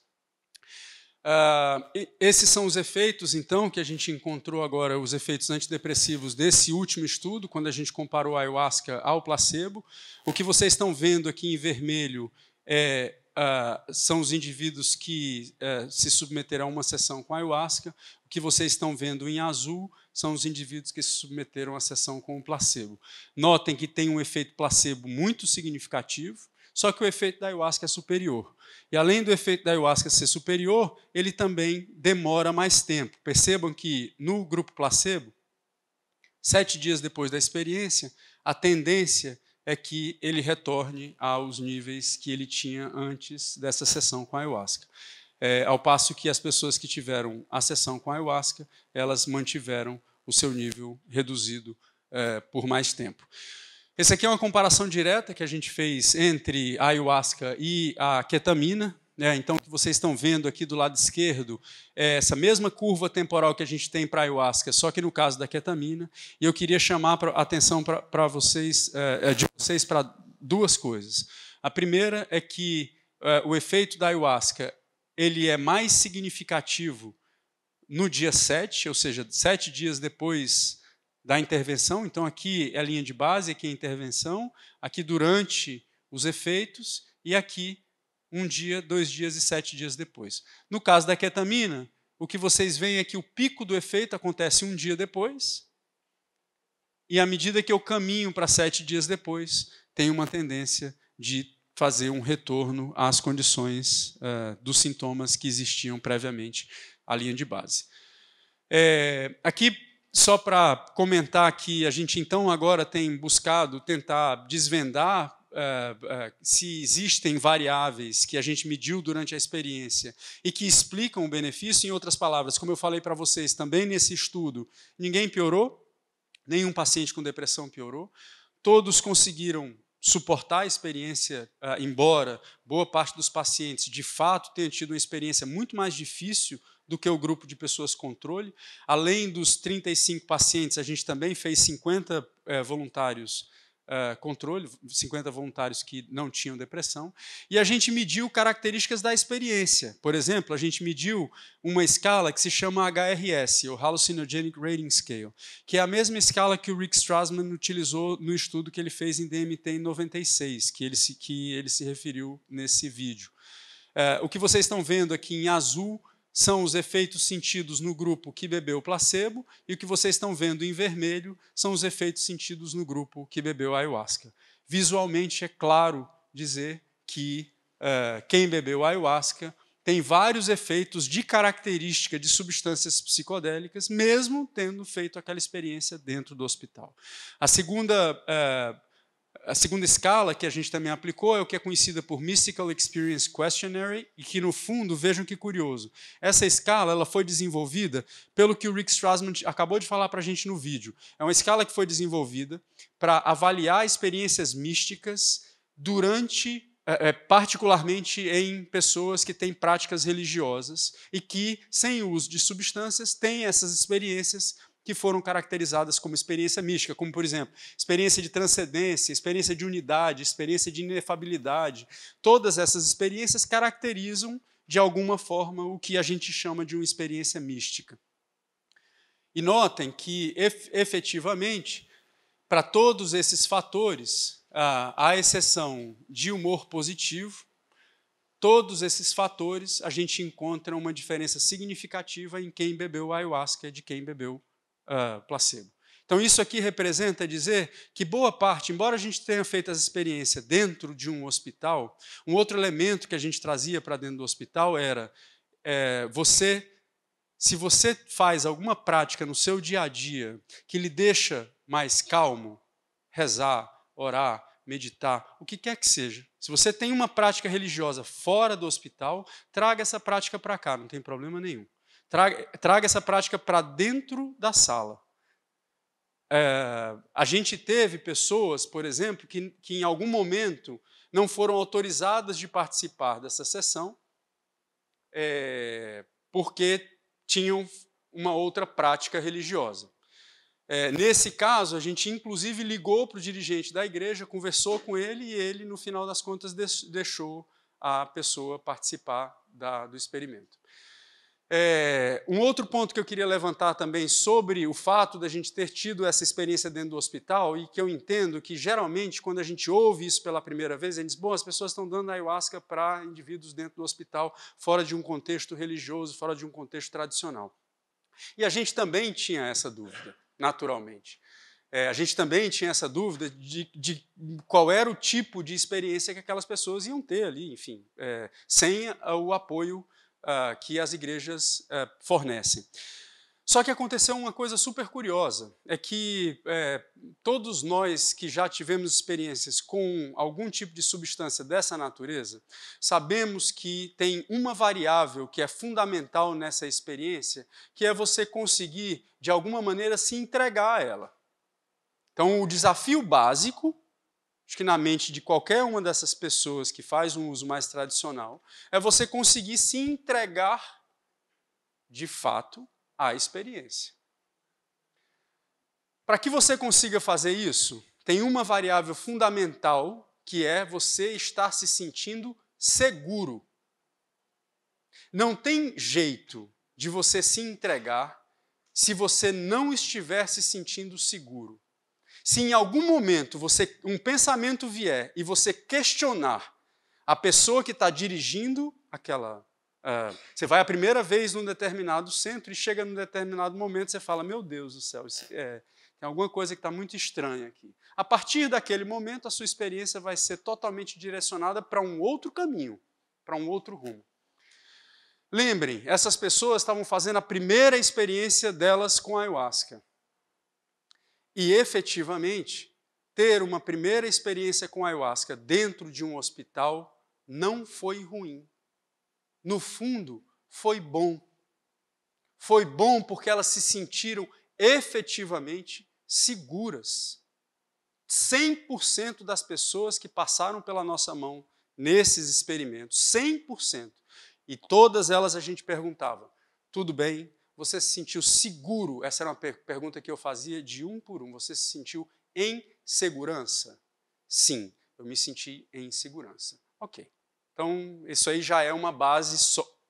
Uh, esses são os efeitos, então, que a gente encontrou agora, os efeitos antidepressivos desse último estudo, quando a gente comparou a ayahuasca ao placebo. O que vocês estão vendo aqui em vermelho é Uh, são os indivíduos que uh, se submeterão a uma sessão com ayahuasca. O que vocês estão vendo em azul são os indivíduos que se submeteram à sessão com o placebo. Notem que tem um efeito placebo muito significativo, só que o efeito da ayahuasca é superior. E além do efeito da ayahuasca ser superior, ele também demora mais tempo. Percebam que no grupo placebo, sete dias depois da experiência, a tendência é que ele retorne aos níveis que ele tinha antes dessa sessão com a ayahuasca. É, ao passo que as pessoas que tiveram a sessão com a ayahuasca, elas mantiveram o seu nível reduzido é, por mais tempo. Essa aqui é uma comparação direta que a gente fez entre a ayahuasca e a ketamina. Né? Então, o que vocês estão vendo aqui do lado esquerdo é essa mesma curva temporal que a gente tem para a ayahuasca, só que no caso da ketamina. E eu queria chamar a atenção para vocês, é, é, de vocês para duas coisas. A primeira é que é, o efeito da ayahuasca ele é mais significativo no dia 7, ou seja, sete dias depois da intervenção. Então, aqui é a linha de base, aqui é a intervenção, aqui durante os efeitos e aqui um dia, dois dias e sete dias depois. No caso da ketamina, o que vocês veem é que o pico do efeito acontece um dia depois, e à medida que eu caminho para sete dias depois, tem uma tendência de fazer um retorno às condições uh, dos sintomas que existiam previamente à linha de base. É, aqui, só para comentar que a gente então agora tem buscado tentar desvendar Uh, uh, se existem variáveis que a gente mediu durante a experiência e que explicam o benefício, em outras palavras, como eu falei para vocês também nesse estudo, ninguém piorou, nenhum paciente com depressão piorou, todos conseguiram suportar a experiência, ah, embora boa parte dos pacientes de fato tenha tido uma experiência muito mais difícil do que o grupo de pessoas controle. Além dos 35 pacientes, a gente também fez 50 eh, voluntários eh, controle, 50 voluntários que não tinham depressão, e a gente mediu características da experiência. Por exemplo, a gente mediu uma escala que se chama HRS, o Hallucinogenic Rating Scale, que é a mesma escala que o Rick Strassman utilizou no estudo que ele fez em DMT em 96, que ele se, que ele se referiu nesse vídeo. Eh, o que vocês estão vendo aqui em azul são os efeitos sentidos no grupo que bebeu placebo, e o que vocês estão vendo em vermelho são os efeitos sentidos no grupo que bebeu ayahuasca. Visualmente, é claro dizer que uh, quem bebeu ayahuasca tem vários efeitos de característica de substâncias psicodélicas, mesmo tendo feito aquela experiência dentro do hospital. A segunda uh, a segunda escala que a gente também aplicou é o que é conhecida por Mystical Experience Questionary, e que no fundo, vejam que curioso, essa escala ela foi desenvolvida pelo que o Rick Strassman acabou de falar para a gente no vídeo. É uma escala que foi desenvolvida para avaliar experiências místicas durante é, é, particularmente em pessoas que têm práticas religiosas e que, sem o uso de substâncias, têm essas experiências que foram caracterizadas como experiência mística, como, por exemplo, experiência de transcendência, experiência de unidade, experiência de inefabilidade. Todas essas experiências caracterizam, de alguma forma, o que a gente chama de uma experiência mística. E notem que, efetivamente, para todos esses fatores, à exceção de humor positivo, todos esses fatores, a gente encontra uma diferença significativa em quem bebeu ayahuasca de quem bebeu uh, placebo. Então, isso aqui representa dizer que boa parte, embora a gente tenha feito essa experiência dentro de um hospital, um outro elemento que a gente trazia para dentro do hospital era é, você, se você faz alguma prática no seu dia a dia que lhe deixa mais calmo, rezar, orar, meditar, o que quer que seja. Se você tem uma prática religiosa fora do hospital, traga essa prática para cá, não tem problema nenhum. Traga, traga essa prática para dentro da sala. É, a gente teve pessoas, por exemplo, que, que em algum momento não foram autorizadas de participar dessa sessão é, porque tinham uma outra prática religiosa. É, nesse caso, a gente inclusive ligou para o dirigente da igreja, conversou com ele e ele, no final das contas, deixou a pessoa participar da, do experimento. É, um outro ponto que eu queria levantar também sobre o fato da gente ter tido essa experiência dentro do hospital e que eu entendo que geralmente quando a gente ouve isso pela primeira vez, a gente diz, bom, as pessoas estão dando ayahuasca para indivíduos dentro do hospital, fora de um contexto religioso, fora de um contexto tradicional. E a gente também tinha essa dúvida, naturalmente. É, a gente também tinha essa dúvida de, de, qual era o tipo de experiência que aquelas pessoas iam ter ali, enfim, é, sem o apoio uh, que as igrejas uh, fornecem. Só que aconteceu uma coisa super curiosa, é que é, todos nós que já tivemos experiências com algum tipo de substância dessa natureza, sabemos que tem uma variável que é fundamental nessa experiência, que é você conseguir, de alguma maneira, se entregar a ela. Então, o desafio básico acho que na mente de qualquer uma dessas pessoas que faz um uso mais tradicional, é você conseguir se entregar de fato à experiência. Para que você consiga fazer isso, tem uma variável fundamental que é você estar se sentindo seguro. Não tem jeito de você se entregar se você não estiver se sentindo seguro se em algum momento você um pensamento vier e você questionar a pessoa que está dirigindo aquela. Uh, você vai a primeira vez num determinado centro e chega num determinado momento você fala: Meu Deus do céu, isso, é, tem alguma coisa que está muito estranha aqui. A partir daquele momento, a sua experiência vai ser totalmente direcionada para um outro caminho, para um outro rumo. Lembrem, essas pessoas estavam fazendo a primeira experiência delas com a ayahuasca e efetivamente ter uma primeira experiência com ayahuasca dentro de um hospital não foi ruim. No fundo, foi bom. Foi bom porque elas se sentiram efetivamente seguras. 100% das pessoas que passaram pela nossa mão nesses experimentos, 100%. E todas elas a gente perguntava: tudo bem? você se sentiu seguro? Essa era uma per pergunta que eu fazia de um por um. Você se sentiu em segurança? Sim, eu me senti em segurança. Ok. Então, isso aí já é uma base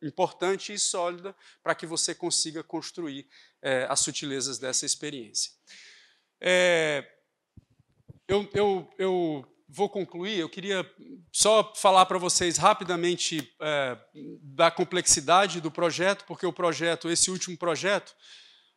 importante e sólida para que você consiga construir é, as sutilezas dessa experiência. É, eu, eu, eu vou concluir, eu queria só falar para vocês rapidamente é, da complexidade do projeto, porque o projeto, esse último projeto,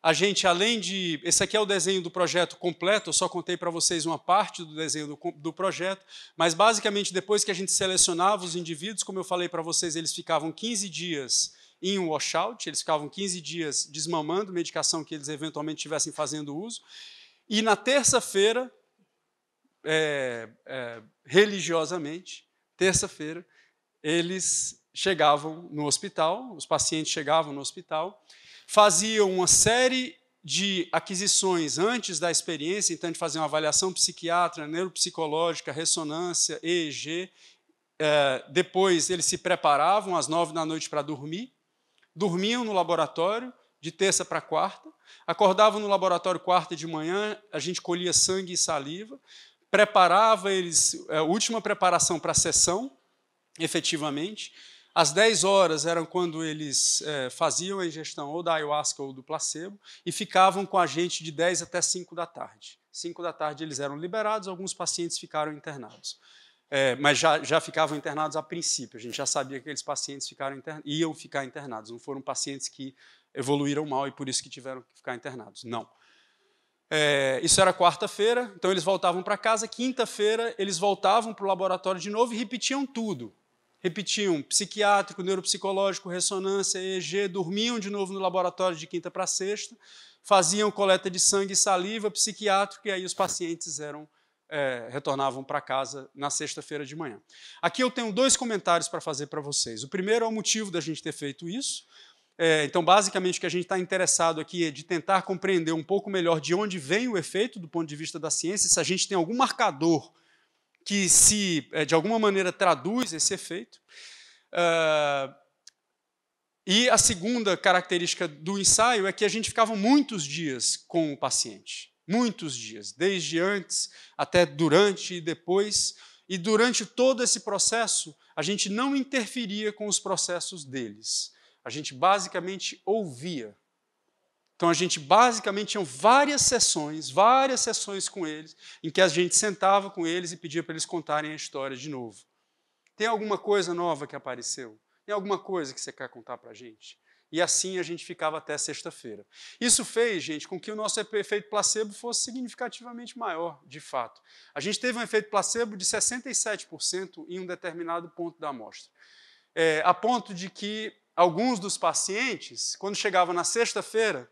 a gente além de. Esse aqui é o desenho do projeto completo, eu só contei para vocês uma parte do desenho do, do, projeto, mas basicamente depois que a gente selecionava os indivíduos, como eu falei para vocês, eles ficavam 15 dias em um washout, eles ficavam 15 dias desmamando medicação que eles eventualmente estivessem fazendo uso. E na terça-feira, é, é, religiosamente, terça-feira, eles chegavam no hospital, os pacientes chegavam no hospital, faziam uma série de aquisições antes da experiência, então de fazer uma avaliação psiquiátrica, neuropsicológica, ressonância, EEG. É, depois eles se preparavam às nove da noite para dormir, dormiam no laboratório de terça para quarta, acordavam no laboratório quarta de manhã, a gente colhia sangue e saliva, preparava eles, é, a última preparação para a sessão, efetivamente. Às 10 horas eram quando eles é, faziam a ingestão ou da ayahuasca ou do placebo e ficavam com a gente de 10 até 5 da tarde. 5 da tarde eles eram liberados, alguns pacientes ficaram internados. É, mas já, já ficavam internados a princípio, a gente já sabia que aqueles pacientes ficaram iam ficar internados, não foram pacientes que evoluíram mal e por isso que tiveram que ficar internados, não. É, isso era quarta-feira, então eles voltavam para casa. Quinta-feira, eles voltavam para o laboratório de novo e repetiam tudo. Repetiam psiquiátrico, neuropsicológico, ressonância, EEG, dormiam de novo no laboratório de quinta para sexta, faziam coleta de sangue e saliva, psiquiátrico, e aí os pacientes eram é, retornavam para casa na sexta-feira de manhã. Aqui eu tenho dois comentários para fazer para vocês. O primeiro é o motivo da gente ter feito isso. É, então, basicamente, o que a gente está interessado aqui é de tentar compreender um pouco melhor de onde vem o efeito do ponto de vista da ciência, se a gente tem algum marcador que se, é, de alguma maneira, traduz esse efeito. Uh, e a segunda característica do ensaio é que a gente ficava muitos dias com o paciente, muitos dias, desde antes até durante e depois. E durante todo esse processo, a gente não interferia com os processos deles a gente basicamente ouvia. Então a gente basicamente tinha várias sessões, várias sessões com eles, em que a gente sentava com eles e pedia para eles contarem a história de novo. Tem alguma coisa nova que apareceu? Tem alguma coisa que você quer contar para a gente? E assim a gente ficava até sexta-feira. Isso fez, gente, com que o nosso efeito placebo fosse significativamente maior, de fato. A gente teve um efeito placebo de 67% em um determinado ponto da amostra, é, a ponto de que alguns dos pacientes, quando chegavam na sexta-feira,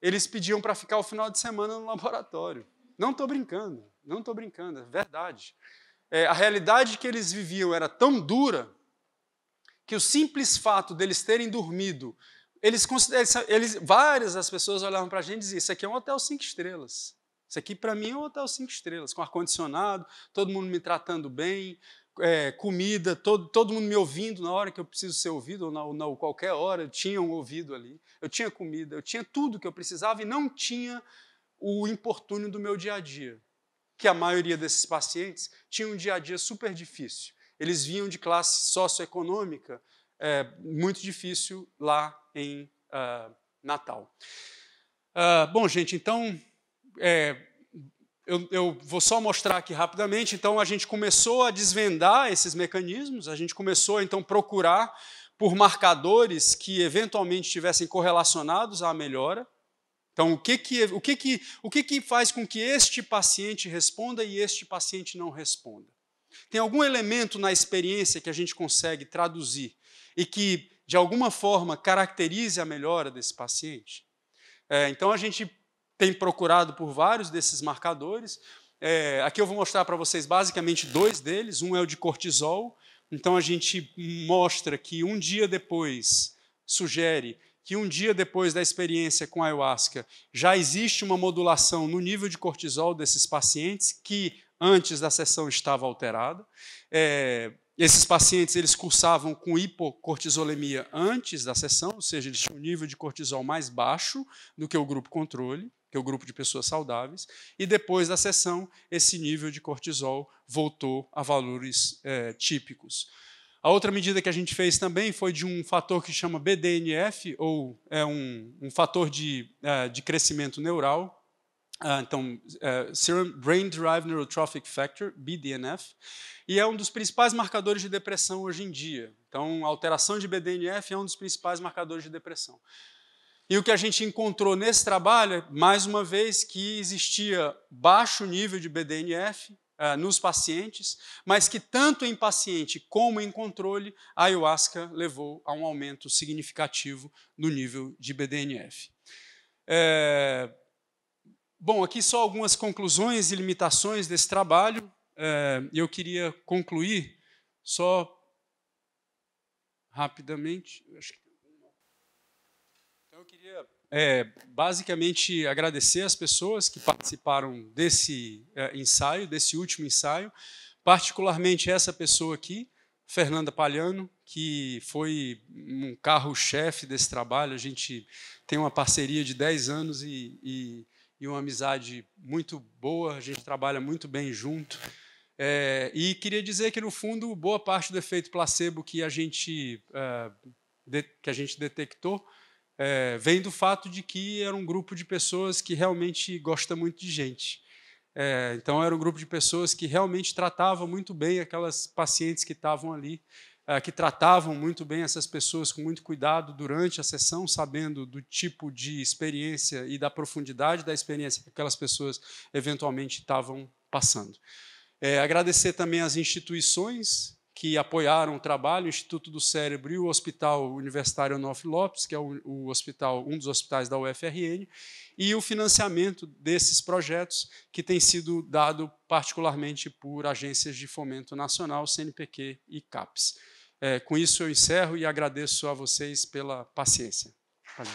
eles pediam para ficar o final de semana no laboratório. Não estou brincando, não estou brincando, é verdade. É, a realidade que eles viviam era tão dura que o simples fato deles terem dormido, eles, eles várias das pessoas olhavam para a gente e diziam: Isso aqui é um hotel cinco estrelas. Isso aqui para mim é um hotel cinco estrelas, com ar-condicionado, todo mundo me tratando bem, é, comida, todo, todo mundo me ouvindo na hora que eu preciso ser ouvido, ou, na, ou, na, qualquer hora, tinham um ouvido ali. Eu tinha comida, eu tinha tudo que eu precisava e não tinha o importúnio do meu dia a dia. Que a maioria desses pacientes tinha um dia a dia super difícil. Eles vinham de classe socioeconômica é, muito difícil lá em uh, Natal. Uh, bom, gente, então. É, eu, eu, vou só mostrar aqui rapidamente. Então, a gente começou a desvendar esses mecanismos, a gente começou então a procurar por marcadores que eventualmente estivessem correlacionados à melhora. Então, o que que, o que, que, o que, que faz com que este paciente responda e este paciente não responda? Tem algum elemento na experiência que a gente consegue traduzir e que, de alguma forma, caracterize a melhora desse paciente? É, então, a gente tem procurado por vários desses marcadores. É, aqui eu vou mostrar para vocês basicamente dois deles. Um é o de cortisol. Então a gente mostra que um dia depois, sugere que um dia depois da experiência com a ayahuasca, já existe uma modulação no nível de cortisol desses pacientes que antes da sessão estava alterada. É, esses pacientes eles cursavam com hipocortisolemia antes da sessão, ou seja, eles tinham um nível de cortisol mais baixo do que o grupo controle que é o grupo de pessoas saudáveis, e depois da sessão, esse nível de cortisol voltou a valores é, típicos. A outra medida que a gente fez também foi de um fator que chama BDNF, ou é um, um fator de, é, de crescimento neural, ah, então, é, Serum Brain Derived Neurotrophic Factor, BDNF, e é um dos principais marcadores de depressão hoje em dia. Então, a alteração de BDNF é um dos principais marcadores de depressão. E o que a gente encontrou nesse trabalho é, mais uma vez, que existia baixo nível de BDNF uh, eh, nos pacientes, mas que tanto em paciente como em controle, a ayahuasca levou a um aumento significativo no nível de BDNF. É... Eh, bom, aqui só algumas conclusões e limitações desse trabalho. É, eu queria concluir só rapidamente. Acho que é, basicamente agradecer as pessoas que participaram desse é, ensaio, desse último ensaio, particularmente essa pessoa aqui, Fernanda Palhano, que foi um carro-chefe desse trabalho. A gente tem uma parceria de 10 anos e, e, e uma amizade muito boa, a gente trabalha muito bem junto. É, e queria dizer que, no fundo, boa parte do efeito placebo que a gente, é, de, que a gente detectou é, vem do fato de que era um grupo de pessoas que realmente gosta muito de gente. É, então, era um grupo de pessoas que realmente tratava muito bem aquelas pacientes que estavam ali, é, que tratavam muito bem essas pessoas com muito cuidado durante a sessão, sabendo do tipo de experiência e da profundidade da experiência que aquelas pessoas eventualmente estavam passando. É, agradecer também às instituições que apoiaram o trabalho, o Instituto do Cérebro e o Hospital Universitário North Lopes, que é o, o hospital, um dos hospitais da UFRN, e o financiamento desses projetos que tem sido dado particularmente por agências de fomento nacional, CNPq e CAPES. É, com isso eu encerro e agradeço a vocês pela paciência. Valeu.